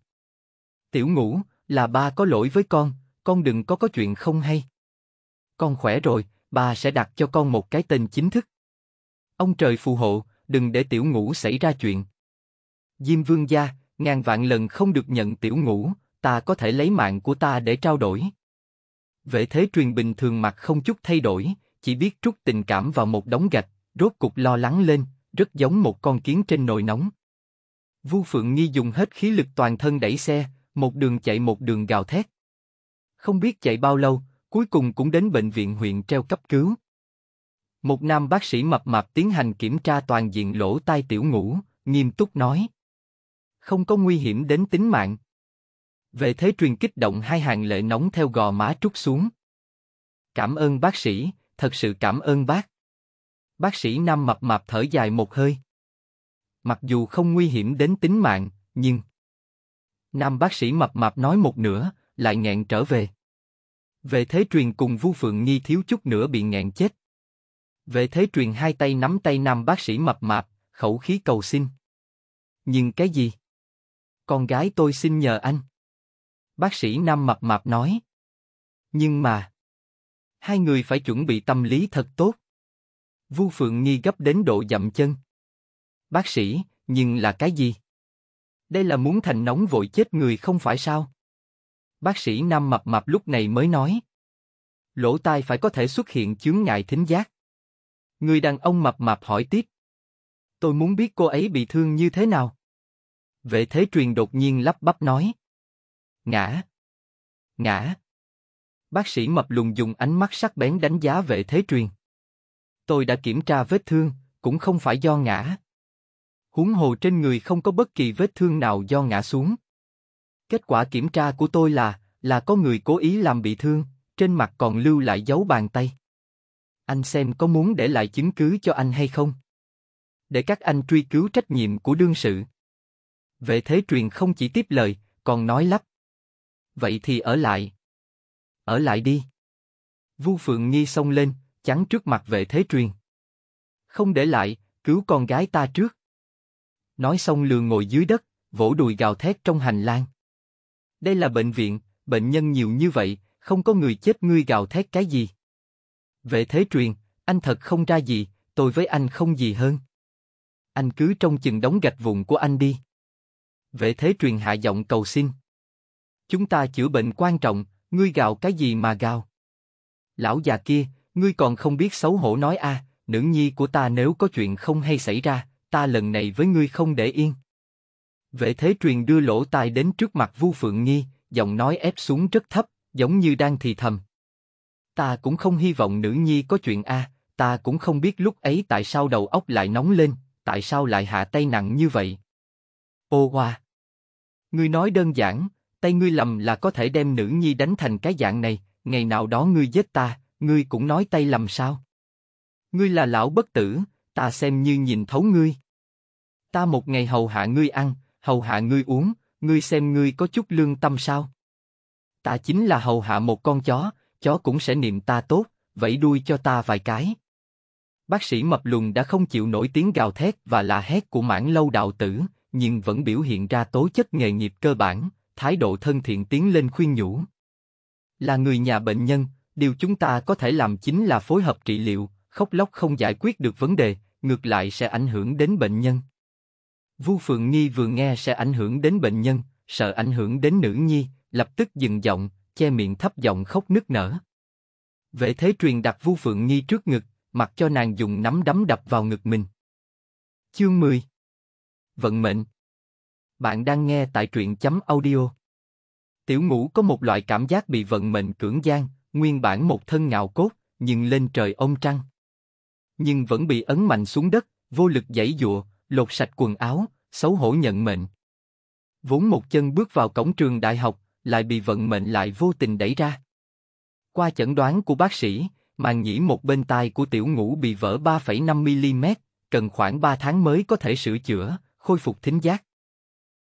Tiểu ngũ, là ba có lỗi với con, con đừng có có chuyện không hay. Con khỏe rồi, ba sẽ đặt cho con một cái tên chính thức. Ông trời phù hộ, đừng để tiểu ngũ xảy ra chuyện. Diêm vương gia, ngàn vạn lần không được nhận tiểu ngũ, ta có thể lấy mạng của ta để trao đổi. Vệ thế truyền bình thường mặt không chút thay đổi, chỉ biết trút tình cảm vào một đống gạch, rốt cục lo lắng lên, rất giống một con kiến trên nồi nóng. Vu Phượng Nghi dùng hết khí lực toàn thân đẩy xe, một đường chạy một đường gào thét. Không biết chạy bao lâu, cuối cùng cũng đến bệnh viện huyện treo cấp cứu, một nam bác sĩ mập mạp tiến hành kiểm tra toàn diện lỗ tai tiểu ngũ, nghiêm túc nói. Không có nguy hiểm đến tính mạng. Về thế truyền kích động hai hàng lệ nóng theo gò má trút xuống. Cảm ơn bác sĩ, thật sự cảm ơn bác. Bác sĩ nam mập mạp thở dài một hơi. Mặc dù không nguy hiểm đến tính mạng, nhưng... Nam bác sĩ mập mạp nói một nửa, lại nghẹn trở về. Về thế truyền cùng Vu Phượng Nghi thiếu chút nữa bị nghẹn chết về thế truyền hai tay nắm tay nam bác sĩ mập mạp, khẩu khí cầu xin. Nhưng cái gì? Con gái tôi xin nhờ anh. Bác sĩ nam mập mạp nói. Nhưng mà... Hai người phải chuẩn bị tâm lý thật tốt. Vu Phượng Nghi gấp đến độ dậm chân. Bác sĩ, nhưng là cái gì? Đây là muốn thành nóng vội chết người không phải sao? Bác sĩ Nam mập mạp lúc này mới nói. Lỗ tai phải có thể xuất hiện chướng ngại thính giác. Người đàn ông mập mạp hỏi tiếp. Tôi muốn biết cô ấy bị thương như thế nào. Vệ thế truyền đột nhiên lắp bắp nói. Ngã. Ngã. Bác sĩ mập lùng dùng ánh mắt sắc bén đánh giá vệ thế truyền. Tôi đã kiểm tra vết thương, cũng không phải do ngã. Huống hồ trên người không có bất kỳ vết thương nào do ngã xuống. Kết quả kiểm tra của tôi là, là có người cố ý làm bị thương, trên mặt còn lưu lại dấu bàn tay anh xem có muốn để lại chứng cứ cho anh hay không? Để các anh truy cứu trách nhiệm của đương sự. Vệ thế truyền không chỉ tiếp lời, còn nói lắp. Vậy thì ở lại. Ở lại đi. Vu Phượng Nghi xông lên, chắn trước mặt vệ thế truyền. Không để lại, cứu con gái ta trước. Nói xong lừa ngồi dưới đất, vỗ đùi gào thét trong hành lang. Đây là bệnh viện, bệnh nhân nhiều như vậy, không có người chết ngươi gào thét cái gì. Vệ thế truyền, anh thật không ra gì, tôi với anh không gì hơn. Anh cứ trông chừng đóng gạch vụn của anh đi. Vệ thế truyền hạ giọng cầu xin. Chúng ta chữa bệnh quan trọng, ngươi gào cái gì mà gào. Lão già kia, ngươi còn không biết xấu hổ nói a, à, nữ nhi của ta nếu có chuyện không hay xảy ra, ta lần này với ngươi không để yên. Vệ thế truyền đưa lỗ tai đến trước mặt Vu Phượng Nghi, giọng nói ép xuống rất thấp, giống như đang thì thầm. Ta cũng không hy vọng nữ nhi có chuyện a, ta cũng không biết lúc ấy tại sao đầu óc lại nóng lên, tại sao lại hạ tay nặng như vậy. Ô hoa! Ngươi nói đơn giản, tay ngươi lầm là có thể đem nữ nhi đánh thành cái dạng này, ngày nào đó ngươi giết ta, ngươi cũng nói tay lầm sao? Ngươi là lão bất tử, ta xem như nhìn thấu ngươi. Ta một ngày hầu hạ ngươi ăn, hầu hạ ngươi uống, ngươi xem ngươi có chút lương tâm sao? Ta chính là hầu hạ một con chó, chó cũng sẽ niệm ta tốt, vẫy đuôi cho ta vài cái. Bác sĩ mập lùn đã không chịu nổi tiếng gào thét và la hét của mãn lâu đạo tử, nhưng vẫn biểu hiện ra tố chất nghề nghiệp cơ bản, thái độ thân thiện tiến lên khuyên nhủ. Là người nhà bệnh nhân, điều chúng ta có thể làm chính là phối hợp trị liệu, khóc lóc không giải quyết được vấn đề, ngược lại sẽ ảnh hưởng đến bệnh nhân. Vu Phượng Nghi vừa nghe sẽ ảnh hưởng đến bệnh nhân, sợ ảnh hưởng đến nữ nhi, lập tức dừng giọng, che miệng thấp giọng khóc nức nở. Vệ thế truyền đặt Vu Phượng Nhi trước ngực, mặc cho nàng dùng nắm đấm đập vào ngực mình. Chương 10 Vận mệnh Bạn đang nghe tại truyện chấm audio. Tiểu ngũ có một loại cảm giác bị vận mệnh cưỡng gian, nguyên bản một thân ngạo cốt, nhưng lên trời ông trăng. Nhưng vẫn bị ấn mạnh xuống đất, vô lực giãy dụa, lột sạch quần áo, xấu hổ nhận mệnh. Vốn một chân bước vào cổng trường đại học, lại bị vận mệnh lại vô tình đẩy ra. Qua chẩn đoán của bác sĩ, màng nhĩ một bên tai của tiểu ngũ bị vỡ 3,5mm, cần khoảng 3 tháng mới có thể sửa chữa, khôi phục thính giác.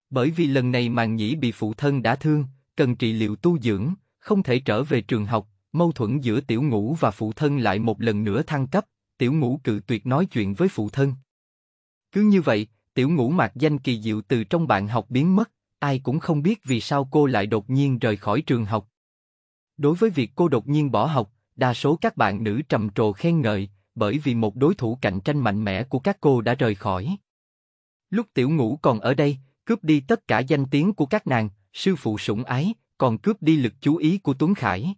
Bởi vì lần này màng nhĩ bị phụ thân đã thương, cần trị liệu tu dưỡng, không thể trở về trường học, mâu thuẫn giữa tiểu ngũ và phụ thân lại một lần nữa thăng cấp, tiểu ngũ cự tuyệt nói chuyện với phụ thân. Cứ như vậy, tiểu ngũ mạc danh kỳ diệu từ trong bạn học biến mất, ai cũng không biết vì sao cô lại đột nhiên rời khỏi trường học. Đối với việc cô đột nhiên bỏ học, đa số các bạn nữ trầm trồ khen ngợi, bởi vì một đối thủ cạnh tranh mạnh mẽ của các cô đã rời khỏi. Lúc tiểu ngũ còn ở đây, cướp đi tất cả danh tiếng của các nàng, sư phụ sủng ái, còn cướp đi lực chú ý của Tuấn Khải.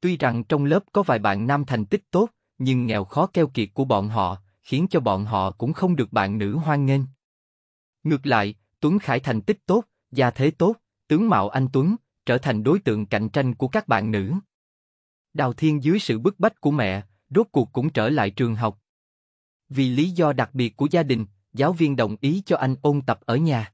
Tuy rằng trong lớp có vài bạn nam thành tích tốt, nhưng nghèo khó keo kiệt của bọn họ khiến cho bọn họ cũng không được bạn nữ hoan nghênh. Ngược lại, Tuấn Khải thành tích tốt, gia thế tốt, tướng mạo anh Tuấn, trở thành đối tượng cạnh tranh của các bạn nữ. Đào Thiên dưới sự bức bách của mẹ, rốt cuộc cũng trở lại trường học. Vì lý do đặc biệt của gia đình, giáo viên đồng ý cho anh ôn tập ở nhà.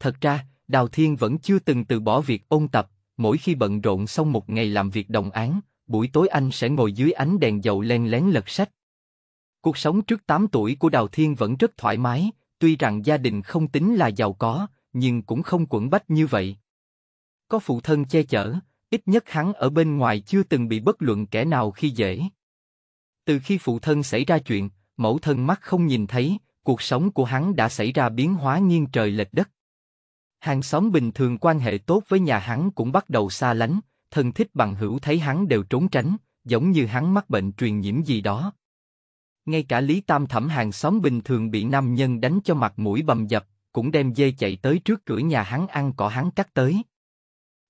Thật ra, Đào Thiên vẫn chưa từng từ bỏ việc ôn tập, mỗi khi bận rộn xong một ngày làm việc đồng án, buổi tối anh sẽ ngồi dưới ánh đèn dầu len lén lật sách. Cuộc sống trước 8 tuổi của Đào Thiên vẫn rất thoải mái, tuy rằng gia đình không tính là giàu có, nhưng cũng không quẩn bách như vậy. Có phụ thân che chở, ít nhất hắn ở bên ngoài chưa từng bị bất luận kẻ nào khi dễ. Từ khi phụ thân xảy ra chuyện, mẫu thân mắt không nhìn thấy, cuộc sống của hắn đã xảy ra biến hóa nghiêng trời lệch đất. Hàng xóm bình thường quan hệ tốt với nhà hắn cũng bắt đầu xa lánh, thân thích bằng hữu thấy hắn đều trốn tránh, giống như hắn mắc bệnh truyền nhiễm gì đó, ngay cả Lý Tam Thẩm hàng xóm bình thường bị nam nhân đánh cho mặt mũi bầm dập, cũng đem dê chạy tới trước cửa nhà hắn ăn cỏ hắn cắt tới.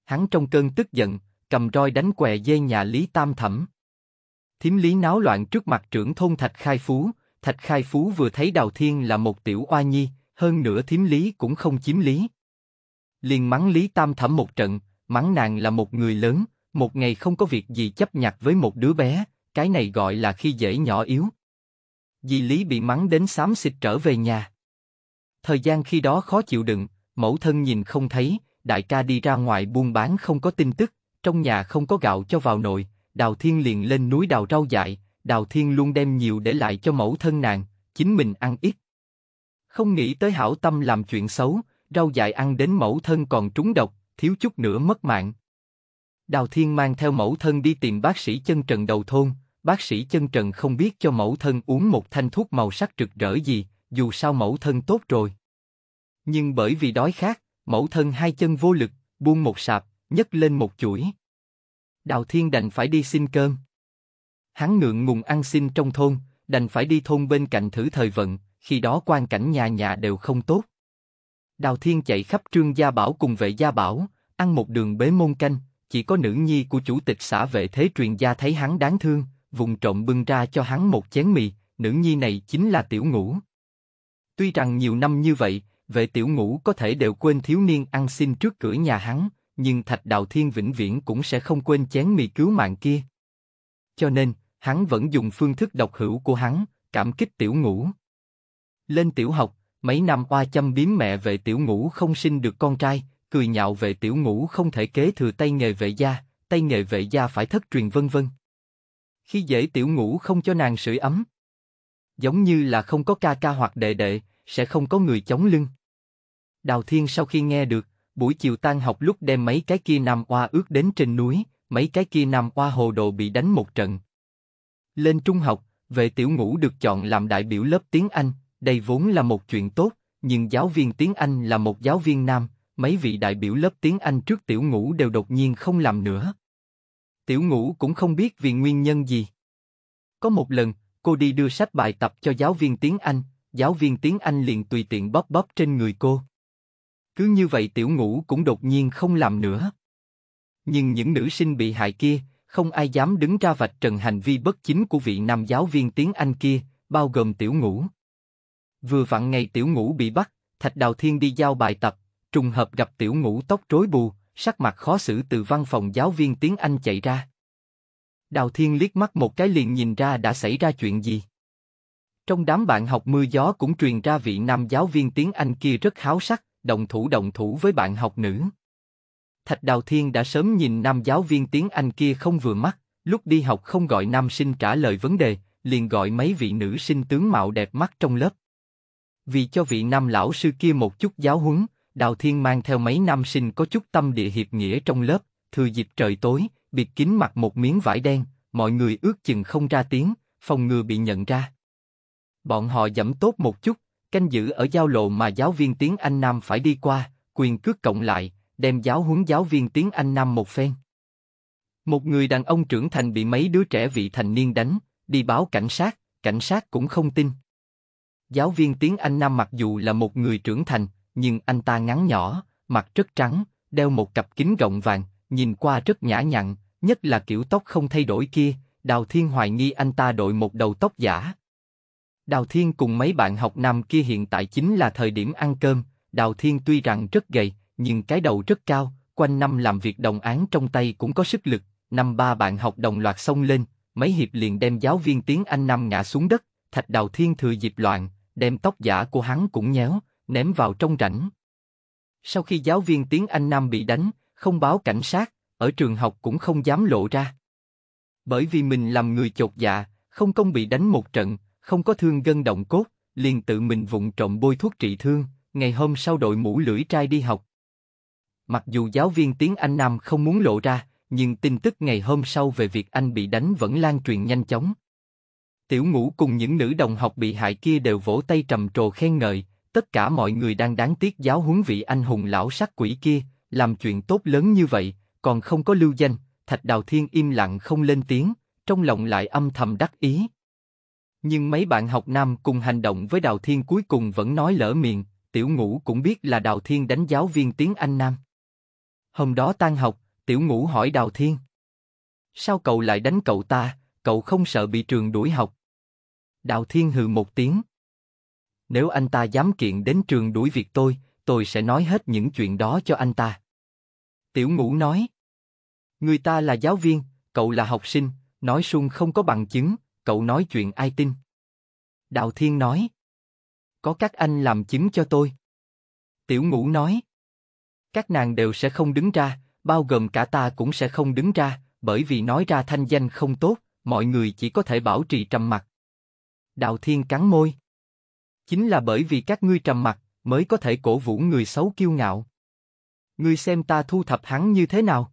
Hắn trong cơn tức giận, cầm roi đánh què dê nhà Lý Tam Thẩm. Thiếm Lý náo loạn trước mặt trưởng thôn Thạch Khai Phú, Thạch Khai Phú vừa thấy Đào Thiên là một tiểu oa nhi, hơn nữa Thiếm Lý cũng không chiếm lý. Liền mắng Lý Tam Thẩm một trận, mắng nàng là một người lớn, một ngày không có việc gì chấp nhặt với một đứa bé, cái này gọi là khi dễ nhỏ yếu. Dì Lý bị mắng đến xám xịt trở về nhà. Thời gian khi đó khó chịu đựng, mẫu thân nhìn không thấy, đại ca đi ra ngoài buôn bán không có tin tức, trong nhà không có gạo cho vào nội, Đào Thiên liền lên núi đào rau dại, Đào Thiên luôn đem nhiều để lại cho mẫu thân nàng, chính mình ăn ít. Không nghĩ tới hảo tâm làm chuyện xấu, rau dại ăn đến mẫu thân còn trúng độc, thiếu chút nữa mất mạng. Đào Thiên mang theo mẫu thân đi tìm bác sĩ chân trần đầu thôn, bác sĩ chân trần không biết cho mẫu thân uống một thanh thuốc màu sắc rực rỡ gì, dù sao mẫu thân tốt rồi. Nhưng bởi vì đói khát, mẫu thân hai chân vô lực, buông một sạp, nhấc lên một chuỗi. Đào Thiên đành phải đi xin cơm. Hắn ngượng ngùng ăn xin trong thôn, đành phải đi thôn bên cạnh thử thời vận, khi đó quan cảnh nhà nhà đều không tốt. Đào Thiên chạy khắp Trương Gia Bảo cùng vệ Gia Bảo, ăn một đường bế môn canh, chỉ có nữ nhi của chủ tịch xã vệ thế truyền gia thấy hắn đáng thương, vùng trộm bưng ra cho hắn một chén mì, nữ nhi này chính là tiểu ngũ. Tuy rằng nhiều năm như vậy, về tiểu ngũ có thể đều quên thiếu niên ăn xin trước cửa nhà hắn, nhưng thạch đào thiên vĩnh viễn cũng sẽ không quên chén mì cứu mạng kia. Cho nên, hắn vẫn dùng phương thức độc hữu của hắn, cảm kích tiểu ngũ. Lên tiểu học, mấy năm qua chăm biếm mẹ về tiểu ngũ không sinh được con trai, cười nhạo về tiểu ngũ không thể kế thừa tay nghề vệ gia, tay nghề vệ gia phải thất truyền vân vân. Khi dễ tiểu ngủ không cho nàng sưởi ấm. Giống như là không có ca ca hoặc đệ đệ, sẽ không có người chống lưng. Đào Thiên sau khi nghe được, buổi chiều tan học lúc đem mấy cái kia nằm qua ước đến trên núi, mấy cái kia nằm qua hồ đồ bị đánh một trận. Lên trung học, về tiểu ngủ được chọn làm đại biểu lớp tiếng Anh, đây vốn là một chuyện tốt, nhưng giáo viên tiếng Anh là một giáo viên nam, mấy vị đại biểu lớp tiếng Anh trước tiểu ngủ đều đột nhiên không làm nữa. Tiểu ngũ cũng không biết vì nguyên nhân gì. Có một lần, cô đi đưa sách bài tập cho giáo viên tiếng Anh, giáo viên tiếng Anh liền tùy tiện bóp bóp trên người cô. Cứ như vậy tiểu ngũ cũng đột nhiên không làm nữa. Nhưng những nữ sinh bị hại kia, không ai dám đứng ra vạch trần hành vi bất chính của vị nam giáo viên tiếng Anh kia, bao gồm tiểu ngũ. Vừa vặn ngày tiểu ngũ bị bắt, Thạch Đào Thiên đi giao bài tập, trùng hợp gặp tiểu ngũ tóc rối bù, sắc mặt khó xử từ văn phòng giáo viên tiếng Anh chạy ra. Đào Thiên liếc mắt một cái liền nhìn ra đã xảy ra chuyện gì. Trong đám bạn học mưa gió cũng truyền ra vị nam giáo viên tiếng Anh kia rất háo sắc, đồng thủ đồng thủ với bạn học nữ. Thạch Đào Thiên đã sớm nhìn nam giáo viên tiếng Anh kia không vừa mắt, lúc đi học không gọi nam sinh trả lời vấn đề, liền gọi mấy vị nữ sinh tướng mạo đẹp mắt trong lớp. Vì cho vị nam lão sư kia một chút giáo huấn, Đào Thiên mang theo mấy nam sinh có chút tâm địa hiệp nghĩa trong lớp, thừa dịp trời tối, bịt kín mặt một miếng vải đen, mọi người ước chừng không ra tiếng, phòng ngừa bị nhận ra. Bọn họ dẫm tốt một chút, canh giữ ở giao lộ mà giáo viên tiếng Anh Nam phải đi qua, quyền cước cộng lại, đem giáo huấn giáo viên tiếng Anh Nam một phen. Một người đàn ông trưởng thành bị mấy đứa trẻ vị thành niên đánh, đi báo cảnh sát, cảnh sát cũng không tin. Giáo viên tiếng Anh Nam mặc dù là một người trưởng thành, nhưng anh ta ngắn nhỏ, mặt rất trắng, đeo một cặp kính rộng vàng, nhìn qua rất nhã nhặn, nhất là kiểu tóc không thay đổi kia, Đào Thiên hoài nghi anh ta đội một đầu tóc giả. Đào Thiên cùng mấy bạn học nam kia hiện tại chính là thời điểm ăn cơm, Đào Thiên tuy rằng rất gầy, nhưng cái đầu rất cao, quanh năm làm việc đồng án trong tay cũng có sức lực, năm ba bạn học đồng loạt xông lên, mấy hiệp liền đem giáo viên tiếng Anh năm ngã xuống đất, Thạch Đào Thiên thừa dịp loạn, đem tóc giả của hắn cũng nhéo, ném vào trong rảnh. Sau khi giáo viên tiếng Anh Nam bị đánh, không báo cảnh sát, ở trường học cũng không dám lộ ra. Bởi vì mình làm người chột dạ, không công bị đánh một trận, không có thương gân động cốt, liền tự mình vụng trộm bôi thuốc trị thương, ngày hôm sau đội mũ lưỡi trai đi học. Mặc dù giáo viên tiếng Anh Nam không muốn lộ ra, nhưng tin tức ngày hôm sau về việc anh bị đánh vẫn lan truyền nhanh chóng. Tiểu ngũ cùng những nữ đồng học bị hại kia đều vỗ tay trầm trồ khen ngợi, tất cả mọi người đang đáng tiếc giáo huấn vị anh hùng lão sát quỷ kia, làm chuyện tốt lớn như vậy, còn không có lưu danh, Thạch Đào Thiên im lặng không lên tiếng, trong lòng lại âm thầm đắc ý. Nhưng mấy bạn học nam cùng hành động với Đào Thiên cuối cùng vẫn nói lỡ miệng, Tiểu Ngũ cũng biết là Đào Thiên đánh giáo viên tiếng Anh nam. Hôm đó tan học, Tiểu Ngũ hỏi Đào Thiên. Sao cậu lại đánh cậu ta, cậu không sợ bị trường đuổi học? Đào Thiên hừ một tiếng. Nếu anh ta dám kiện đến trường đuổi việc tôi, tôi sẽ nói hết những chuyện đó cho anh ta. Tiểu ngũ nói. Người ta là giáo viên, cậu là học sinh, nói sung không có bằng chứng, cậu nói chuyện ai tin. Đạo Thiên nói. Có các anh làm chứng cho tôi. Tiểu ngũ nói. Các nàng đều sẽ không đứng ra, bao gồm cả ta cũng sẽ không đứng ra, bởi vì nói ra thanh danh không tốt, mọi người chỉ có thể bảo trì trầm mặc. Đạo Thiên cắn môi. Chính là bởi vì các ngươi trầm mặc, mới có thể cổ vũ người xấu kiêu ngạo. Ngươi xem ta thu thập hắn như thế nào?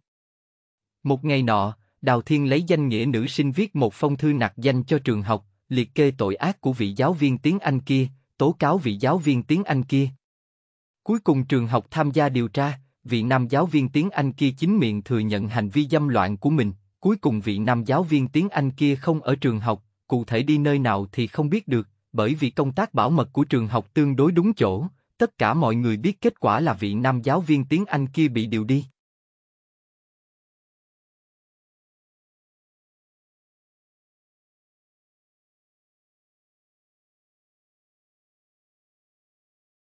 Một ngày nọ, Đào Thiên lấy danh nghĩa nữ sinh viết một phong thư nặc danh cho trường học, liệt kê tội ác của vị giáo viên tiếng Anh kia, tố cáo vị giáo viên tiếng Anh kia. Cuối cùng trường học tham gia điều tra, vị nam giáo viên tiếng Anh kia chính miệng thừa nhận hành vi dâm loạn của mình, cuối cùng vị nam giáo viên tiếng Anh kia không ở trường học, cụ thể đi nơi nào thì không biết được, bởi vì công tác bảo mật của trường học tương đối đúng chỗ, tất cả mọi người biết kết quả là vị nam giáo viên tiếng Anh kia bị điều đi.